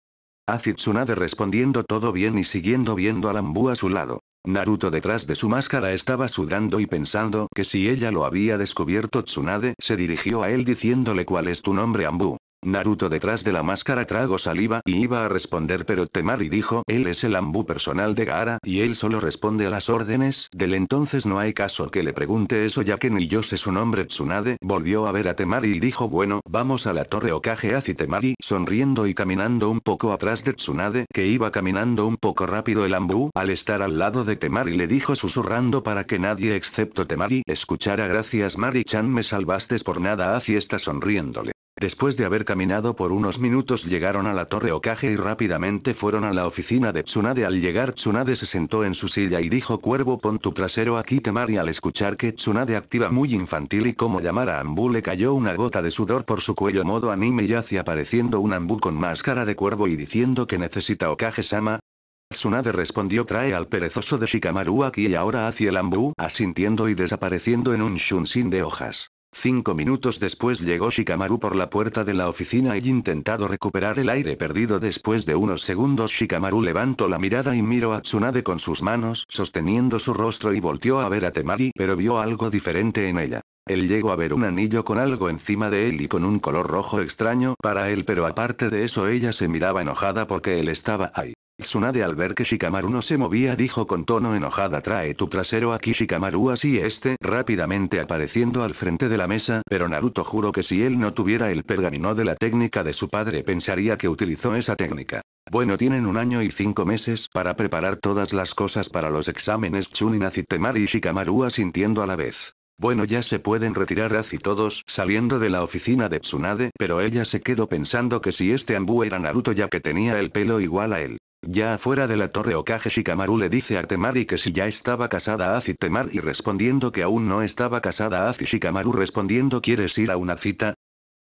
Hace Tsunade respondiendo todo bien y siguiendo viendo al Ambú a su lado. Naruto detrás de su máscara estaba sudando y pensando que si ella lo había descubierto Tsunade se dirigió a él diciéndole cuál es tu nombre Ambu. Naruto detrás de la máscara trago saliva y iba a responder pero Temari dijo él es el ambu personal de Gaara y él solo responde a las órdenes del entonces no hay caso que le pregunte eso ya que ni yo sé su nombre Tsunade volvió a ver a Temari y dijo bueno vamos a la torre Okage hacia Temari sonriendo y caminando un poco atrás de Tsunade que iba caminando un poco rápido el ambu, al estar al lado de Temari le dijo susurrando para que nadie excepto Temari escuchara gracias Mari-chan me salvaste por nada hacia está sonriéndole Después de haber caminado por unos minutos llegaron a la torre Okage y rápidamente fueron a la oficina de Tsunade. Al llegar Tsunade se sentó en su silla y dijo Cuervo pon tu trasero aquí y al escuchar que Tsunade activa muy infantil y como llamar a Ambu le cayó una gota de sudor por su cuello modo anime y hacia apareciendo un Ambu con máscara de cuervo y diciendo que necesita Okage-sama, Tsunade respondió trae al perezoso de Shikamaru aquí y ahora hacia el Ambu asintiendo y desapareciendo en un shunshin de hojas. Cinco minutos después llegó Shikamaru por la puerta de la oficina y intentado recuperar el aire perdido después de unos segundos Shikamaru levantó la mirada y miró a Tsunade con sus manos sosteniendo su rostro y volteó a ver a Temari pero vio algo diferente en ella. Él llegó a ver un anillo con algo encima de él y con un color rojo extraño para él pero aparte de eso ella se miraba enojada porque él estaba ahí. Tsunade al ver que Shikamaru no se movía dijo con tono enojada trae tu trasero aquí Shikamaru así este rápidamente apareciendo al frente de la mesa pero Naruto juró que si él no tuviera el pergamino de la técnica de su padre pensaría que utilizó esa técnica. Bueno tienen un año y cinco meses para preparar todas las cosas para los exámenes Chunin y Shikamaru asintiendo a la vez. Bueno ya se pueden retirar así todos saliendo de la oficina de Tsunade pero ella se quedó pensando que si este Ambú era Naruto ya que tenía el pelo igual a él. Ya afuera de la torre Okage Shikamaru le dice a Temari que si ya estaba casada a Temari respondiendo que aún no estaba casada a Shikamaru respondiendo ¿Quieres ir a una cita?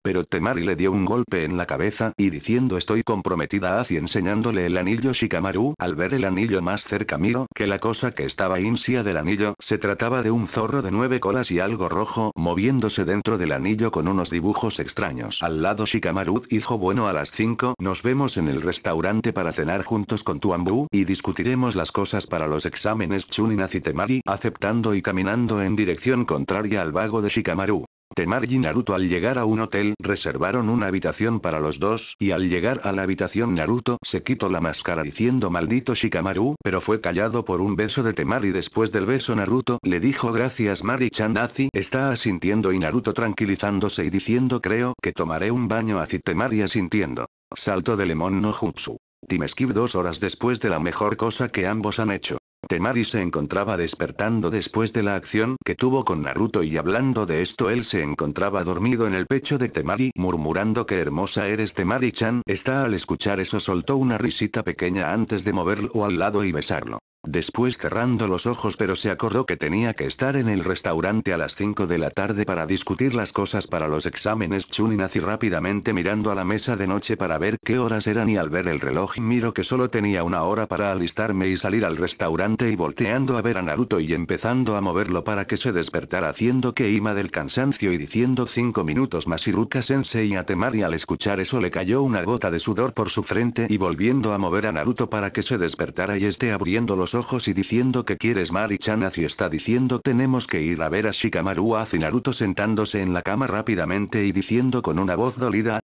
pero Temari le dio un golpe en la cabeza y diciendo estoy comprometida hacia enseñándole el anillo Shikamaru al ver el anillo más cerca miro que la cosa que estaba insia del anillo se trataba de un zorro de nueve colas y algo rojo moviéndose dentro del anillo con unos dibujos extraños al lado Shikamaru dijo bueno a las 5 nos vemos en el restaurante para cenar juntos con Tuambu, y discutiremos las cosas para los exámenes Chunin y Temari aceptando y caminando en dirección contraria al vago de Shikamaru Temari y Naruto al llegar a un hotel reservaron una habitación para los dos y al llegar a la habitación Naruto se quitó la máscara diciendo maldito Shikamaru pero fue callado por un beso de Temari después del beso Naruto le dijo gracias Mari-chan Azi está asintiendo y Naruto tranquilizándose y diciendo creo que tomaré un baño Azi Temari asintiendo. Salto de Lemon no Jutsu. Team Skip dos horas después de la mejor cosa que ambos han hecho. Temari se encontraba despertando después de la acción que tuvo con Naruto y hablando de esto él se encontraba dormido en el pecho de Temari murmurando que hermosa eres Temari-chan está al escuchar eso soltó una risita pequeña antes de moverlo al lado y besarlo después cerrando los ojos pero se acordó que tenía que estar en el restaurante a las 5 de la tarde para discutir las cosas para los exámenes Chuninazi rápidamente mirando a la mesa de noche para ver qué horas eran y al ver el reloj miro que solo tenía una hora para alistarme y salir al restaurante y volteando a ver a Naruto y empezando a moverlo para que se despertara haciendo que ima del cansancio y diciendo 5 minutos más Iruka sensei a temar y al escuchar eso le cayó una gota de sudor por su frente y volviendo a mover a Naruto para que se despertara y esté abriendo los ojos ojos y diciendo que quieres marichan y está diciendo tenemos que ir a ver a Shikamaru hace Naruto sentándose en la cama rápidamente y diciendo con una voz dolida.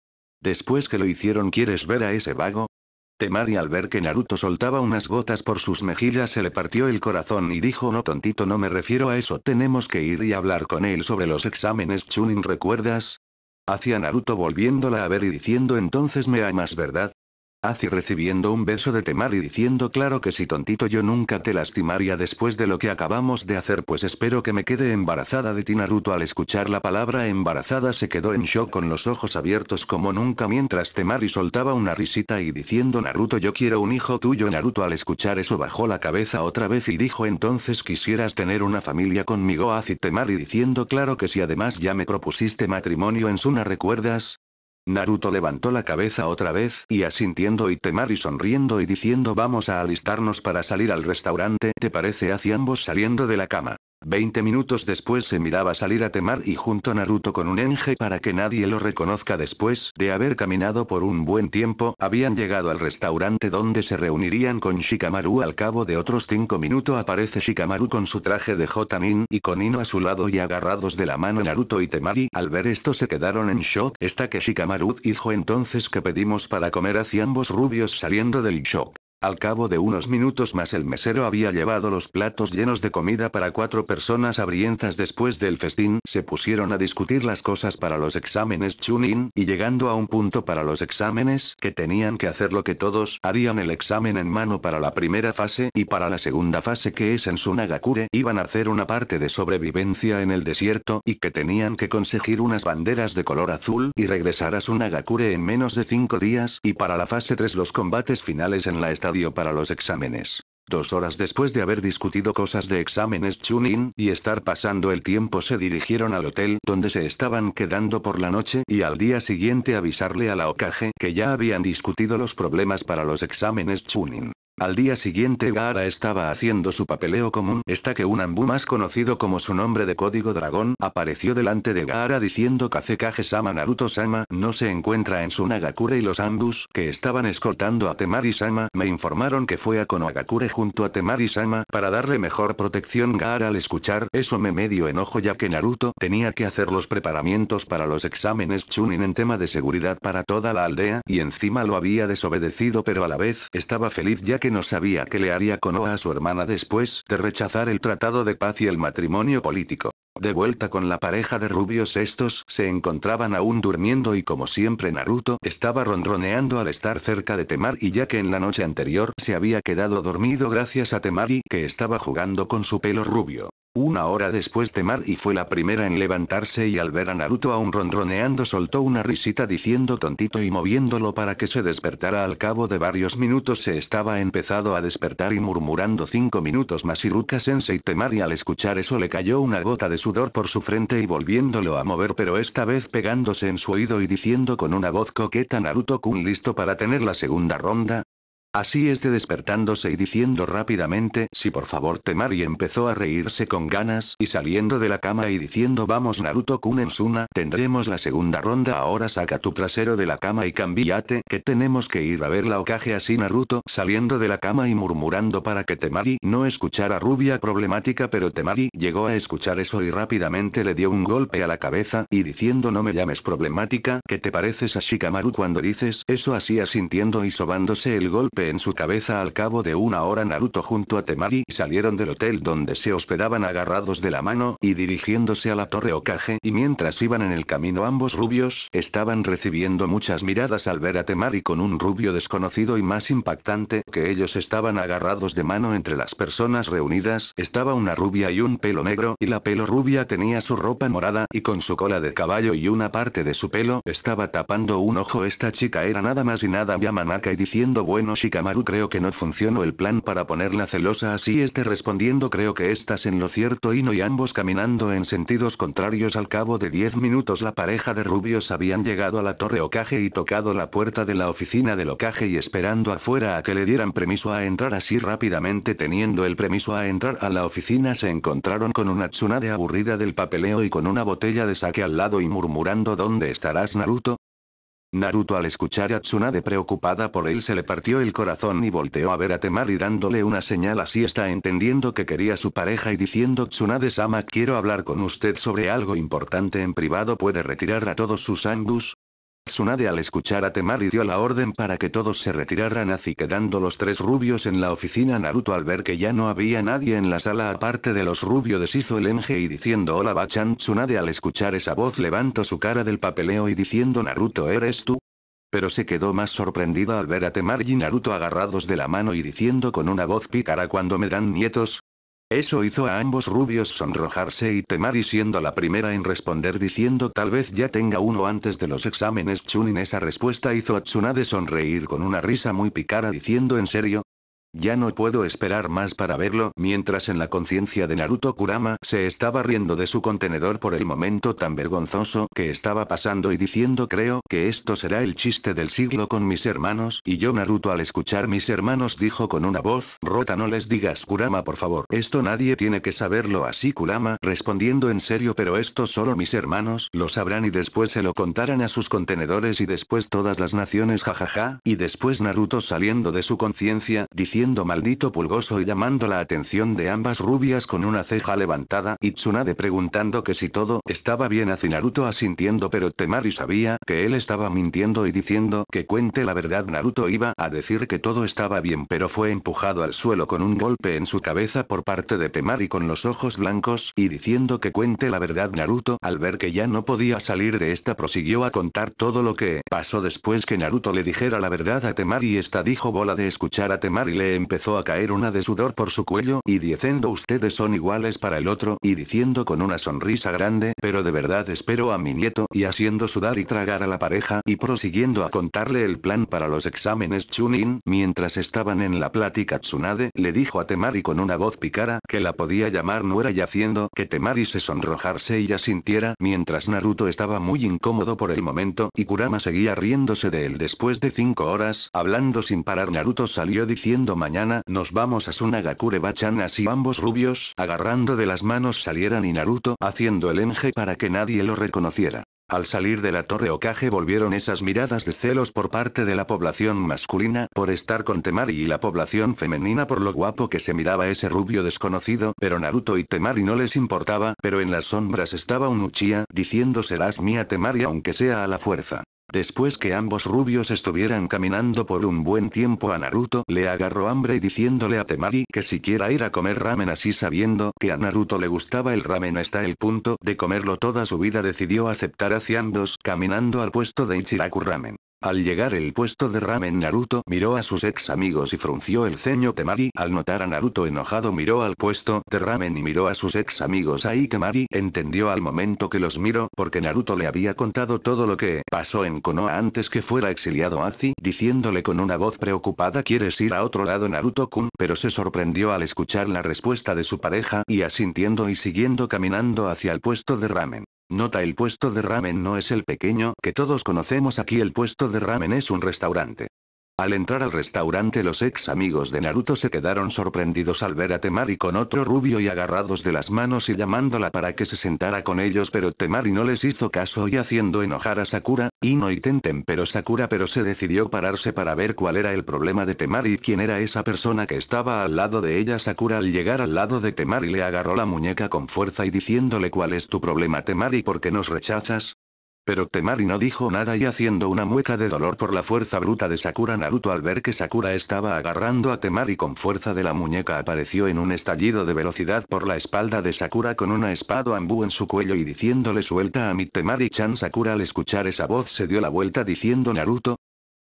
Después que lo hicieron ¿quieres ver a ese vago? Temari al ver que Naruto soltaba unas gotas por sus mejillas se le partió el corazón y dijo no tontito no me refiero a eso tenemos que ir y hablar con él sobre los exámenes Chunin ¿recuerdas? Hacia Naruto volviéndola a ver y diciendo entonces me amas ¿verdad? Azi recibiendo un beso de Temari diciendo claro que si tontito yo nunca te lastimaría después de lo que acabamos de hacer pues espero que me quede embarazada de ti Naruto al escuchar la palabra embarazada se quedó en shock con los ojos abiertos como nunca mientras Temari soltaba una risita y diciendo Naruto yo quiero un hijo tuyo Naruto al escuchar eso bajó la cabeza otra vez y dijo entonces quisieras tener una familia conmigo Azi Temari diciendo claro que si además ya me propusiste matrimonio en Suna recuerdas, Naruto levantó la cabeza otra vez y asintiendo temar y sonriendo y diciendo vamos a alistarnos para salir al restaurante te parece hacia ambos saliendo de la cama. Veinte minutos después se miraba salir a Temar y junto a Naruto con un enje para que nadie lo reconozca después de haber caminado por un buen tiempo. Habían llegado al restaurante donde se reunirían con Shikamaru al cabo de otros cinco minutos aparece Shikamaru con su traje de Jotanin y con a su lado y agarrados de la mano Naruto y Temari. Al ver esto se quedaron en shock. Está que Shikamaru dijo entonces que pedimos para comer hacia ambos rubios saliendo del shock. Al cabo de unos minutos más el mesero había llevado los platos llenos de comida para cuatro personas abrientas después del festín. Se pusieron a discutir las cosas para los exámenes Chunin, y llegando a un punto para los exámenes, que tenían que hacer lo que todos, harían el examen en mano para la primera fase y para la segunda fase que es en Sunagakure, iban a hacer una parte de sobrevivencia en el desierto, y que tenían que conseguir unas banderas de color azul, y regresar a Sunagakure en menos de cinco días, y para la fase 3 los combates finales en la estación para los exámenes. Dos horas después de haber discutido cosas de exámenes Chunin y estar pasando el tiempo se dirigieron al hotel donde se estaban quedando por la noche y al día siguiente avisarle a la Okage que ya habían discutido los problemas para los exámenes Chunin. Al día siguiente Gaara estaba haciendo su papeleo común está que un ambú más conocido como su nombre de código dragón apareció delante de Gaara diciendo Kazekage-sama Naruto-sama no se encuentra en su Nagakure y los ambus que estaban escoltando a Temari-sama me informaron que fue a Konohagakure junto a Temari-sama para darle mejor protección Gaara al escuchar eso me medio enojo ya que Naruto tenía que hacer los preparamientos para los exámenes Chunin en tema de seguridad para toda la aldea y encima lo había desobedecido pero a la vez estaba feliz ya que no sabía qué le haría Konoha a su hermana después de rechazar el tratado de paz y el matrimonio político. De vuelta con la pareja de rubios estos se encontraban aún durmiendo y como siempre Naruto estaba ronroneando al estar cerca de Temari y ya que en la noche anterior se había quedado dormido gracias a Temari que estaba jugando con su pelo rubio. Una hora después Temari fue la primera en levantarse y al ver a Naruto aún ronroneando soltó una risita diciendo tontito y moviéndolo para que se despertara al cabo de varios minutos se estaba empezado a despertar y murmurando cinco minutos más Iruka sensei Temari al escuchar eso le cayó una gota de sudor por su frente y volviéndolo a mover pero esta vez pegándose en su oído y diciendo con una voz coqueta Naruto kun listo para tener la segunda ronda, Así es de despertándose y diciendo rápidamente si por favor Temari empezó a reírse con ganas y saliendo de la cama y diciendo vamos Naruto Kunensuna tendremos la segunda ronda ahora saca tu trasero de la cama y cambiate que tenemos que ir a ver la ocaje así Naruto saliendo de la cama y murmurando para que Temari no escuchara rubia problemática pero Temari llegó a escuchar eso y rápidamente le dio un golpe a la cabeza y diciendo no me llames problemática que te pareces a Shikamaru cuando dices eso así asintiendo y sobándose el golpe en su cabeza al cabo de una hora Naruto junto a Temari salieron del hotel donde se hospedaban agarrados de la mano y dirigiéndose a la torre Okage y mientras iban en el camino ambos rubios estaban recibiendo muchas miradas al ver a Temari con un rubio desconocido y más impactante que ellos estaban agarrados de mano entre las personas reunidas estaba una rubia y un pelo negro y la pelo rubia tenía su ropa morada y con su cola de caballo y una parte de su pelo estaba tapando un ojo esta chica era nada más y nada Yamanaka y diciendo bueno si Kamaru creo que no funcionó el plan para ponerla celosa así este respondiendo creo que estás en lo cierto y no y ambos caminando en sentidos contrarios al cabo de 10 minutos la pareja de rubios habían llegado a la torre Okage y tocado la puerta de la oficina del Okage y esperando afuera a que le dieran permiso a entrar así rápidamente teniendo el permiso a entrar a la oficina se encontraron con una tsunade aburrida del papeleo y con una botella de sake al lado y murmurando ¿dónde estarás Naruto? Naruto al escuchar a Tsunade preocupada por él se le partió el corazón y volteó a ver a Temari dándole una señal así está entendiendo que quería su pareja y diciendo Tsunade-sama quiero hablar con usted sobre algo importante en privado puede retirar a todos sus ambus, Tsunade al escuchar a Temari dio la orden para que todos se retiraran así quedando los tres rubios en la oficina Naruto al ver que ya no había nadie en la sala aparte de los rubios deshizo el enje y diciendo hola Bachan Tsunade al escuchar esa voz levantó su cara del papeleo y diciendo Naruto eres tú. Pero se quedó más sorprendido al ver a Temari y Naruto agarrados de la mano y diciendo con una voz pícara cuando me dan nietos, eso hizo a ambos rubios sonrojarse y Temari siendo la primera en responder diciendo tal vez ya tenga uno antes de los exámenes Chunin esa respuesta hizo a Tsunade sonreír con una risa muy picara diciendo en serio, ya no puedo esperar más para verlo, mientras en la conciencia de Naruto Kurama se estaba riendo de su contenedor por el momento tan vergonzoso que estaba pasando y diciendo creo que esto será el chiste del siglo con mis hermanos, y yo Naruto al escuchar mis hermanos dijo con una voz rota no les digas Kurama por favor, esto nadie tiene que saberlo así Kurama respondiendo en serio pero esto solo mis hermanos lo sabrán y después se lo contarán a sus contenedores y después todas las naciones jajaja, y después Naruto saliendo de su conciencia, diciendo maldito pulgoso y llamando la atención de ambas rubias con una ceja levantada y Tsunade preguntando que si todo estaba bien hacia Naruto asintiendo pero Temari sabía que él estaba mintiendo y diciendo que cuente la verdad Naruto iba a decir que todo estaba bien pero fue empujado al suelo con un golpe en su cabeza por parte de Temari con los ojos blancos y diciendo que cuente la verdad Naruto al ver que ya no podía salir de esta prosiguió a contar todo lo que pasó después que Naruto le dijera la verdad a Temari esta dijo bola de escuchar a Temari le empezó a caer una de sudor por su cuello y diciendo ustedes son iguales para el otro y diciendo con una sonrisa grande pero de verdad espero a mi nieto y haciendo sudar y tragar a la pareja y prosiguiendo a contarle el plan para los exámenes Chunin mientras estaban en la plática Tsunade le dijo a Temari con una voz picara que la podía llamar nuera y haciendo que Temari se sonrojarse y sintiera mientras Naruto estaba muy incómodo por el momento y Kurama seguía riéndose de él después de cinco horas hablando sin parar Naruto salió diciendo mañana nos vamos a Sunagakure-bachan así ambos rubios agarrando de las manos salieran y Naruto haciendo el enje para que nadie lo reconociera. Al salir de la torre Okage volvieron esas miradas de celos por parte de la población masculina por estar con Temari y la población femenina por lo guapo que se miraba ese rubio desconocido, pero Naruto y Temari no les importaba, pero en las sombras estaba un Uchiha, diciendo serás mía Temari aunque sea a la fuerza. Después que ambos rubios estuvieran caminando por un buen tiempo a Naruto le agarró hambre diciéndole a Temari que siquiera ir a comer ramen así sabiendo que a Naruto le gustaba el ramen hasta el punto de comerlo toda su vida decidió aceptar hacia ambos caminando al puesto de Ichiraku Ramen. Al llegar el puesto de ramen Naruto miró a sus ex amigos y frunció el ceño Temari. Al notar a Naruto enojado miró al puesto de ramen y miró a sus ex amigos ahí Temari entendió al momento que los miró porque Naruto le había contado todo lo que pasó en Konoha antes que fuera exiliado Azi diciéndole con una voz preocupada ¿Quieres ir a otro lado Naruto-kun? Pero se sorprendió al escuchar la respuesta de su pareja y asintiendo y siguiendo caminando hacia el puesto de ramen. Nota el puesto de ramen no es el pequeño que todos conocemos aquí el puesto de ramen es un restaurante. Al entrar al restaurante los ex amigos de Naruto se quedaron sorprendidos al ver a Temari con otro rubio y agarrados de las manos y llamándola para que se sentara con ellos pero Temari no les hizo caso y haciendo enojar a Sakura, Ino y Tenten pero Sakura pero se decidió pararse para ver cuál era el problema de Temari y quién era esa persona que estaba al lado de ella Sakura al llegar al lado de Temari le agarró la muñeca con fuerza y diciéndole cuál es tu problema Temari porque nos rechazas, pero Temari no dijo nada y haciendo una mueca de dolor por la fuerza bruta de Sakura Naruto al ver que Sakura estaba agarrando a Temari con fuerza de la muñeca apareció en un estallido de velocidad por la espalda de Sakura con una espada ambú en su cuello y diciéndole suelta a mi Temari-chan Sakura al escuchar esa voz se dio la vuelta diciendo Naruto,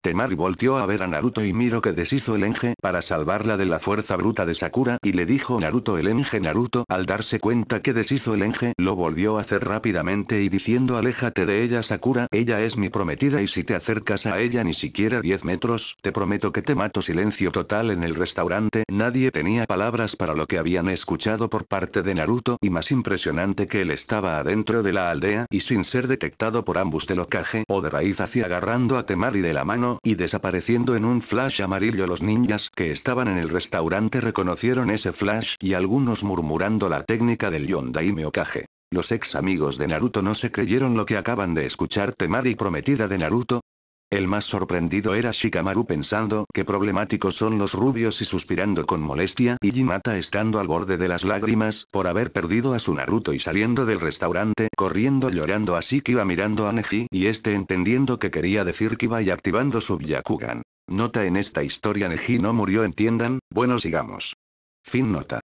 Temari volteó a ver a Naruto y Miro que deshizo el enje para salvarla de la fuerza bruta de Sakura y le dijo Naruto el enje Naruto al darse cuenta que deshizo el enje lo volvió a hacer rápidamente y diciendo aléjate de ella Sakura ella es mi prometida y si te acercas a ella ni siquiera 10 metros te prometo que te mato silencio total en el restaurante nadie tenía palabras para lo que habían escuchado por parte de Naruto y más impresionante que él estaba adentro de la aldea y sin ser detectado por ambos de locaje o de raíz hacia agarrando a Temari de la mano y desapareciendo en un flash amarillo los ninjas que estaban en el restaurante reconocieron ese flash y algunos murmurando la técnica del Yondai Meokage. Los ex amigos de Naruto no se creyeron lo que acaban de escuchar Temari prometida de Naruto, el más sorprendido era Shikamaru pensando que problemáticos son los rubios y suspirando con molestia y Hinata estando al borde de las lágrimas por haber perdido a su Naruto y saliendo del restaurante corriendo llorando así que iba mirando a Neji y este entendiendo que quería decir que iba y activando su Byakugan. Nota en esta historia Neji no murió entiendan, bueno sigamos. Fin nota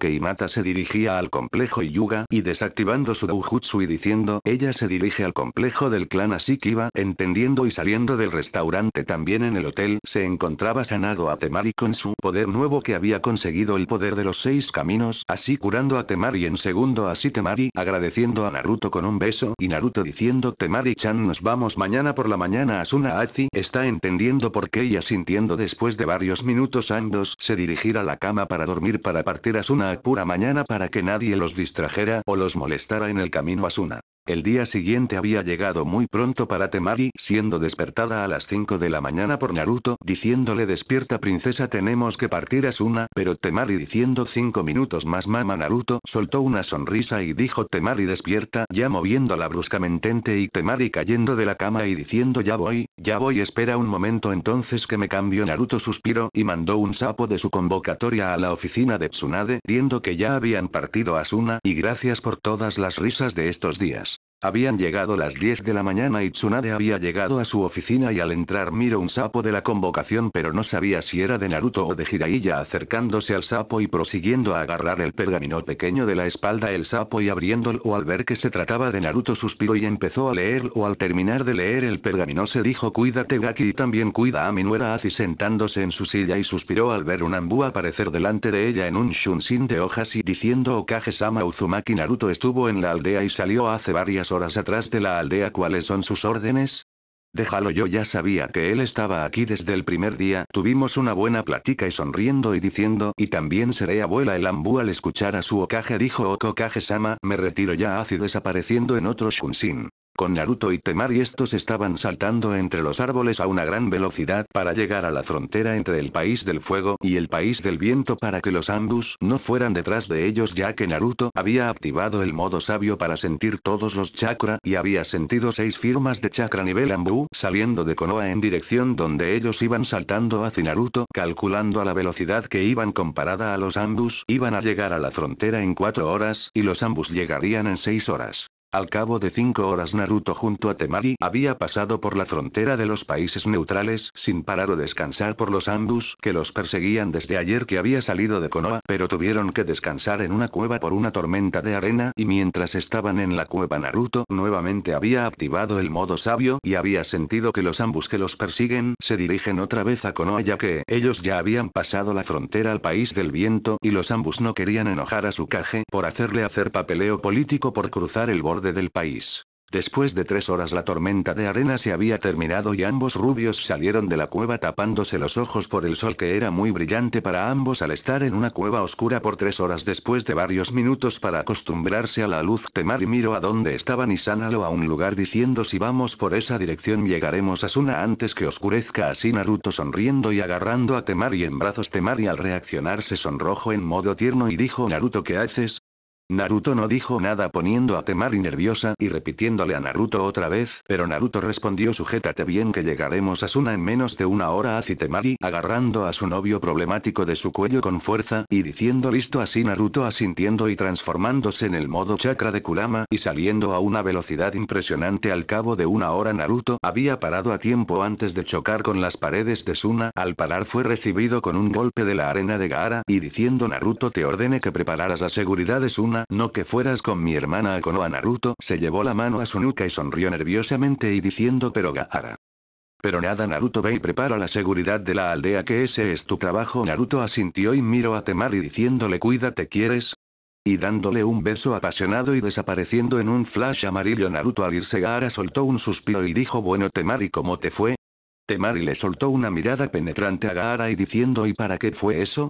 que Imata se dirigía al complejo Yuga y desactivando su doujutsu y diciendo ella se dirige al complejo del clan así entendiendo y saliendo del restaurante también en el hotel se encontraba sanado a Temari con su poder nuevo que había conseguido el poder de los seis caminos así curando a Temari en segundo así Temari agradeciendo a Naruto con un beso y Naruto diciendo Temari-chan nos vamos mañana por la mañana Asuna Azi está entendiendo por qué y asintiendo después de varios minutos ambos se dirigir a la cama para dormir para para partir Asuna a pura mañana para que nadie los distrajera o los molestara en el camino a Suna. El día siguiente había llegado muy pronto para Temari, siendo despertada a las 5 de la mañana por Naruto, diciéndole despierta princesa tenemos que partir Asuna, pero Temari diciendo 5 minutos más mama Naruto, soltó una sonrisa y dijo Temari despierta, ya moviéndola bruscamente y Temari cayendo de la cama y diciendo ya voy, ya voy espera un momento entonces que me cambio Naruto suspiro y mandó un sapo de su convocatoria a la oficina de Tsunade, viendo que ya habían partido Suna y gracias por todas las risas de estos días. Habían llegado las 10 de la mañana y Tsunade había llegado a su oficina y al entrar miró un sapo de la convocación pero no sabía si era de Naruto o de Jiraiya acercándose al sapo y prosiguiendo a agarrar el pergamino pequeño de la espalda el sapo y abriéndolo al ver que se trataba de Naruto suspiró y empezó a leer o al terminar de leer el pergamino se dijo cuídate Gaki y también cuida a mi nuera Azi sentándose en su silla y suspiró al ver un ambú aparecer delante de ella en un shunsin de hojas y diciendo o Uzumaki Naruto estuvo en la aldea y salió hace varias horas atrás de la aldea cuáles son sus órdenes? Déjalo yo ya sabía que él estaba aquí desde el primer día. Tuvimos una buena plática y sonriendo y diciendo y también seré abuela el ambú al escuchar a su ocaje dijo Okokage-sama oh, me retiro ya hacia desapareciendo en otro Shunshin. Con Naruto y Temari estos estaban saltando entre los árboles a una gran velocidad para llegar a la frontera entre el país del fuego y el país del viento para que los ambus no fueran detrás de ellos ya que Naruto había activado el modo sabio para sentir todos los chakra y había sentido seis firmas de chakra nivel ambu saliendo de Konoha en dirección donde ellos iban saltando hacia Naruto calculando a la velocidad que iban comparada a los ambus iban a llegar a la frontera en cuatro horas y los ambus llegarían en seis horas. Al cabo de cinco horas Naruto junto a Temari había pasado por la frontera de los países neutrales sin parar o descansar por los ambus que los perseguían desde ayer que había salido de Konoha pero tuvieron que descansar en una cueva por una tormenta de arena y mientras estaban en la cueva Naruto nuevamente había activado el modo sabio y había sentido que los ambus que los persiguen se dirigen otra vez a Konoha ya que ellos ya habían pasado la frontera al país del viento y los ambus no querían enojar a su Kage, por hacerle hacer papeleo político por cruzar el borde del país. Después de tres horas la tormenta de arena se había terminado y ambos rubios salieron de la cueva tapándose los ojos por el sol que era muy brillante para ambos al estar en una cueva oscura por tres horas después de varios minutos para acostumbrarse a la luz. Temar y miro a dónde estaban y sánalo a un lugar diciendo si vamos por esa dirección llegaremos a Suna antes que oscurezca así Naruto sonriendo y agarrando a Temari en brazos Temari al reaccionar se sonrojo en modo tierno y dijo Naruto ¿qué haces? Naruto no dijo nada poniendo a Temari nerviosa y repitiéndole a Naruto otra vez, pero Naruto respondió sujétate bien que llegaremos a Suna en menos de una hora hacia Temari agarrando a su novio problemático de su cuello con fuerza y diciendo listo así Naruto asintiendo y transformándose en el modo chakra de Kurama y saliendo a una velocidad impresionante al cabo de una hora Naruto había parado a tiempo antes de chocar con las paredes de Suna al parar fue recibido con un golpe de la arena de Gaara y diciendo Naruto te ordene que prepararas la seguridad de Suna no que fueras con mi hermana a Naruto se llevó la mano a su nuca y sonrió nerviosamente y diciendo pero Gaara. Pero nada Naruto ve y prepara la seguridad de la aldea que ese es tu trabajo Naruto asintió y miró a Temari diciéndole cuídate quieres, y dándole un beso apasionado y desapareciendo en un flash amarillo Naruto al irse Gaara soltó un suspiro y dijo bueno Temari ¿cómo te fue? Temari le soltó una mirada penetrante a Gaara y diciendo ¿y para qué fue eso?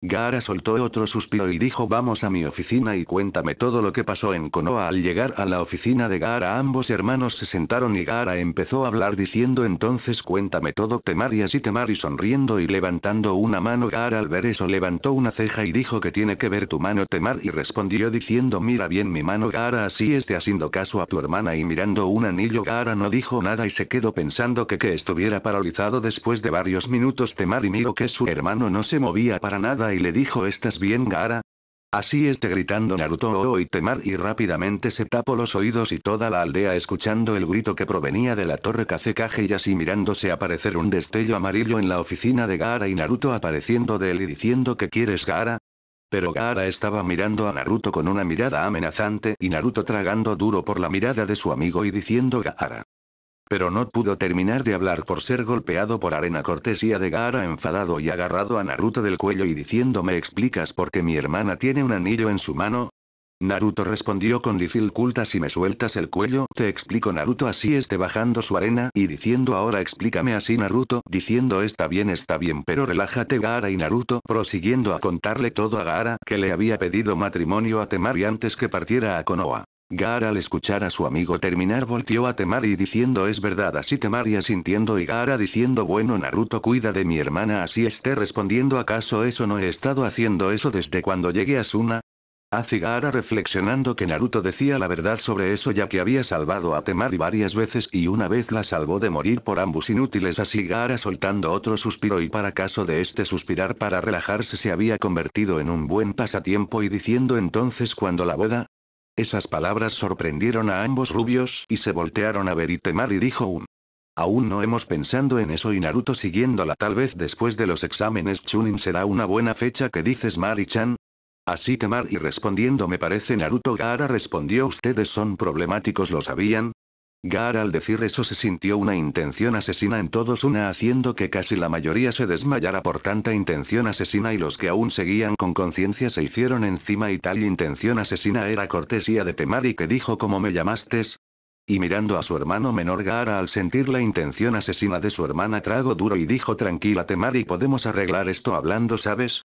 Gara soltó otro suspiro y dijo vamos a mi oficina y cuéntame todo lo que pasó en Konoha. Al llegar a la oficina de Gara, ambos hermanos se sentaron y Gara empezó a hablar diciendo entonces cuéntame todo temar y Temari sonriendo y levantando una mano Gara, al ver eso levantó una ceja y dijo que tiene que ver tu mano Temar y respondió diciendo mira bien mi mano Gara, así esté haciendo caso a tu hermana y mirando un anillo Gara no dijo nada y se quedó pensando que que estuviera paralizado después de varios minutos Temari miró que su hermano no se movía para nada y le dijo ¿Estás bien Gaara? Así esté gritando Naruto o Oitemar y rápidamente se tapó los oídos y toda la aldea escuchando el grito que provenía de la torre kage y así mirándose aparecer un destello amarillo en la oficina de Gaara y Naruto apareciendo de él y diciendo que quieres Gaara, pero Gaara estaba mirando a Naruto con una mirada amenazante y Naruto tragando duro por la mirada de su amigo y diciendo Gaara. Pero no pudo terminar de hablar por ser golpeado por arena cortesía de Gaara enfadado y agarrado a Naruto del cuello y diciendo ¿me explicas por qué mi hermana tiene un anillo en su mano? Naruto respondió con dificultad si me sueltas el cuello te explico Naruto así este bajando su arena y diciendo ahora explícame así Naruto diciendo está bien está bien pero relájate Gaara y Naruto prosiguiendo a contarle todo a Gaara que le había pedido matrimonio a Temari antes que partiera a Konoha. Gara al escuchar a su amigo terminar volteó a Temari diciendo es verdad así Temari asintiendo y Gara diciendo bueno Naruto cuida de mi hermana así esté respondiendo acaso eso no he estado haciendo eso desde cuando llegué a Suna. Hace Gara reflexionando que Naruto decía la verdad sobre eso ya que había salvado a Temari varias veces y una vez la salvó de morir por ambos inútiles así Gaara soltando otro suspiro y para caso de este suspirar para relajarse se había convertido en un buen pasatiempo y diciendo entonces cuando la boda, esas palabras sorprendieron a ambos rubios y se voltearon a ver y dijo un. Um, aún no hemos pensando en eso y Naruto siguiéndola tal vez después de los exámenes Chunin será una buena fecha que dices Mari-chan. Así que y respondiendo me parece Naruto Gaara respondió ustedes son problemáticos lo sabían, Gara al decir eso se sintió una intención asesina en todos una haciendo que casi la mayoría se desmayara por tanta intención asesina y los que aún seguían con conciencia se hicieron encima y tal intención asesina era cortesía de Temari que dijo ¿Cómo me llamastes. Y mirando a su hermano menor Gaara al sentir la intención asesina de su hermana trago duro y dijo tranquila Temari podemos arreglar esto hablando sabes,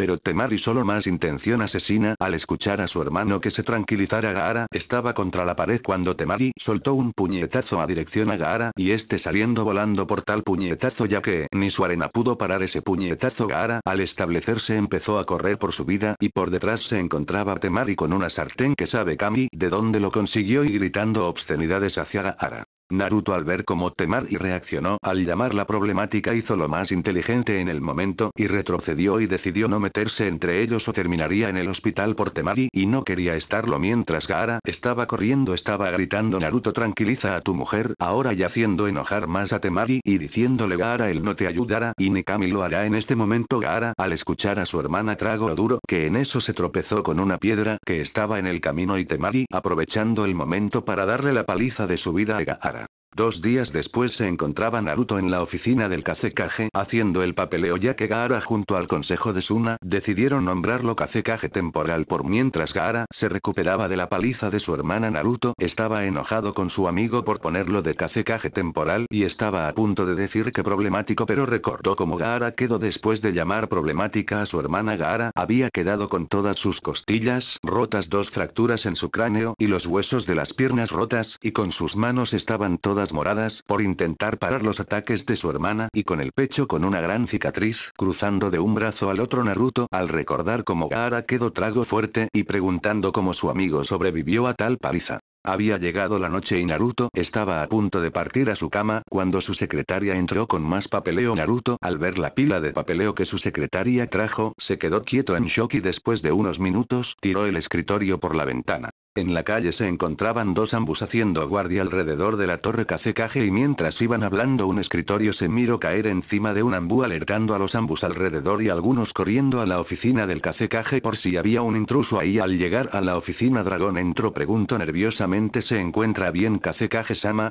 pero Temari solo más intención asesina al escuchar a su hermano que se tranquilizara Gaara estaba contra la pared cuando Temari soltó un puñetazo a dirección a Gaara y este saliendo volando por tal puñetazo ya que ni su arena pudo parar ese puñetazo Gaara al establecerse empezó a correr por su vida y por detrás se encontraba Temari con una sartén que sabe Kami de dónde lo consiguió y gritando obscenidades hacia Gaara. Naruto al ver cómo Temari reaccionó al llamar la problemática hizo lo más inteligente en el momento y retrocedió y decidió no meterse entre ellos o terminaría en el hospital por Temari y no quería estarlo mientras Gaara estaba corriendo estaba gritando Naruto tranquiliza a tu mujer ahora y haciendo enojar más a Temari y diciéndole Gaara él no te ayudará y Nikami lo hará en este momento Gaara al escuchar a su hermana trago duro que en eso se tropezó con una piedra que estaba en el camino y Temari aprovechando el momento para darle la paliza de su vida a Gaara. Dos días después se encontraba Naruto en la oficina del Kazekage haciendo el papeleo ya que Gaara junto al consejo de Suna decidieron nombrarlo Kazekage temporal por mientras Gaara se recuperaba de la paliza de su hermana Naruto estaba enojado con su amigo por ponerlo de Kazekage temporal y estaba a punto de decir que problemático pero recordó como Gaara quedó después de llamar problemática a su hermana Gaara había quedado con todas sus costillas rotas dos fracturas en su cráneo y los huesos de las piernas rotas y con sus manos estaban todas moradas por intentar parar los ataques de su hermana y con el pecho con una gran cicatriz, cruzando de un brazo al otro Naruto al recordar cómo Gaara quedó trago fuerte y preguntando cómo su amigo sobrevivió a tal paliza. Había llegado la noche y Naruto estaba a punto de partir a su cama cuando su secretaria entró con más papeleo. Naruto, al ver la pila de papeleo que su secretaria trajo, se quedó quieto en shock y después de unos minutos tiró el escritorio por la ventana. En la calle se encontraban dos ambus haciendo guardia alrededor de la torre Cacecaje y mientras iban hablando un escritorio se miró caer encima de un ambú alertando a los ambus alrededor y algunos corriendo a la oficina del Cacecaje por si había un intruso ahí al llegar a la oficina Dragón entró preguntó nerviosamente se encuentra bien Cacecaje Sama,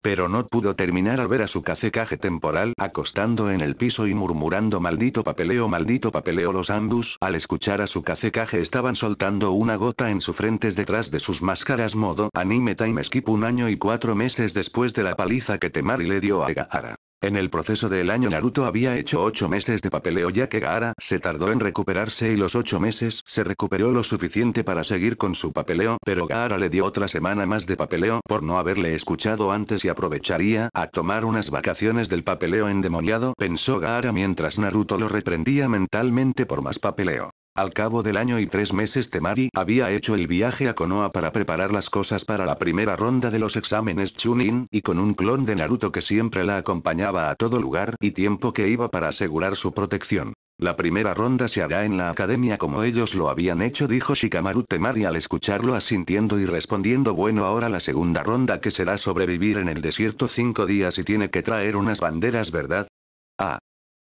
pero no pudo terminar al ver a su cacecaje temporal acostando en el piso y murmurando maldito papeleo maldito papeleo los andus al escuchar a su cacecaje estaban soltando una gota en su frentes detrás de sus máscaras modo anime time skip un año y cuatro meses después de la paliza que Temari le dio a Gaara. En el proceso del año Naruto había hecho ocho meses de papeleo ya que Gaara se tardó en recuperarse y los ocho meses se recuperó lo suficiente para seguir con su papeleo pero Gaara le dio otra semana más de papeleo por no haberle escuchado antes y aprovecharía a tomar unas vacaciones del papeleo endemoniado pensó Gaara mientras Naruto lo reprendía mentalmente por más papeleo. Al cabo del año y tres meses Temari había hecho el viaje a Konoha para preparar las cosas para la primera ronda de los exámenes Chunin, y con un clon de Naruto que siempre la acompañaba a todo lugar y tiempo que iba para asegurar su protección. La primera ronda se hará en la academia como ellos lo habían hecho dijo Shikamaru Temari al escucharlo asintiendo y respondiendo bueno ahora la segunda ronda que será sobrevivir en el desierto cinco días y tiene que traer unas banderas ¿verdad? Ah,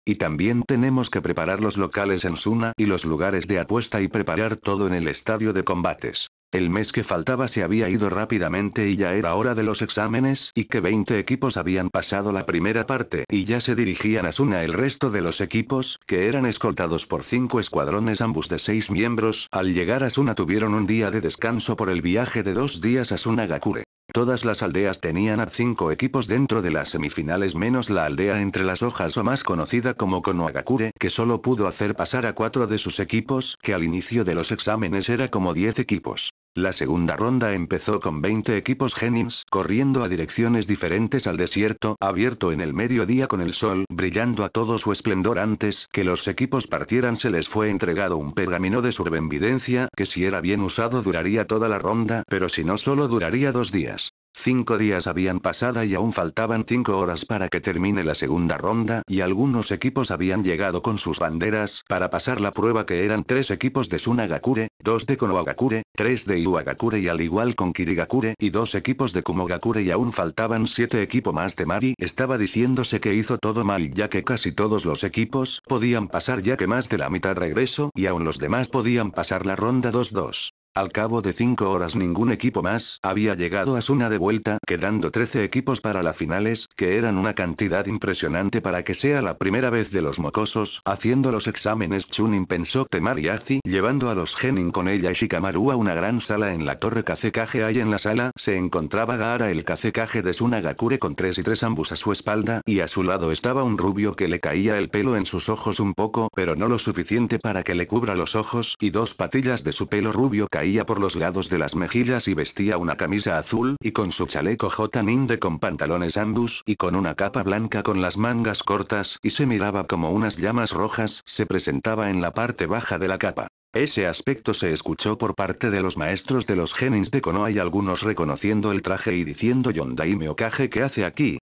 y también tenemos que preparar los locales en Suna y los lugares de apuesta y preparar todo en el estadio de combates. El mes que faltaba se había ido rápidamente y ya era hora de los exámenes y que 20 equipos habían pasado la primera parte y ya se dirigían a Suna el resto de los equipos, que eran escoltados por cinco escuadrones ambos de seis miembros. Al llegar a Suna tuvieron un día de descanso por el viaje de dos días a Suna Gakure. Todas las aldeas tenían a cinco equipos dentro de las semifinales menos la aldea entre las hojas o más conocida como Konohagakure que solo pudo hacer pasar a cuatro de sus equipos que al inicio de los exámenes era como diez equipos. La segunda ronda empezó con 20 equipos Jennings corriendo a direcciones diferentes al desierto abierto en el mediodía con el sol brillando a todo su esplendor antes que los equipos partieran se les fue entregado un pergamino de supervivencia que si era bien usado duraría toda la ronda pero si no solo duraría dos días. Cinco días habían pasado y aún faltaban cinco horas para que termine la segunda ronda y algunos equipos habían llegado con sus banderas para pasar la prueba que eran tres equipos de Sunagakure, dos de Konohagakure, tres de Iwagakure y al igual con Kirigakure y dos equipos de Kumogakure y aún faltaban siete equipos más de Mari estaba diciéndose que hizo todo mal ya que casi todos los equipos podían pasar ya que más de la mitad regreso y aún los demás podían pasar la ronda 2-2. Al cabo de cinco horas ningún equipo más había llegado a Suna de vuelta, quedando 13 equipos para las finales, que eran una cantidad impresionante para que sea la primera vez de los mocosos. Haciendo los exámenes Chunin pensó que y llevando a los Genin con ella y Shikamaru a una gran sala en la torre Kazekage ahí en la sala, se encontraba Gaara el Kazekage de Sunagakure con tres y tres ambus a su espalda, y a su lado estaba un rubio que le caía el pelo en sus ojos un poco, pero no lo suficiente para que le cubra los ojos, y dos patillas de su pelo rubio caían por los lados de las mejillas y vestía una camisa azul y con su chaleco j de con pantalones andus y con una capa blanca con las mangas cortas y se miraba como unas llamas rojas se presentaba en la parte baja de la capa. Ese aspecto se escuchó por parte de los maestros de los genins de Konoha y algunos reconociendo el traje y diciendo Yondai ocaje que hace aquí?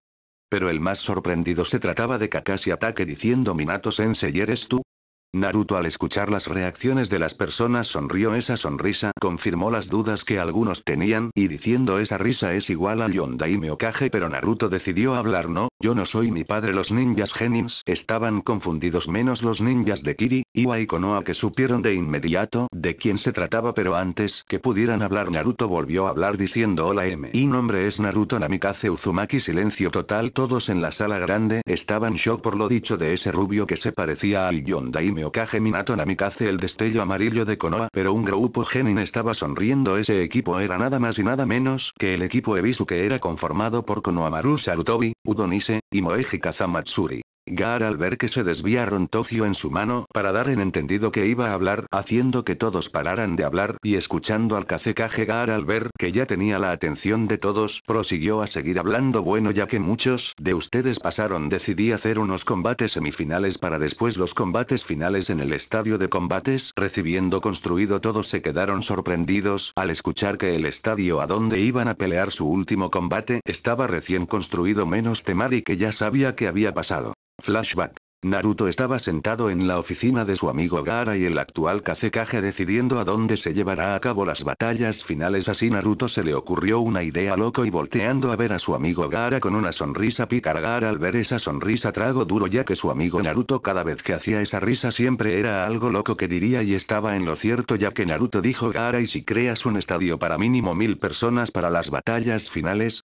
Pero el más sorprendido se trataba de Kakashi Ataque diciendo Minato Sensei ¿eres tú? Naruto al escuchar las reacciones de las personas sonrió esa sonrisa confirmó las dudas que algunos tenían y diciendo esa risa es igual a Yondai Meokage pero Naruto decidió hablar no, yo no soy mi padre los ninjas genins estaban confundidos menos los ninjas de Kiri, Iwa y Konoha que supieron de inmediato de quién se trataba pero antes que pudieran hablar Naruto volvió a hablar diciendo hola M y nombre es Naruto Namikaze Uzumaki silencio total todos en la sala grande estaban shock por lo dicho de ese rubio que se parecía al Yondaime Okage Minato Namikaze el destello amarillo de Konoha pero un grupo genin estaba sonriendo ese equipo era nada más y nada menos que el equipo Ebisu que era conformado por Konohamaru Sarutobi, Udonise, y Moeji Kazamatsuri. Gar al ver que se desviaron tocio en su mano para dar en entendido que iba a hablar, haciendo que todos pararan de hablar y escuchando al cacecaje Gar al ver que ya tenía la atención de todos, prosiguió a seguir hablando bueno ya que muchos de ustedes pasaron decidí hacer unos combates semifinales para después los combates finales en el estadio de combates recibiendo construido todos se quedaron sorprendidos al escuchar que el estadio a donde iban a pelear su último combate estaba recién construido menos temari que ya sabía que había pasado. Flashback. Naruto estaba sentado en la oficina de su amigo Gara y el actual Kazekage decidiendo a dónde se llevará a cabo las batallas finales así Naruto se le ocurrió una idea loco y volteando a ver a su amigo Gara con una sonrisa pícara Gaara al ver esa sonrisa trago duro ya que su amigo Naruto cada vez que hacía esa risa siempre era algo loco que diría y estaba en lo cierto ya que Naruto dijo Gaara y si creas un estadio para mínimo mil personas para las batallas finales,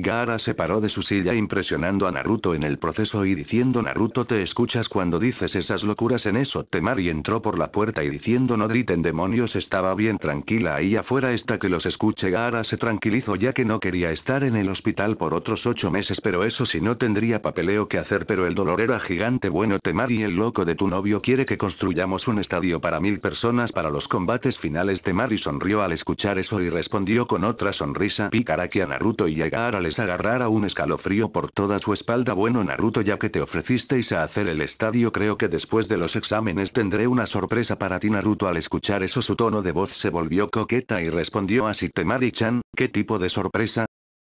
Gaara se paró de su silla impresionando a Naruto en el proceso y diciendo Naruto te escuchas cuando dices esas locuras en eso Temari entró por la puerta y diciendo no griten demonios estaba bien tranquila ahí afuera está que los escuche Gaara se tranquilizó ya que no quería estar en el hospital por otros ocho meses pero eso sí no tendría papeleo que hacer pero el dolor era gigante bueno Temari el loco de tu novio quiere que construyamos un estadio para mil personas para los combates finales Temari sonrió al escuchar eso y respondió con otra sonrisa picaraki a Naruto y a Gaara le agarrar a un escalofrío por toda su espalda. Bueno Naruto ya que te ofrecisteis a hacer el estadio creo que después de los exámenes tendré una sorpresa para ti Naruto al escuchar eso su tono de voz se volvió coqueta y respondió así Temari-chan, ¿qué tipo de sorpresa?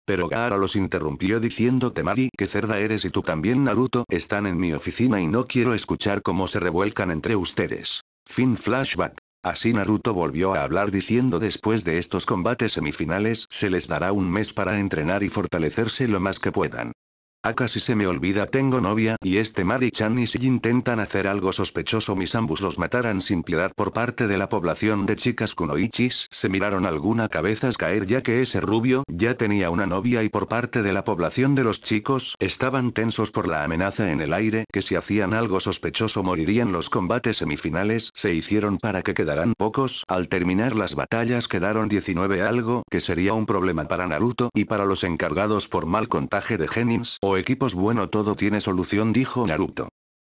Pero Gaara los interrumpió diciendo Temari que cerda eres y tú también Naruto están en mi oficina y no quiero escuchar cómo se revuelcan entre ustedes. Fin flashback. Así Naruto volvió a hablar diciendo después de estos combates semifinales se les dará un mes para entrenar y fortalecerse lo más que puedan. Ah casi se me olvida tengo novia y este marichan y si intentan hacer algo sospechoso mis ambos los mataran sin piedad por parte de la población de chicas kunoichis se miraron alguna cabezas caer ya que ese rubio ya tenía una novia y por parte de la población de los chicos estaban tensos por la amenaza en el aire que si hacían algo sospechoso morirían los combates semifinales se hicieron para que quedaran pocos al terminar las batallas quedaron 19 algo que sería un problema para Naruto y para los encargados por mal contaje de genins o equipos bueno todo tiene solución dijo Naruto.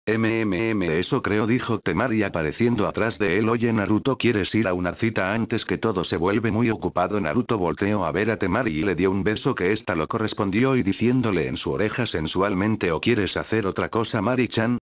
MMM eso creo dijo Temari apareciendo atrás de él oye Naruto quieres ir a una cita antes que todo se vuelve muy ocupado Naruto volteó a ver a Temari y le dio un beso que esta lo correspondió y diciéndole en su oreja sensualmente o quieres hacer otra cosa Mari-chan,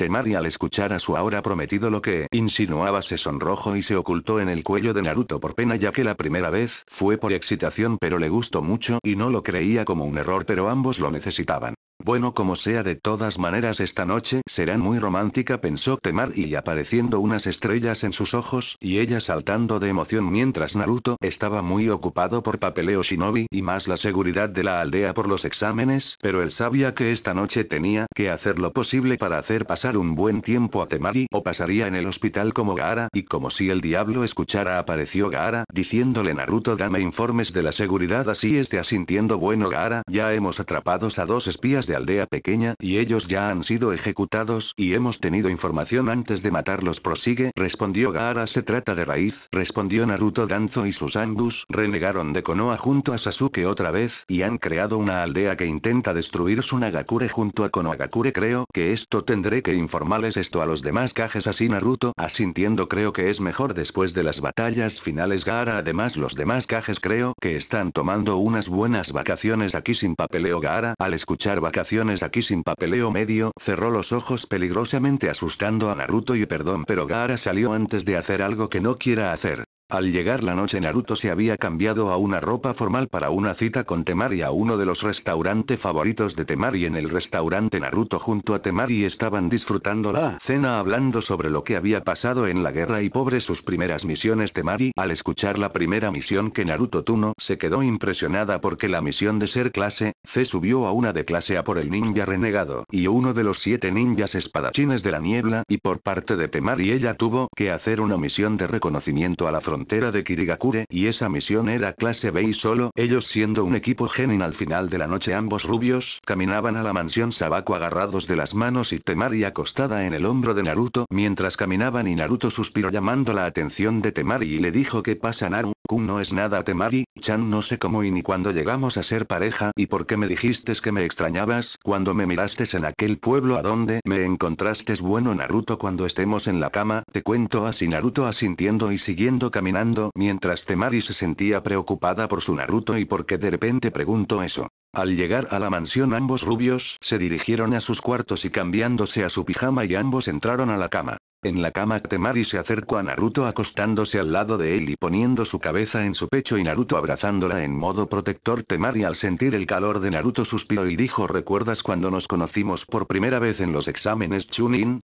Temari al escuchar a su ahora prometido lo que insinuaba se sonrojo y se ocultó en el cuello de Naruto por pena ya que la primera vez fue por excitación pero le gustó mucho y no lo creía como un error pero ambos lo necesitaban. Bueno como sea de todas maneras esta noche será muy romántica pensó Temar y apareciendo unas estrellas en sus ojos y ella saltando de emoción mientras Naruto estaba muy ocupado por papeleo shinobi y más la seguridad de la aldea por los exámenes pero él sabía que esta noche tenía que hacer lo posible para hacer pasar un buen tiempo a Temari o pasaría en el hospital como Gaara y como si el diablo escuchara apareció Gaara diciéndole Naruto dame informes de la seguridad así esté asintiendo bueno Gaara ya hemos atrapados a dos espías aldea pequeña y ellos ya han sido ejecutados y hemos tenido información antes de matarlos prosigue respondió Gaara se trata de raíz respondió Naruto Danzo y sus ambus renegaron de Konoha junto a Sasuke otra vez y han creado una aldea que intenta destruir su Nagakure junto a Konohagakure creo que esto tendré que informarles esto a los demás Kages así Naruto asintiendo creo que es mejor después de las batallas finales Gaara además los demás Kages creo que están tomando unas buenas vacaciones aquí sin papeleo Gaara al escuchar vacaciones aquí sin papeleo medio, cerró los ojos peligrosamente asustando a Naruto y perdón pero Gaara salió antes de hacer algo que no quiera hacer. Al llegar la noche Naruto se había cambiado a una ropa formal para una cita con Temari a uno de los restaurantes favoritos de Temari en el restaurante Naruto junto a Temari estaban disfrutando la cena hablando sobre lo que había pasado en la guerra y pobre sus primeras misiones Temari al escuchar la primera misión que Naruto Tuno se quedó impresionada porque la misión de ser clase C subió a una de clase A por el ninja renegado y uno de los siete ninjas espadachines de la niebla y por parte de Temari ella tuvo que hacer una misión de reconocimiento a la frontera de Kirigakure y esa misión era clase B y solo ellos siendo un equipo genin al final de la noche ambos rubios caminaban a la mansión Sabaku agarrados de las manos y Temari acostada en el hombro de Naruto mientras caminaban y Naruto suspiró llamando la atención de Temari y le dijo que pasa Naru, Kun no es nada Temari, Chan no sé cómo y ni cuando llegamos a ser pareja y por qué me dijiste que me extrañabas cuando me miraste en aquel pueblo a donde me encontraste bueno Naruto cuando estemos en la cama te cuento así Naruto asintiendo y siguiendo caminando mientras Temari se sentía preocupada por su Naruto y porque de repente preguntó eso. Al llegar a la mansión ambos rubios se dirigieron a sus cuartos y cambiándose a su pijama y ambos entraron a la cama. En la cama Temari se acercó a Naruto acostándose al lado de él y poniendo su cabeza en su pecho y Naruto abrazándola en modo protector Temari al sentir el calor de Naruto suspiró y dijo ¿Recuerdas cuando nos conocimos por primera vez en los exámenes Chunin?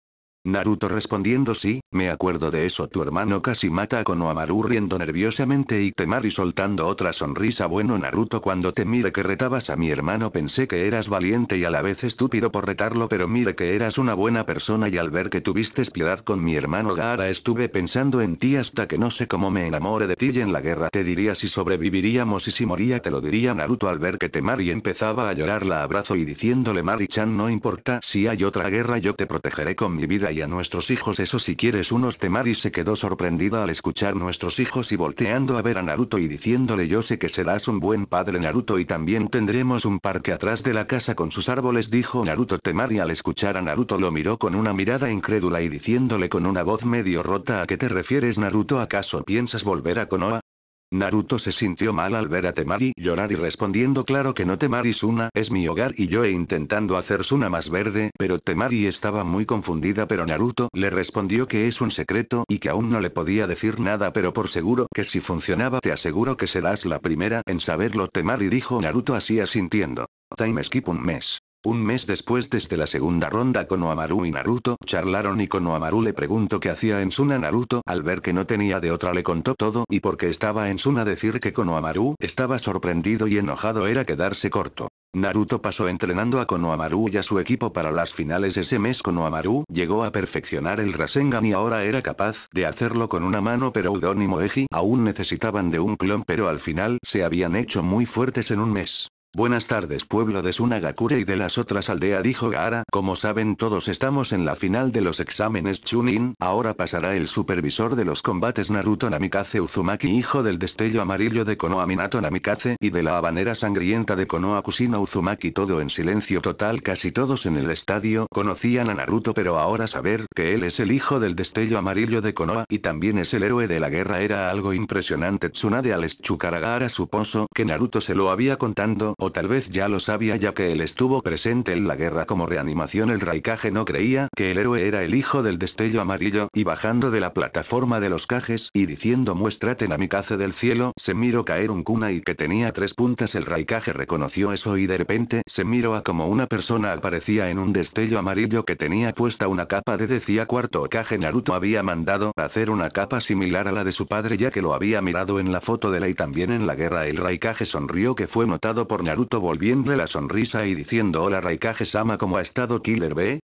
Naruto respondiendo sí, me acuerdo de eso tu hermano casi mata a Konohamaru riendo nerviosamente y Temari soltando otra sonrisa bueno Naruto cuando te mire que retabas a mi hermano pensé que eras valiente y a la vez estúpido por retarlo pero mire que eras una buena persona y al ver que tuviste piedad con mi hermano Gaara estuve pensando en ti hasta que no sé cómo me enamore de ti y en la guerra te diría si sobreviviríamos y si moría te lo diría Naruto al ver que Temari empezaba a llorar la abrazo y diciéndole Mari-chan no importa si hay otra guerra yo te protegeré con mi vida y a nuestros hijos eso si quieres unos temari se quedó sorprendida al escuchar nuestros hijos y volteando a ver a Naruto y diciéndole yo sé que serás un buen padre Naruto y también tendremos un parque atrás de la casa con sus árboles dijo Naruto temari al escuchar a Naruto lo miró con una mirada incrédula y diciéndole con una voz medio rota a qué te refieres Naruto acaso piensas volver a Konoha Naruto se sintió mal al ver a Temari llorar y respondiendo claro que no Temari Suna es mi hogar y yo he intentando hacer Suna más verde, pero Temari estaba muy confundida pero Naruto le respondió que es un secreto y que aún no le podía decir nada pero por seguro que si funcionaba te aseguro que serás la primera en saberlo Temari dijo Naruto así asintiendo. Time skip un mes. Un mes después desde la segunda ronda Konohamaru y Naruto charlaron y Konohamaru le preguntó qué hacía en Suna Naruto al ver que no tenía de otra le contó todo y porque estaba en Suna decir que Konohamaru estaba sorprendido y enojado era quedarse corto. Naruto pasó entrenando a Konohamaru y a su equipo para las finales ese mes Konohamaru llegó a perfeccionar el Rasengan y ahora era capaz de hacerlo con una mano pero Udon y Moeji aún necesitaban de un clon pero al final se habían hecho muy fuertes en un mes. Buenas tardes pueblo de Sunagakure y de las otras aldeas dijo Gaara. Como saben todos estamos en la final de los exámenes Chunin, ahora pasará el supervisor de los combates Naruto Namikaze Uzumaki hijo del destello amarillo de Konoha Minato Namikaze y de la habanera sangrienta de Konoha Kusina Uzumaki todo en silencio total casi todos en el estadio conocían a Naruto pero ahora saber que él es el hijo del destello amarillo de Konoha y también es el héroe de la guerra era algo impresionante Tsunade al a Gaara suposo que Naruto se lo había contando o tal vez ya lo sabía ya que él estuvo presente en la guerra como reanimación. El Raikage no creía que el héroe era el hijo del destello amarillo, y bajando de la plataforma de los cajes y diciendo muéstrate Namikaze del cielo, se miró caer un kunai que tenía tres puntas. El Raikage reconoció eso y de repente se miró a como una persona aparecía en un destello amarillo que tenía puesta una capa de decía cuarto kage Naruto había mandado hacer una capa similar a la de su padre ya que lo había mirado en la foto de la también en la guerra. El Raikage sonrió que fue notado por Naruto Naruto volviendo la sonrisa y diciendo hola Raikage-sama ¿cómo ha estado Killer B?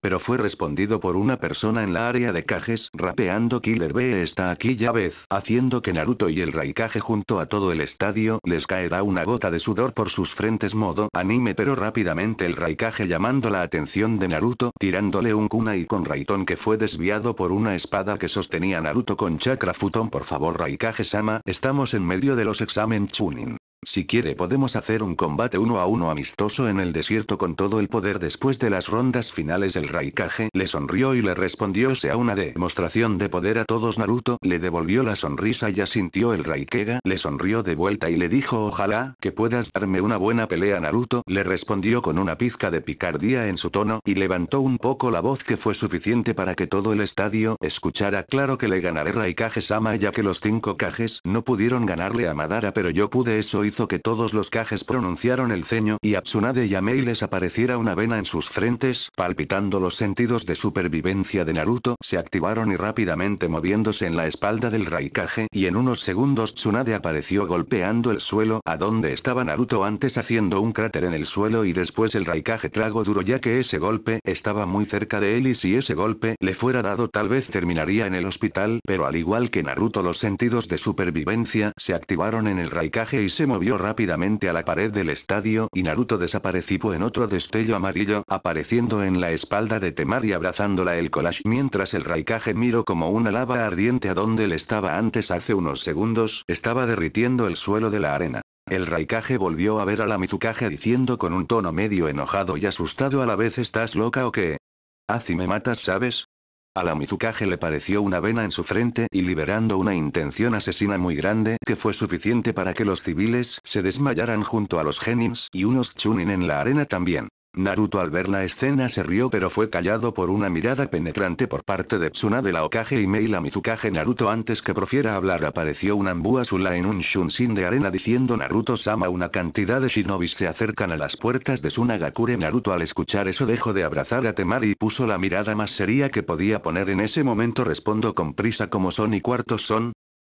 Pero fue respondido por una persona en la área de Kages rapeando Killer B está aquí ya vez haciendo que Naruto y el Raikage junto a todo el estadio les caerá una gota de sudor por sus frentes modo anime pero rápidamente el Raikage llamando la atención de Naruto tirándole un kunai con Raiton que fue desviado por una espada que sostenía Naruto con chakra futon por favor Raikage-sama estamos en medio de los examen chunin. Si quiere podemos hacer un combate uno a uno amistoso en el desierto con todo el poder después de las rondas finales el Raikage le sonrió y le respondió sea una demostración de poder a todos Naruto le devolvió la sonrisa y asintió el Raikega le sonrió de vuelta y le dijo ojalá que puedas darme una buena pelea Naruto le respondió con una pizca de picardía en su tono y levantó un poco la voz que fue suficiente para que todo el estadio escuchara claro que le ganaré Raikage-sama ya que los cinco Kages no pudieron ganarle a Madara pero yo pude eso y que todos los cajes pronunciaron el ceño y a Tsunade y a Mei les apareciera una vena en sus frentes, palpitando los sentidos de supervivencia de Naruto, se activaron y rápidamente moviéndose en la espalda del Raikage y en unos segundos Tsunade apareció golpeando el suelo a donde estaba Naruto antes haciendo un cráter en el suelo y después el Raikage trago duro ya que ese golpe estaba muy cerca de él y si ese golpe le fuera dado tal vez terminaría en el hospital pero al igual que Naruto los sentidos de supervivencia se activaron en el Raikage y se movieron rápidamente a la pared del estadio y Naruto desapareció en otro destello amarillo, apareciendo en la espalda de Temari y abrazándola el collage mientras el Raikage miró como una lava ardiente a donde él estaba antes hace unos segundos, estaba derritiendo el suelo de la arena. El Raikage volvió a ver a la Mizukage diciendo con un tono medio enojado y asustado a la vez ¿estás loca o qué? Haz me matas, ¿sabes? A la le pareció una vena en su frente y liberando una intención asesina muy grande que fue suficiente para que los civiles se desmayaran junto a los genins y unos chunin en la arena también. Naruto al ver la escena se rió pero fue callado por una mirada penetrante por parte de Tsunade la Okage y Mei la Mizukage Naruto antes que profiera hablar apareció un Ambu Azula en un Shunshin de arena diciendo Naruto-sama una cantidad de shinobis se acercan a las puertas de Sunagakure Naruto al escuchar eso dejó de abrazar a Temari y puso la mirada más seria que podía poner en ese momento respondo con prisa como son y cuartos son,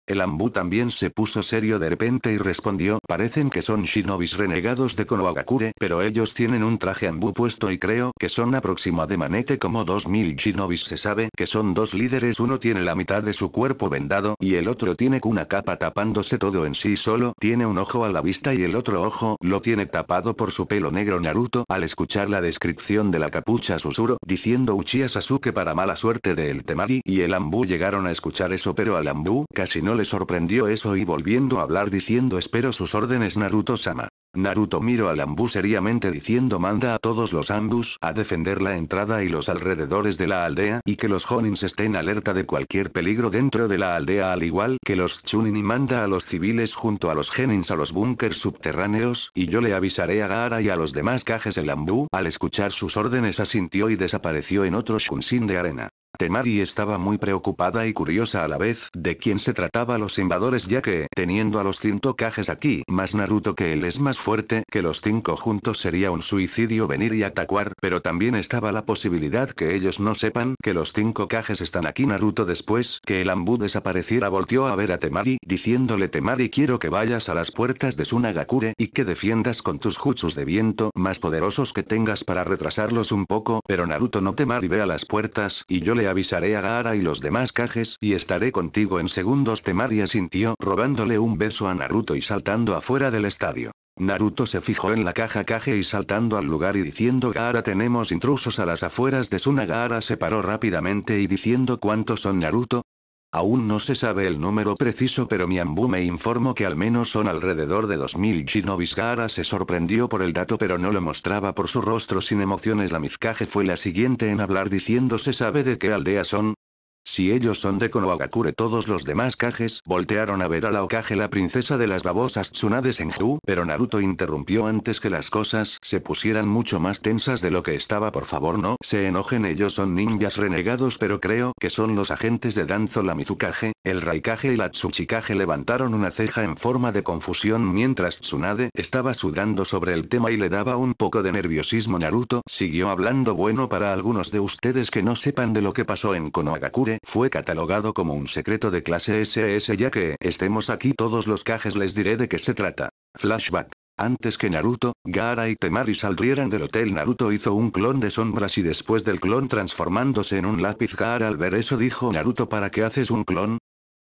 el Ambu también se puso serio de repente y respondió, parecen que son shinobis renegados de Konohagakure, pero ellos tienen un traje Ambu puesto y creo que son de manete como 2000 shinobis se sabe que son dos líderes uno tiene la mitad de su cuerpo vendado y el otro tiene una capa tapándose todo en sí solo, tiene un ojo a la vista y el otro ojo lo tiene tapado por su pelo negro Naruto al escuchar la descripción de la capucha susurro, diciendo Uchiha Sasuke para mala suerte de el Temari y el Ambu llegaron a escuchar eso pero al Ambu casi no le sorprendió eso y volviendo a hablar diciendo espero sus órdenes Naruto-sama. Naruto miró al Ambu seriamente diciendo manda a todos los Ambus a defender la entrada y los alrededores de la aldea y que los Honins estén alerta de cualquier peligro dentro de la aldea al igual que los Chunin y manda a los civiles junto a los Genins a los búnkers subterráneos y yo le avisaré a Gaara y a los demás cajes el Ambu al escuchar sus órdenes asintió y desapareció en otro Shunshin de arena. Temari estaba muy preocupada y curiosa a la vez de quién se trataba los invadores ya que, teniendo a los cinco cajes aquí más Naruto que él es más fuerte que los cinco juntos sería un suicidio venir y atacar pero también estaba la posibilidad que ellos no sepan que los cinco cajes están aquí Naruto después que el Ambu desapareciera volteó a ver a Temari diciéndole Temari quiero que vayas a las puertas de nagakure y que defiendas con tus jutsus de viento más poderosos que tengas para retrasarlos un poco pero Naruto no Temari ve a las puertas y yo le avisaré a Gaara y los demás cajes y estaré contigo en segundos Temaria sintió robándole un beso a Naruto y saltando afuera del estadio. Naruto se fijó en la caja Kage y saltando al lugar y diciendo Gaara tenemos intrusos a las afueras de Sunagara se paró rápidamente y diciendo cuántos son Naruto, Aún no se sabe el número preciso pero Miambu me informó que al menos son alrededor de 2000 shinobis se sorprendió por el dato pero no lo mostraba por su rostro sin emociones la Mizcaje fue la siguiente en hablar diciendo se sabe de qué aldea son, si ellos son de Konohagakure todos los demás cajes voltearon a ver a la Okage la princesa de las babosas Tsunade Senju pero Naruto interrumpió antes que las cosas se pusieran mucho más tensas de lo que estaba por favor no se enojen ellos son ninjas renegados pero creo que son los agentes de Danzo la Mizukage, el Raikage y la Tsuchikage levantaron una ceja en forma de confusión mientras Tsunade estaba sudando sobre el tema y le daba un poco de nerviosismo Naruto siguió hablando bueno para algunos de ustedes que no sepan de lo que pasó en Konohagakure fue catalogado como un secreto de clase SS ya que estemos aquí todos los cajes les diré de qué se trata. Flashback. Antes que Naruto, Gaara y Temari saldrieran del hotel Naruto hizo un clon de sombras y después del clon transformándose en un lápiz Gaara al ver eso dijo Naruto ¿para qué haces un clon?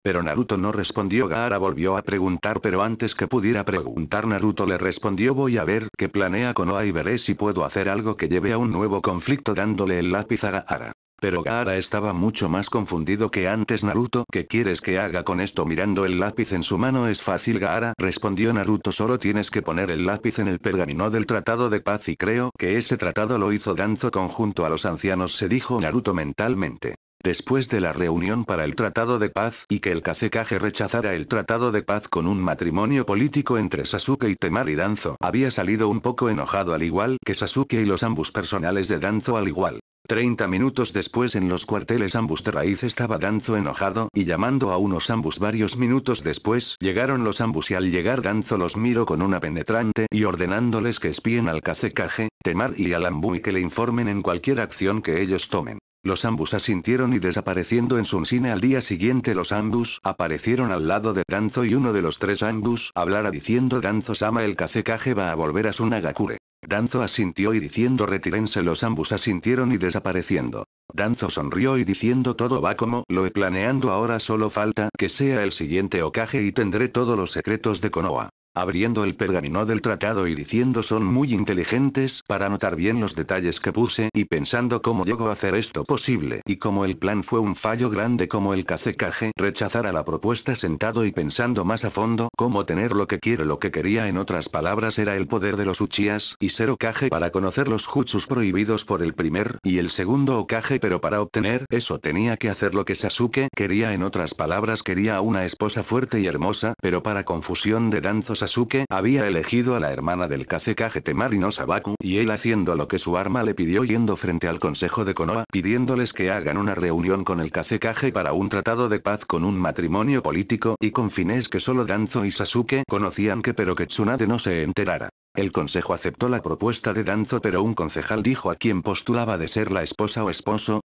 Pero Naruto no respondió Gaara volvió a preguntar pero antes que pudiera preguntar Naruto le respondió voy a ver qué planea Konoha y veré si puedo hacer algo que lleve a un nuevo conflicto dándole el lápiz a Gaara. Pero Gaara estaba mucho más confundido que antes Naruto ¿Qué quieres que haga con esto? Mirando el lápiz en su mano es fácil Gaara respondió Naruto solo tienes que poner el lápiz en el pergamino del tratado de paz y creo que ese tratado lo hizo Danzo conjunto a los ancianos se dijo Naruto mentalmente. Después de la reunión para el Tratado de Paz y que el Kazekage rechazara el Tratado de Paz con un matrimonio político entre Sasuke y Temari Danzo, había salido un poco enojado al igual que Sasuke y los ambos personales de Danzo al igual Treinta minutos después en los cuarteles Ambus Raíz estaba Danzo enojado y llamando a unos Ambus varios minutos después llegaron los Ambus y al llegar Danzo los miró con una penetrante y ordenándoles que espíen al cacecaje, Temar y al Ambu y que le informen en cualquier acción que ellos tomen. Los ambus asintieron y desapareciendo en Sunsine al día siguiente los ambus aparecieron al lado de Danzo y uno de los tres ambus hablara diciendo Danzo-sama el cacecaje va a volver a su Nagakure. Danzo asintió y diciendo retírense los ambos asintieron y desapareciendo. Danzo sonrió y diciendo todo va como lo he planeando ahora solo falta que sea el siguiente ocaje y tendré todos los secretos de Konoha abriendo el pergamino del tratado y diciendo son muy inteligentes para notar bien los detalles que puse y pensando cómo llegó a hacer esto posible y como el plan fue un fallo grande como el rechazar rechazara la propuesta sentado y pensando más a fondo cómo tener lo que quiere lo que quería en otras palabras era el poder de los Uchías y ser Okage para conocer los Jutsus prohibidos por el primer y el segundo Okage pero para obtener eso tenía que hacer lo que Sasuke quería en otras palabras quería una esposa fuerte y hermosa pero para confusión de Danzos Sasuke había elegido a la hermana del Kazekage Temari no Sabaku y él haciendo lo que su arma le pidió yendo frente al consejo de Konoha pidiéndoles que hagan una reunión con el Kazekage para un tratado de paz con un matrimonio político y con fines que solo Danzo y Sasuke conocían que pero que Tsunade no se enterara. El consejo aceptó la propuesta de Danzo pero un concejal dijo a quien postulaba de ser la esposa o esposo,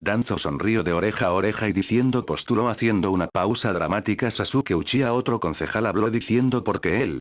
Danzo sonrió de oreja a oreja y diciendo postuló haciendo una pausa dramática Sasuke Uchiha otro concejal habló diciendo porque él,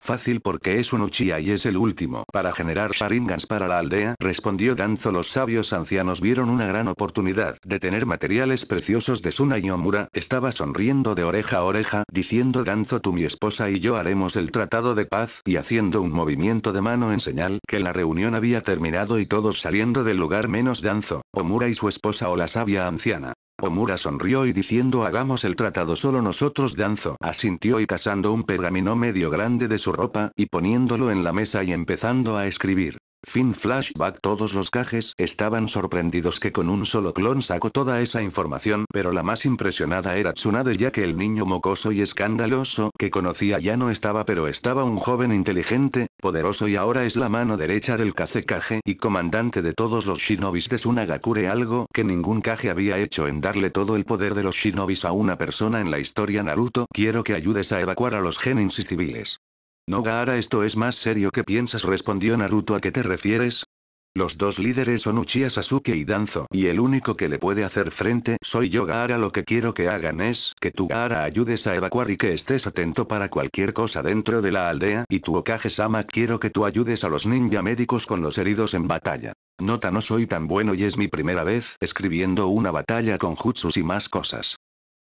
Fácil porque es un Uchiha y es el último para generar Sharingans para la aldea, respondió Danzo. Los sabios ancianos vieron una gran oportunidad de tener materiales preciosos de Suna y Omura, estaba sonriendo de oreja a oreja, diciendo Danzo tú mi esposa y yo haremos el tratado de paz, y haciendo un movimiento de mano en señal que la reunión había terminado y todos saliendo del lugar menos Danzo, Omura y su esposa o la sabia anciana. Omura sonrió y diciendo hagamos el tratado solo nosotros danzo asintió y casando un pergamino medio grande de su ropa y poniéndolo en la mesa y empezando a escribir. Fin flashback todos los cajes estaban sorprendidos que con un solo clon sacó toda esa información pero la más impresionada era Tsunade ya que el niño mocoso y escandaloso que conocía ya no estaba pero estaba un joven inteligente, poderoso y ahora es la mano derecha del kage y comandante de todos los shinobis de Sunagakure algo que ningún caje había hecho en darle todo el poder de los shinobis a una persona en la historia Naruto quiero que ayudes a evacuar a los genins y civiles. No Gaara esto es más serio que piensas respondió Naruto ¿a qué te refieres? Los dos líderes son Uchiha Sasuke y Danzo y el único que le puede hacer frente soy yo Gaara lo que quiero que hagan es que tú Gaara ayudes a evacuar y que estés atento para cualquier cosa dentro de la aldea y tu Okage-sama quiero que tú ayudes a los ninja médicos con los heridos en batalla. Nota no soy tan bueno y es mi primera vez escribiendo una batalla con jutsus y más cosas.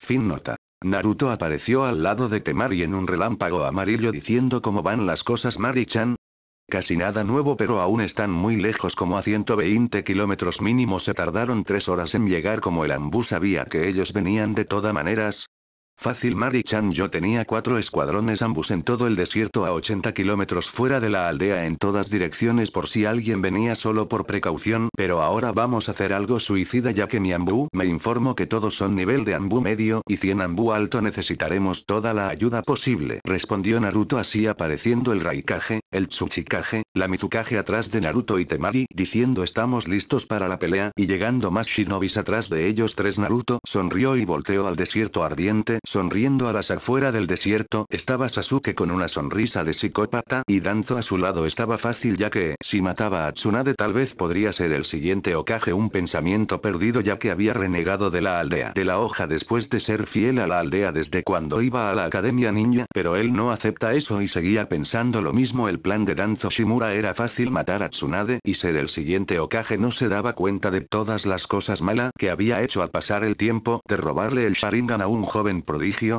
Fin nota. Naruto apareció al lado de Temari en un relámpago amarillo diciendo cómo van las cosas Mari-chan. Casi nada nuevo pero aún están muy lejos como a 120 kilómetros mínimo se tardaron tres horas en llegar como el ambú sabía que ellos venían de todas maneras, Fácil Mari Chan yo tenía cuatro escuadrones ambus en todo el desierto a 80 kilómetros fuera de la aldea en todas direcciones por si alguien venía solo por precaución pero ahora vamos a hacer algo suicida ya que mi ambu me informo que todos son nivel de ambu medio y 100 ambú alto necesitaremos toda la ayuda posible respondió Naruto así apareciendo el Raikage, el Tsuchikage, la Mizukage atrás de Naruto y Temari diciendo estamos listos para la pelea y llegando más shinobis atrás de ellos tres Naruto sonrió y volteó al desierto ardiente Sonriendo a las afuera del desierto estaba Sasuke con una sonrisa de psicópata y Danzo a su lado estaba fácil ya que, si mataba a Tsunade tal vez podría ser el siguiente Okage un pensamiento perdido ya que había renegado de la aldea de la hoja después de ser fiel a la aldea desde cuando iba a la academia ninja, pero él no acepta eso y seguía pensando lo mismo el plan de Danzo Shimura era fácil matar a Tsunade y ser el siguiente Okage no se daba cuenta de todas las cosas malas que había hecho al pasar el tiempo de robarle el Sharingan a un joven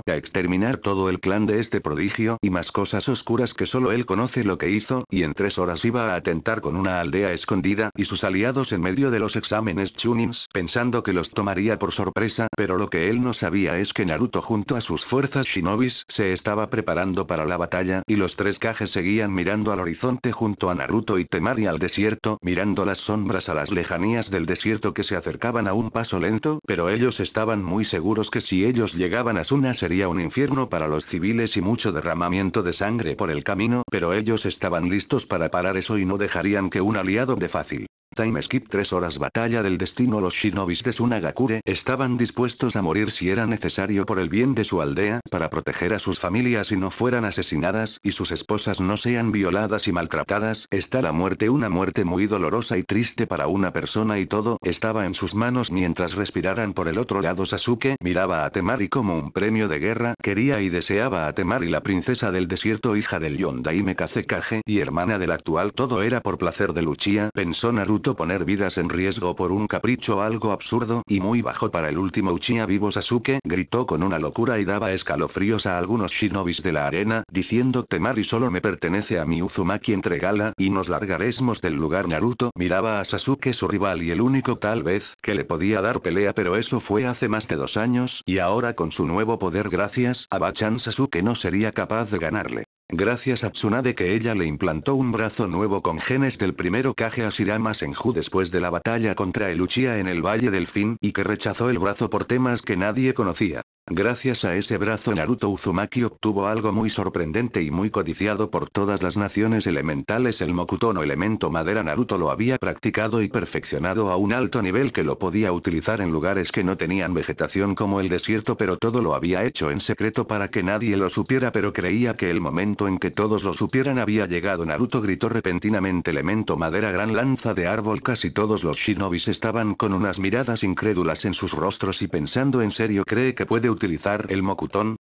a exterminar todo el clan de este prodigio y más cosas oscuras que solo él conoce lo que hizo, y en tres horas iba a atentar con una aldea escondida y sus aliados en medio de los exámenes chunins, pensando que los tomaría por sorpresa, pero lo que él no sabía es que Naruto junto a sus fuerzas shinobis se estaba preparando para la batalla, y los tres cajes seguían mirando al horizonte junto a Naruto y Temari al desierto, mirando las sombras a las lejanías del desierto que se acercaban a un paso lento, pero ellos estaban muy seguros que si ellos llegaban a una sería un infierno para los civiles y mucho derramamiento de sangre por el camino, pero ellos estaban listos para parar eso y no dejarían que un aliado de fácil Time Skip 3 horas Batalla del Destino Los shinobis de Sunagakure estaban dispuestos a morir si era necesario por el bien de su aldea para proteger a sus familias y no fueran asesinadas y sus esposas no sean violadas y maltratadas. Está la muerte una muerte muy dolorosa y triste para una persona y todo estaba en sus manos mientras respiraran por el otro lado Sasuke miraba a Temari como un premio de guerra quería y deseaba a Temari la princesa del desierto hija del Yondaime Kazekage y hermana del actual todo era por placer de Luchia pensó Naruto poner vidas en riesgo por un capricho algo absurdo y muy bajo para el último Uchiha vivo Sasuke gritó con una locura y daba escalofríos a algunos shinobis de la arena, diciendo Temari solo me pertenece a mi Uzumaki entregala y nos largaremos del lugar Naruto miraba a Sasuke su rival y el único tal vez que le podía dar pelea pero eso fue hace más de dos años y ahora con su nuevo poder gracias a Bachan Sasuke no sería capaz de ganarle. Gracias a Tsunade que ella le implantó un brazo nuevo con genes del primero Kage Asirama Senju después de la batalla contra el en el Valle del Fin y que rechazó el brazo por temas que nadie conocía. Gracias a ese brazo Naruto Uzumaki obtuvo algo muy sorprendente y muy codiciado por todas las naciones elementales el Mokutono elemento madera Naruto lo había practicado y perfeccionado a un alto nivel que lo podía utilizar en lugares que no tenían vegetación como el desierto pero todo lo había hecho en secreto para que nadie lo supiera pero creía que el momento en que todos lo supieran había llegado Naruto gritó repentinamente elemento madera gran lanza de árbol casi todos los shinobis estaban con unas miradas incrédulas en sus rostros y pensando en serio cree que puede utilizar el mocutón,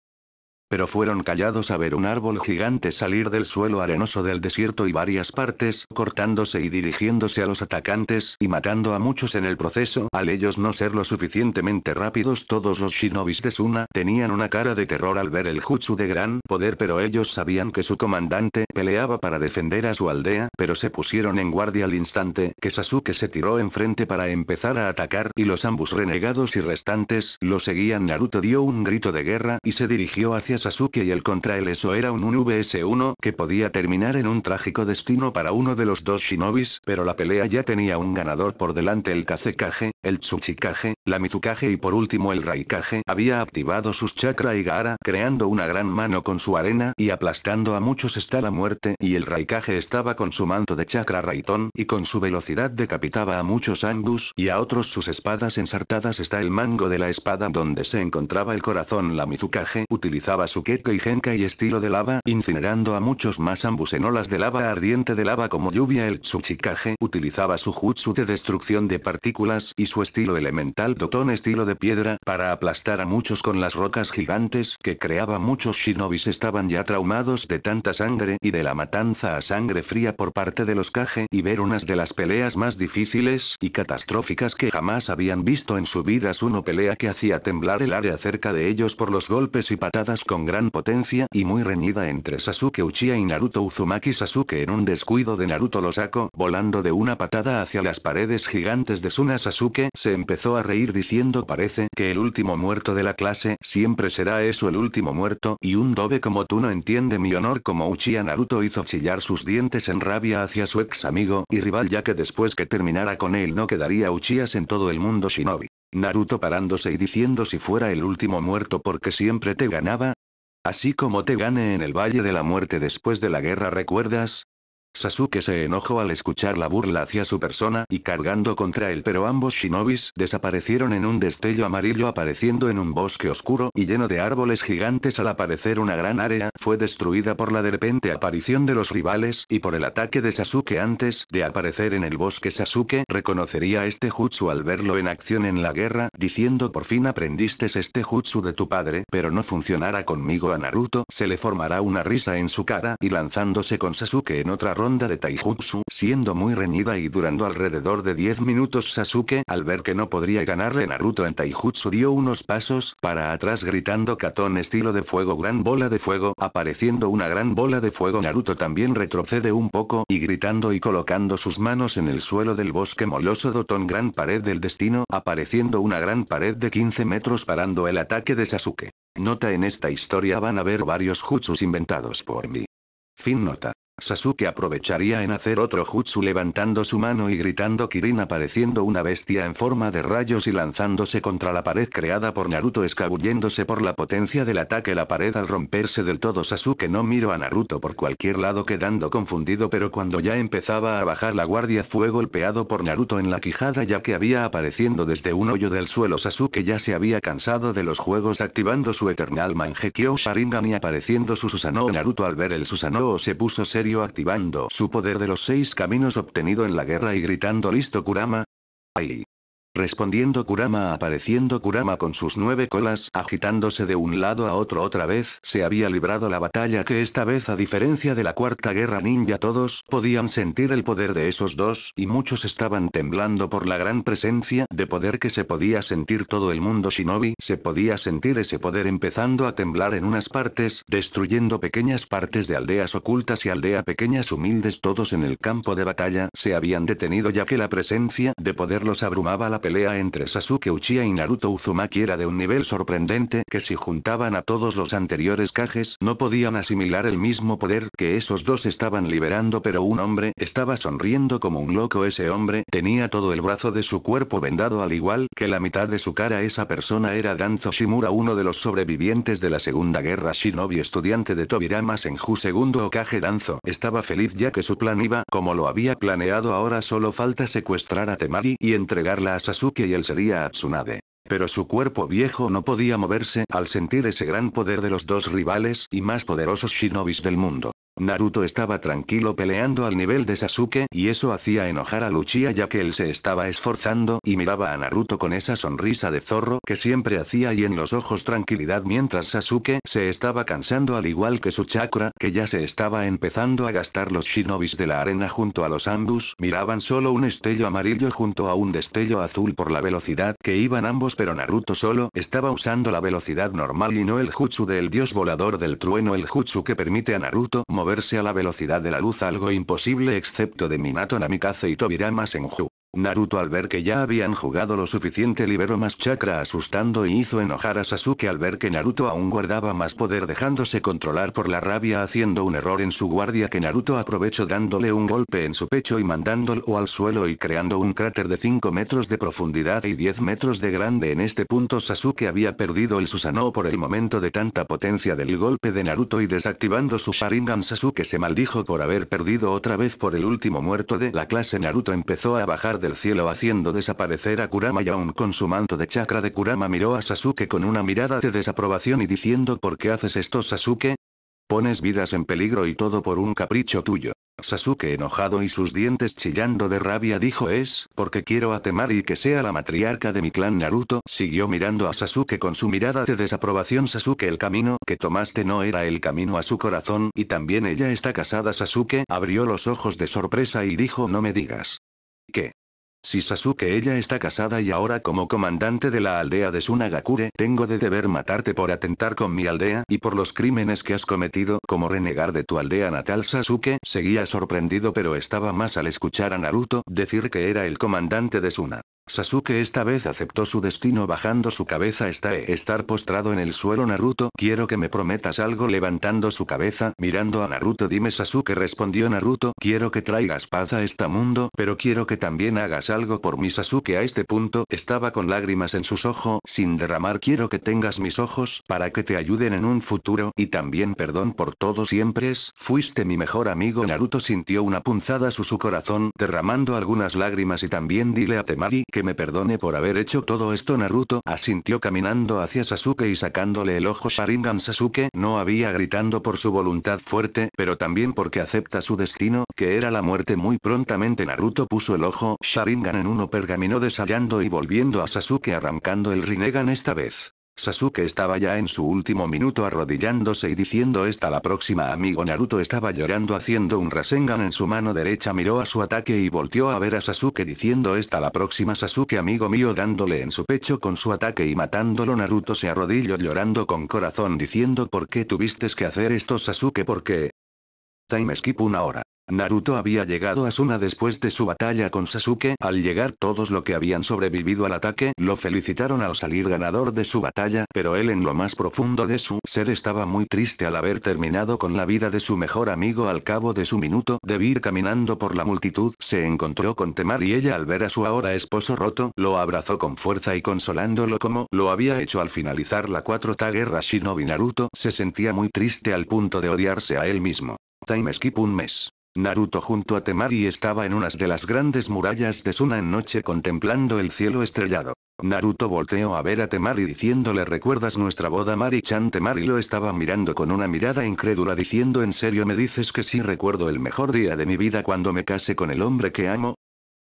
pero fueron callados a ver un árbol gigante salir del suelo arenoso del desierto y varias partes, cortándose y dirigiéndose a los atacantes y matando a muchos en el proceso. Al ellos no ser lo suficientemente rápidos, todos los shinobis de Suna tenían una cara de terror al ver el jutsu de gran poder, pero ellos sabían que su comandante peleaba para defender a su aldea, pero se pusieron en guardia al instante que Sasuke se tiró enfrente para empezar a atacar y los ambos renegados y restantes lo seguían. Naruto dio un grito de guerra y se dirigió hacia Sasuke y el contra el eso era un 1vs1 que podía terminar en un trágico destino para uno de los dos shinobis, pero la pelea ya tenía un ganador por delante el Kazekage, el Tsuchikage, la Mizukage y por último el Raikage había activado sus chakra y gara, creando una gran mano con su arena y aplastando a muchos está la muerte y el Raikage estaba con su manto de chakra Raitón y con su velocidad decapitaba a muchos Angus y a otros sus espadas ensartadas está el mango de la espada donde se encontraba el corazón la Mizukage utilizaba su y genka y estilo de lava, incinerando a muchos más ambusenolas de lava ardiente de lava como lluvia. El Tsuchikage utilizaba su jutsu de destrucción de partículas y su estilo elemental Doton estilo de piedra para aplastar a muchos con las rocas gigantes que creaba muchos shinobis estaban ya traumados de tanta sangre y de la matanza a sangre fría por parte de los Kage y ver unas de las peleas más difíciles y catastróficas que jamás habían visto en su vida. una pelea que hacía temblar el área cerca de ellos por los golpes y patadas con con gran potencia y muy reñida entre Sasuke Uchiha y Naruto Uzumaki Sasuke en un descuido de Naruto lo sacó volando de una patada hacia las paredes gigantes de Suna Sasuke se empezó a reír diciendo parece que el último muerto de la clase siempre será eso el último muerto y un dobe como tú no entiende mi honor como Uchiha Naruto hizo chillar sus dientes en rabia hacia su ex amigo y rival ya que después que terminara con él no quedaría Uchihas en todo el mundo shinobi. Naruto parándose y diciendo si fuera el último muerto porque siempre te ganaba, Así como te gane en el Valle de la Muerte después de la guerra, ¿recuerdas? Sasuke se enojó al escuchar la burla hacia su persona y cargando contra él pero ambos shinobis desaparecieron en un destello amarillo apareciendo en un bosque oscuro y lleno de árboles gigantes al aparecer una gran área fue destruida por la de repente aparición de los rivales y por el ataque de Sasuke antes de aparecer en el bosque Sasuke reconocería este jutsu al verlo en acción en la guerra diciendo por fin aprendiste este jutsu de tu padre pero no funcionará conmigo a Naruto se le formará una risa en su cara y lanzándose con Sasuke en otra ropa onda de Taijutsu siendo muy reñida y durando alrededor de 10 minutos Sasuke al ver que no podría ganarle Naruto en Taijutsu dio unos pasos para atrás gritando katon estilo de fuego gran bola de fuego apareciendo una gran bola de fuego Naruto también retrocede un poco y gritando y colocando sus manos en el suelo del bosque moloso Doton gran pared del destino apareciendo una gran pared de 15 metros parando el ataque de Sasuke. Nota en esta historia van a ver varios jutsus inventados por mí. Fin nota. Sasuke aprovecharía en hacer otro jutsu levantando su mano y gritando Kirin apareciendo una bestia en forma de rayos y lanzándose contra la pared creada por Naruto escabulléndose por la potencia del ataque la pared al romperse del todo Sasuke no miró a Naruto por cualquier lado quedando confundido pero cuando ya empezaba a bajar la guardia fue golpeado por Naruto en la quijada ya que había apareciendo desde un hoyo del suelo Sasuke ya se había cansado de los juegos activando su Eternal mangekyou Sharingan y apareciendo su Susanoo Naruto al ver el Susanoo se puso serio activando su poder de los seis caminos obtenido en la guerra y gritando listo Kurama. ¡Ay! Respondiendo Kurama apareciendo Kurama con sus nueve colas agitándose de un lado a otro otra vez se había librado la batalla que esta vez a diferencia de la cuarta guerra ninja todos podían sentir el poder de esos dos y muchos estaban temblando por la gran presencia de poder que se podía sentir todo el mundo shinobi se podía sentir ese poder empezando a temblar en unas partes destruyendo pequeñas partes de aldeas ocultas y aldea pequeñas humildes todos en el campo de batalla se habían detenido ya que la presencia de poder los abrumaba la pelea entre Sasuke Uchiha y Naruto Uzumaki era de un nivel sorprendente que si juntaban a todos los anteriores cajes no podían asimilar el mismo poder que esos dos estaban liberando pero un hombre estaba sonriendo como un loco ese hombre tenía todo el brazo de su cuerpo vendado al igual que la mitad de su cara esa persona era Danzo Shimura uno de los sobrevivientes de la segunda guerra shinobi estudiante de Tobirama Senju segundo Okage Danzo estaba feliz ya que su plan iba como lo había planeado ahora solo falta secuestrar a Temari y entregarla a Sasuke y él sería Tsunade. Pero su cuerpo viejo no podía moverse al sentir ese gran poder de los dos rivales y más poderosos shinobis del mundo. Naruto estaba tranquilo peleando al nivel de Sasuke y eso hacía enojar a Luchia ya que él se estaba esforzando y miraba a Naruto con esa sonrisa de zorro que siempre hacía y en los ojos tranquilidad mientras Sasuke se estaba cansando al igual que su chakra que ya se estaba empezando a gastar los shinobis de la arena junto a los ambus miraban solo un estello amarillo junto a un destello azul por la velocidad que iban ambos pero Naruto solo estaba usando la velocidad normal y no el jutsu del dios volador del trueno el jutsu que permite a Naruto mover moverse a la velocidad de la luz algo imposible excepto de Minato Namikaze y Tobirama Senju. Naruto al ver que ya habían jugado lo suficiente liberó más chakra asustando y hizo enojar a Sasuke al ver que Naruto aún guardaba más poder dejándose controlar por la rabia haciendo un error en su guardia que Naruto aprovechó dándole un golpe en su pecho y mandándolo al suelo y creando un cráter de 5 metros de profundidad y 10 metros de grande en este punto Sasuke había perdido el Susanoo por el momento de tanta potencia del golpe de Naruto y desactivando su Sharingan Sasuke se maldijo por haber perdido otra vez por el último muerto de la clase Naruto empezó a bajar de el cielo haciendo desaparecer a Kurama y aún con su manto de chakra de Kurama miró a Sasuke con una mirada de desaprobación y diciendo ¿por qué haces esto Sasuke? Pones vidas en peligro y todo por un capricho tuyo. Sasuke enojado y sus dientes chillando de rabia dijo es porque quiero a Temari que sea la matriarca de mi clan Naruto siguió mirando a Sasuke con su mirada de desaprobación Sasuke el camino que tomaste no era el camino a su corazón y también ella está casada Sasuke abrió los ojos de sorpresa y dijo no me digas. ¿Qué? Si Sasuke ella está casada y ahora como comandante de la aldea de Sunagakure tengo de deber matarte por atentar con mi aldea y por los crímenes que has cometido como renegar de tu aldea natal Sasuke seguía sorprendido pero estaba más al escuchar a Naruto decir que era el comandante de Suna. Sasuke esta vez aceptó su destino bajando su cabeza está estar postrado en el suelo Naruto quiero que me prometas algo levantando su cabeza mirando a Naruto dime Sasuke respondió Naruto quiero que traigas paz a este mundo pero quiero que también hagas algo por mi Sasuke a este punto estaba con lágrimas en sus ojos sin derramar quiero que tengas mis ojos para que te ayuden en un futuro y también perdón por todo siempre es, fuiste mi mejor amigo Naruto sintió una punzada su su corazón derramando algunas lágrimas y también dile a Temari que me perdone por haber hecho todo esto Naruto asintió caminando hacia Sasuke y sacándole el ojo Sharingan Sasuke no había gritando por su voluntad fuerte pero también porque acepta su destino que era la muerte muy prontamente Naruto puso el ojo en uno pergamino desayando y volviendo a Sasuke arrancando el Rinnegan esta vez. Sasuke estaba ya en su último minuto arrodillándose y diciendo esta la próxima amigo Naruto estaba llorando haciendo un Rasengan en su mano derecha miró a su ataque y volteó a ver a Sasuke diciendo esta la próxima Sasuke amigo mío dándole en su pecho con su ataque y matándolo Naruto se arrodilló llorando con corazón diciendo ¿por qué tuviste que hacer esto Sasuke? ¿por qué? Time skip una hora. Naruto había llegado a Suna después de su batalla con Sasuke. Al llegar todos los que habían sobrevivido al ataque lo felicitaron al salir ganador de su batalla, pero él en lo más profundo de su ser estaba muy triste al haber terminado con la vida de su mejor amigo al cabo de su minuto de ir caminando por la multitud. Se encontró con Temar y ella al ver a su ahora esposo roto, lo abrazó con fuerza y consolándolo como lo había hecho al finalizar la 4 guerra Shinobi Naruto se sentía muy triste al punto de odiarse a él mismo. Time Skip un mes. Naruto junto a Temari estaba en unas de las grandes murallas de Suna en noche contemplando el cielo estrellado. Naruto volteó a ver a Temari diciéndole ¿recuerdas nuestra boda Mari-chan? Temari lo estaba mirando con una mirada incrédula diciendo ¿en serio me dices que sí recuerdo el mejor día de mi vida cuando me casé con el hombre que amo?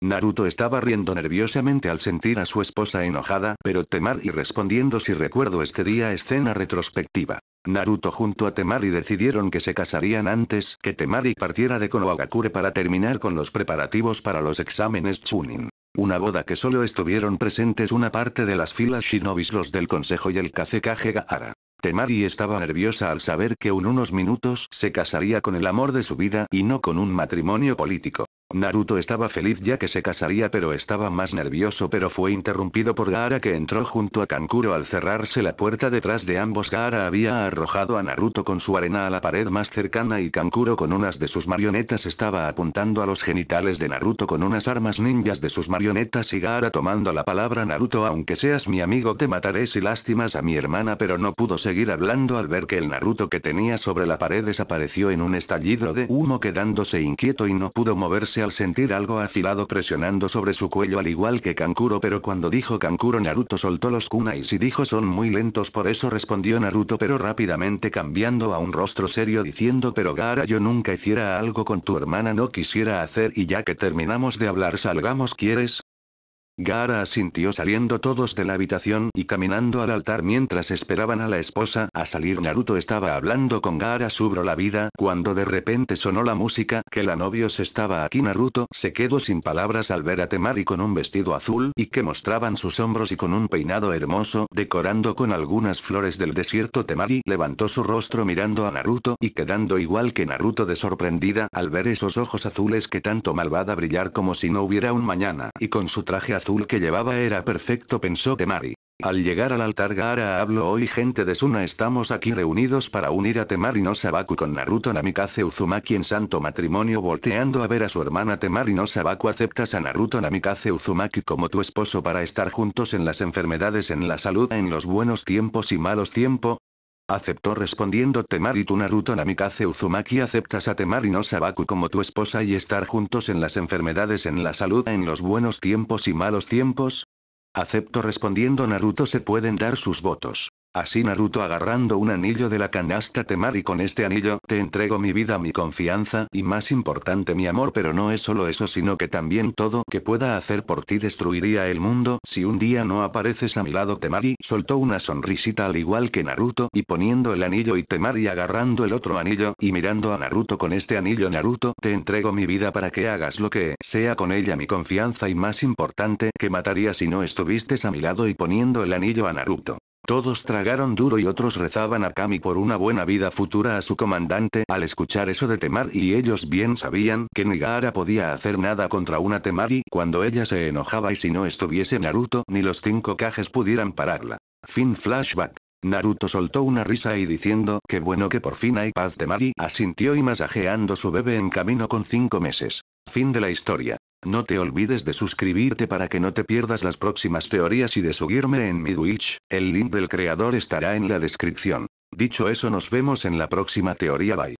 Naruto estaba riendo nerviosamente al sentir a su esposa enojada pero Temari respondiendo si recuerdo este día escena retrospectiva. Naruto junto a Temari decidieron que se casarían antes que Temari partiera de Konohagakure para terminar con los preparativos para los exámenes Chunin. Una boda que solo estuvieron presentes una parte de las filas shinobis los del consejo y el Kazekage Gaara. Temari estaba nerviosa al saber que en unos minutos se casaría con el amor de su vida y no con un matrimonio político. Naruto estaba feliz ya que se casaría pero estaba más nervioso pero fue interrumpido por Gaara que entró junto a Kankuro al cerrarse la puerta detrás de ambos Gaara había arrojado a Naruto con su arena a la pared más cercana y Kankuro con unas de sus marionetas estaba apuntando a los genitales de Naruto con unas armas ninjas de sus marionetas y Gaara tomando la palabra Naruto aunque seas mi amigo te mataré si lástimas a mi hermana pero no pudo seguir hablando al ver que el Naruto que tenía sobre la pared desapareció en un estallido de humo quedándose inquieto y no pudo moverse al sentir algo afilado presionando sobre su cuello al igual que Kankuro pero cuando dijo Kankuro Naruto soltó los kunais y dijo son muy lentos por eso respondió Naruto pero rápidamente cambiando a un rostro serio diciendo pero Gara yo nunca hiciera algo con tu hermana no quisiera hacer y ya que terminamos de hablar salgamos quieres, Gaara asintió saliendo todos de la habitación y caminando al altar mientras esperaban a la esposa a salir. Naruto estaba hablando con Gara sobre la vida cuando de repente sonó la música que la novios estaba aquí. Naruto se quedó sin palabras al ver a Temari con un vestido azul y que mostraban sus hombros y con un peinado hermoso decorando con algunas flores del desierto. Temari levantó su rostro mirando a Naruto y quedando igual que Naruto de sorprendida al ver esos ojos azules que tanto malvada brillar como si no hubiera un mañana y con su traje azul azul que llevaba era perfecto, pensó Temari. Al llegar al altar Gaara habló hoy gente de Suna estamos aquí reunidos para unir a Temari no Sabaku con Naruto Namikaze Uzumaki en santo matrimonio volteando a ver a su hermana Temari no Sabaku aceptas a Naruto Namikaze Uzumaki como tu esposo para estar juntos en las enfermedades en la salud en los buenos tiempos y malos tiempos aceptó respondiendo Temari tu Naruto Namikaze Uzumaki aceptas a Temari no Sabaku como tu esposa y estar juntos en las enfermedades en la salud en los buenos tiempos y malos tiempos? Acepto respondiendo Naruto se pueden dar sus votos. Así Naruto agarrando un anillo de la canasta Temari con este anillo te entrego mi vida, mi confianza y más importante mi amor pero no es solo eso sino que también todo que pueda hacer por ti destruiría el mundo si un día no apareces a mi lado Temari soltó una sonrisita al igual que Naruto y poniendo el anillo y Temari agarrando el otro anillo y mirando a Naruto con este anillo Naruto te entrego mi vida para que hagas lo que sea con ella mi confianza y más importante que mataría si no estuviste a mi lado y poniendo el anillo a Naruto. Todos tragaron duro y otros rezaban a Kami por una buena vida futura a su comandante al escuchar eso de Temari y ellos bien sabían que Nigara podía hacer nada contra una Temari cuando ella se enojaba y si no estuviese Naruto ni los cinco cajes pudieran pararla. Fin flashback. Naruto soltó una risa y diciendo que bueno que por fin hay paz Temari asintió y masajeando su bebé en camino con cinco meses. Fin de la historia. No te olvides de suscribirte para que no te pierdas las próximas teorías y de seguirme en mi Twitch, el link del creador estará en la descripción. Dicho eso nos vemos en la próxima teoría bye.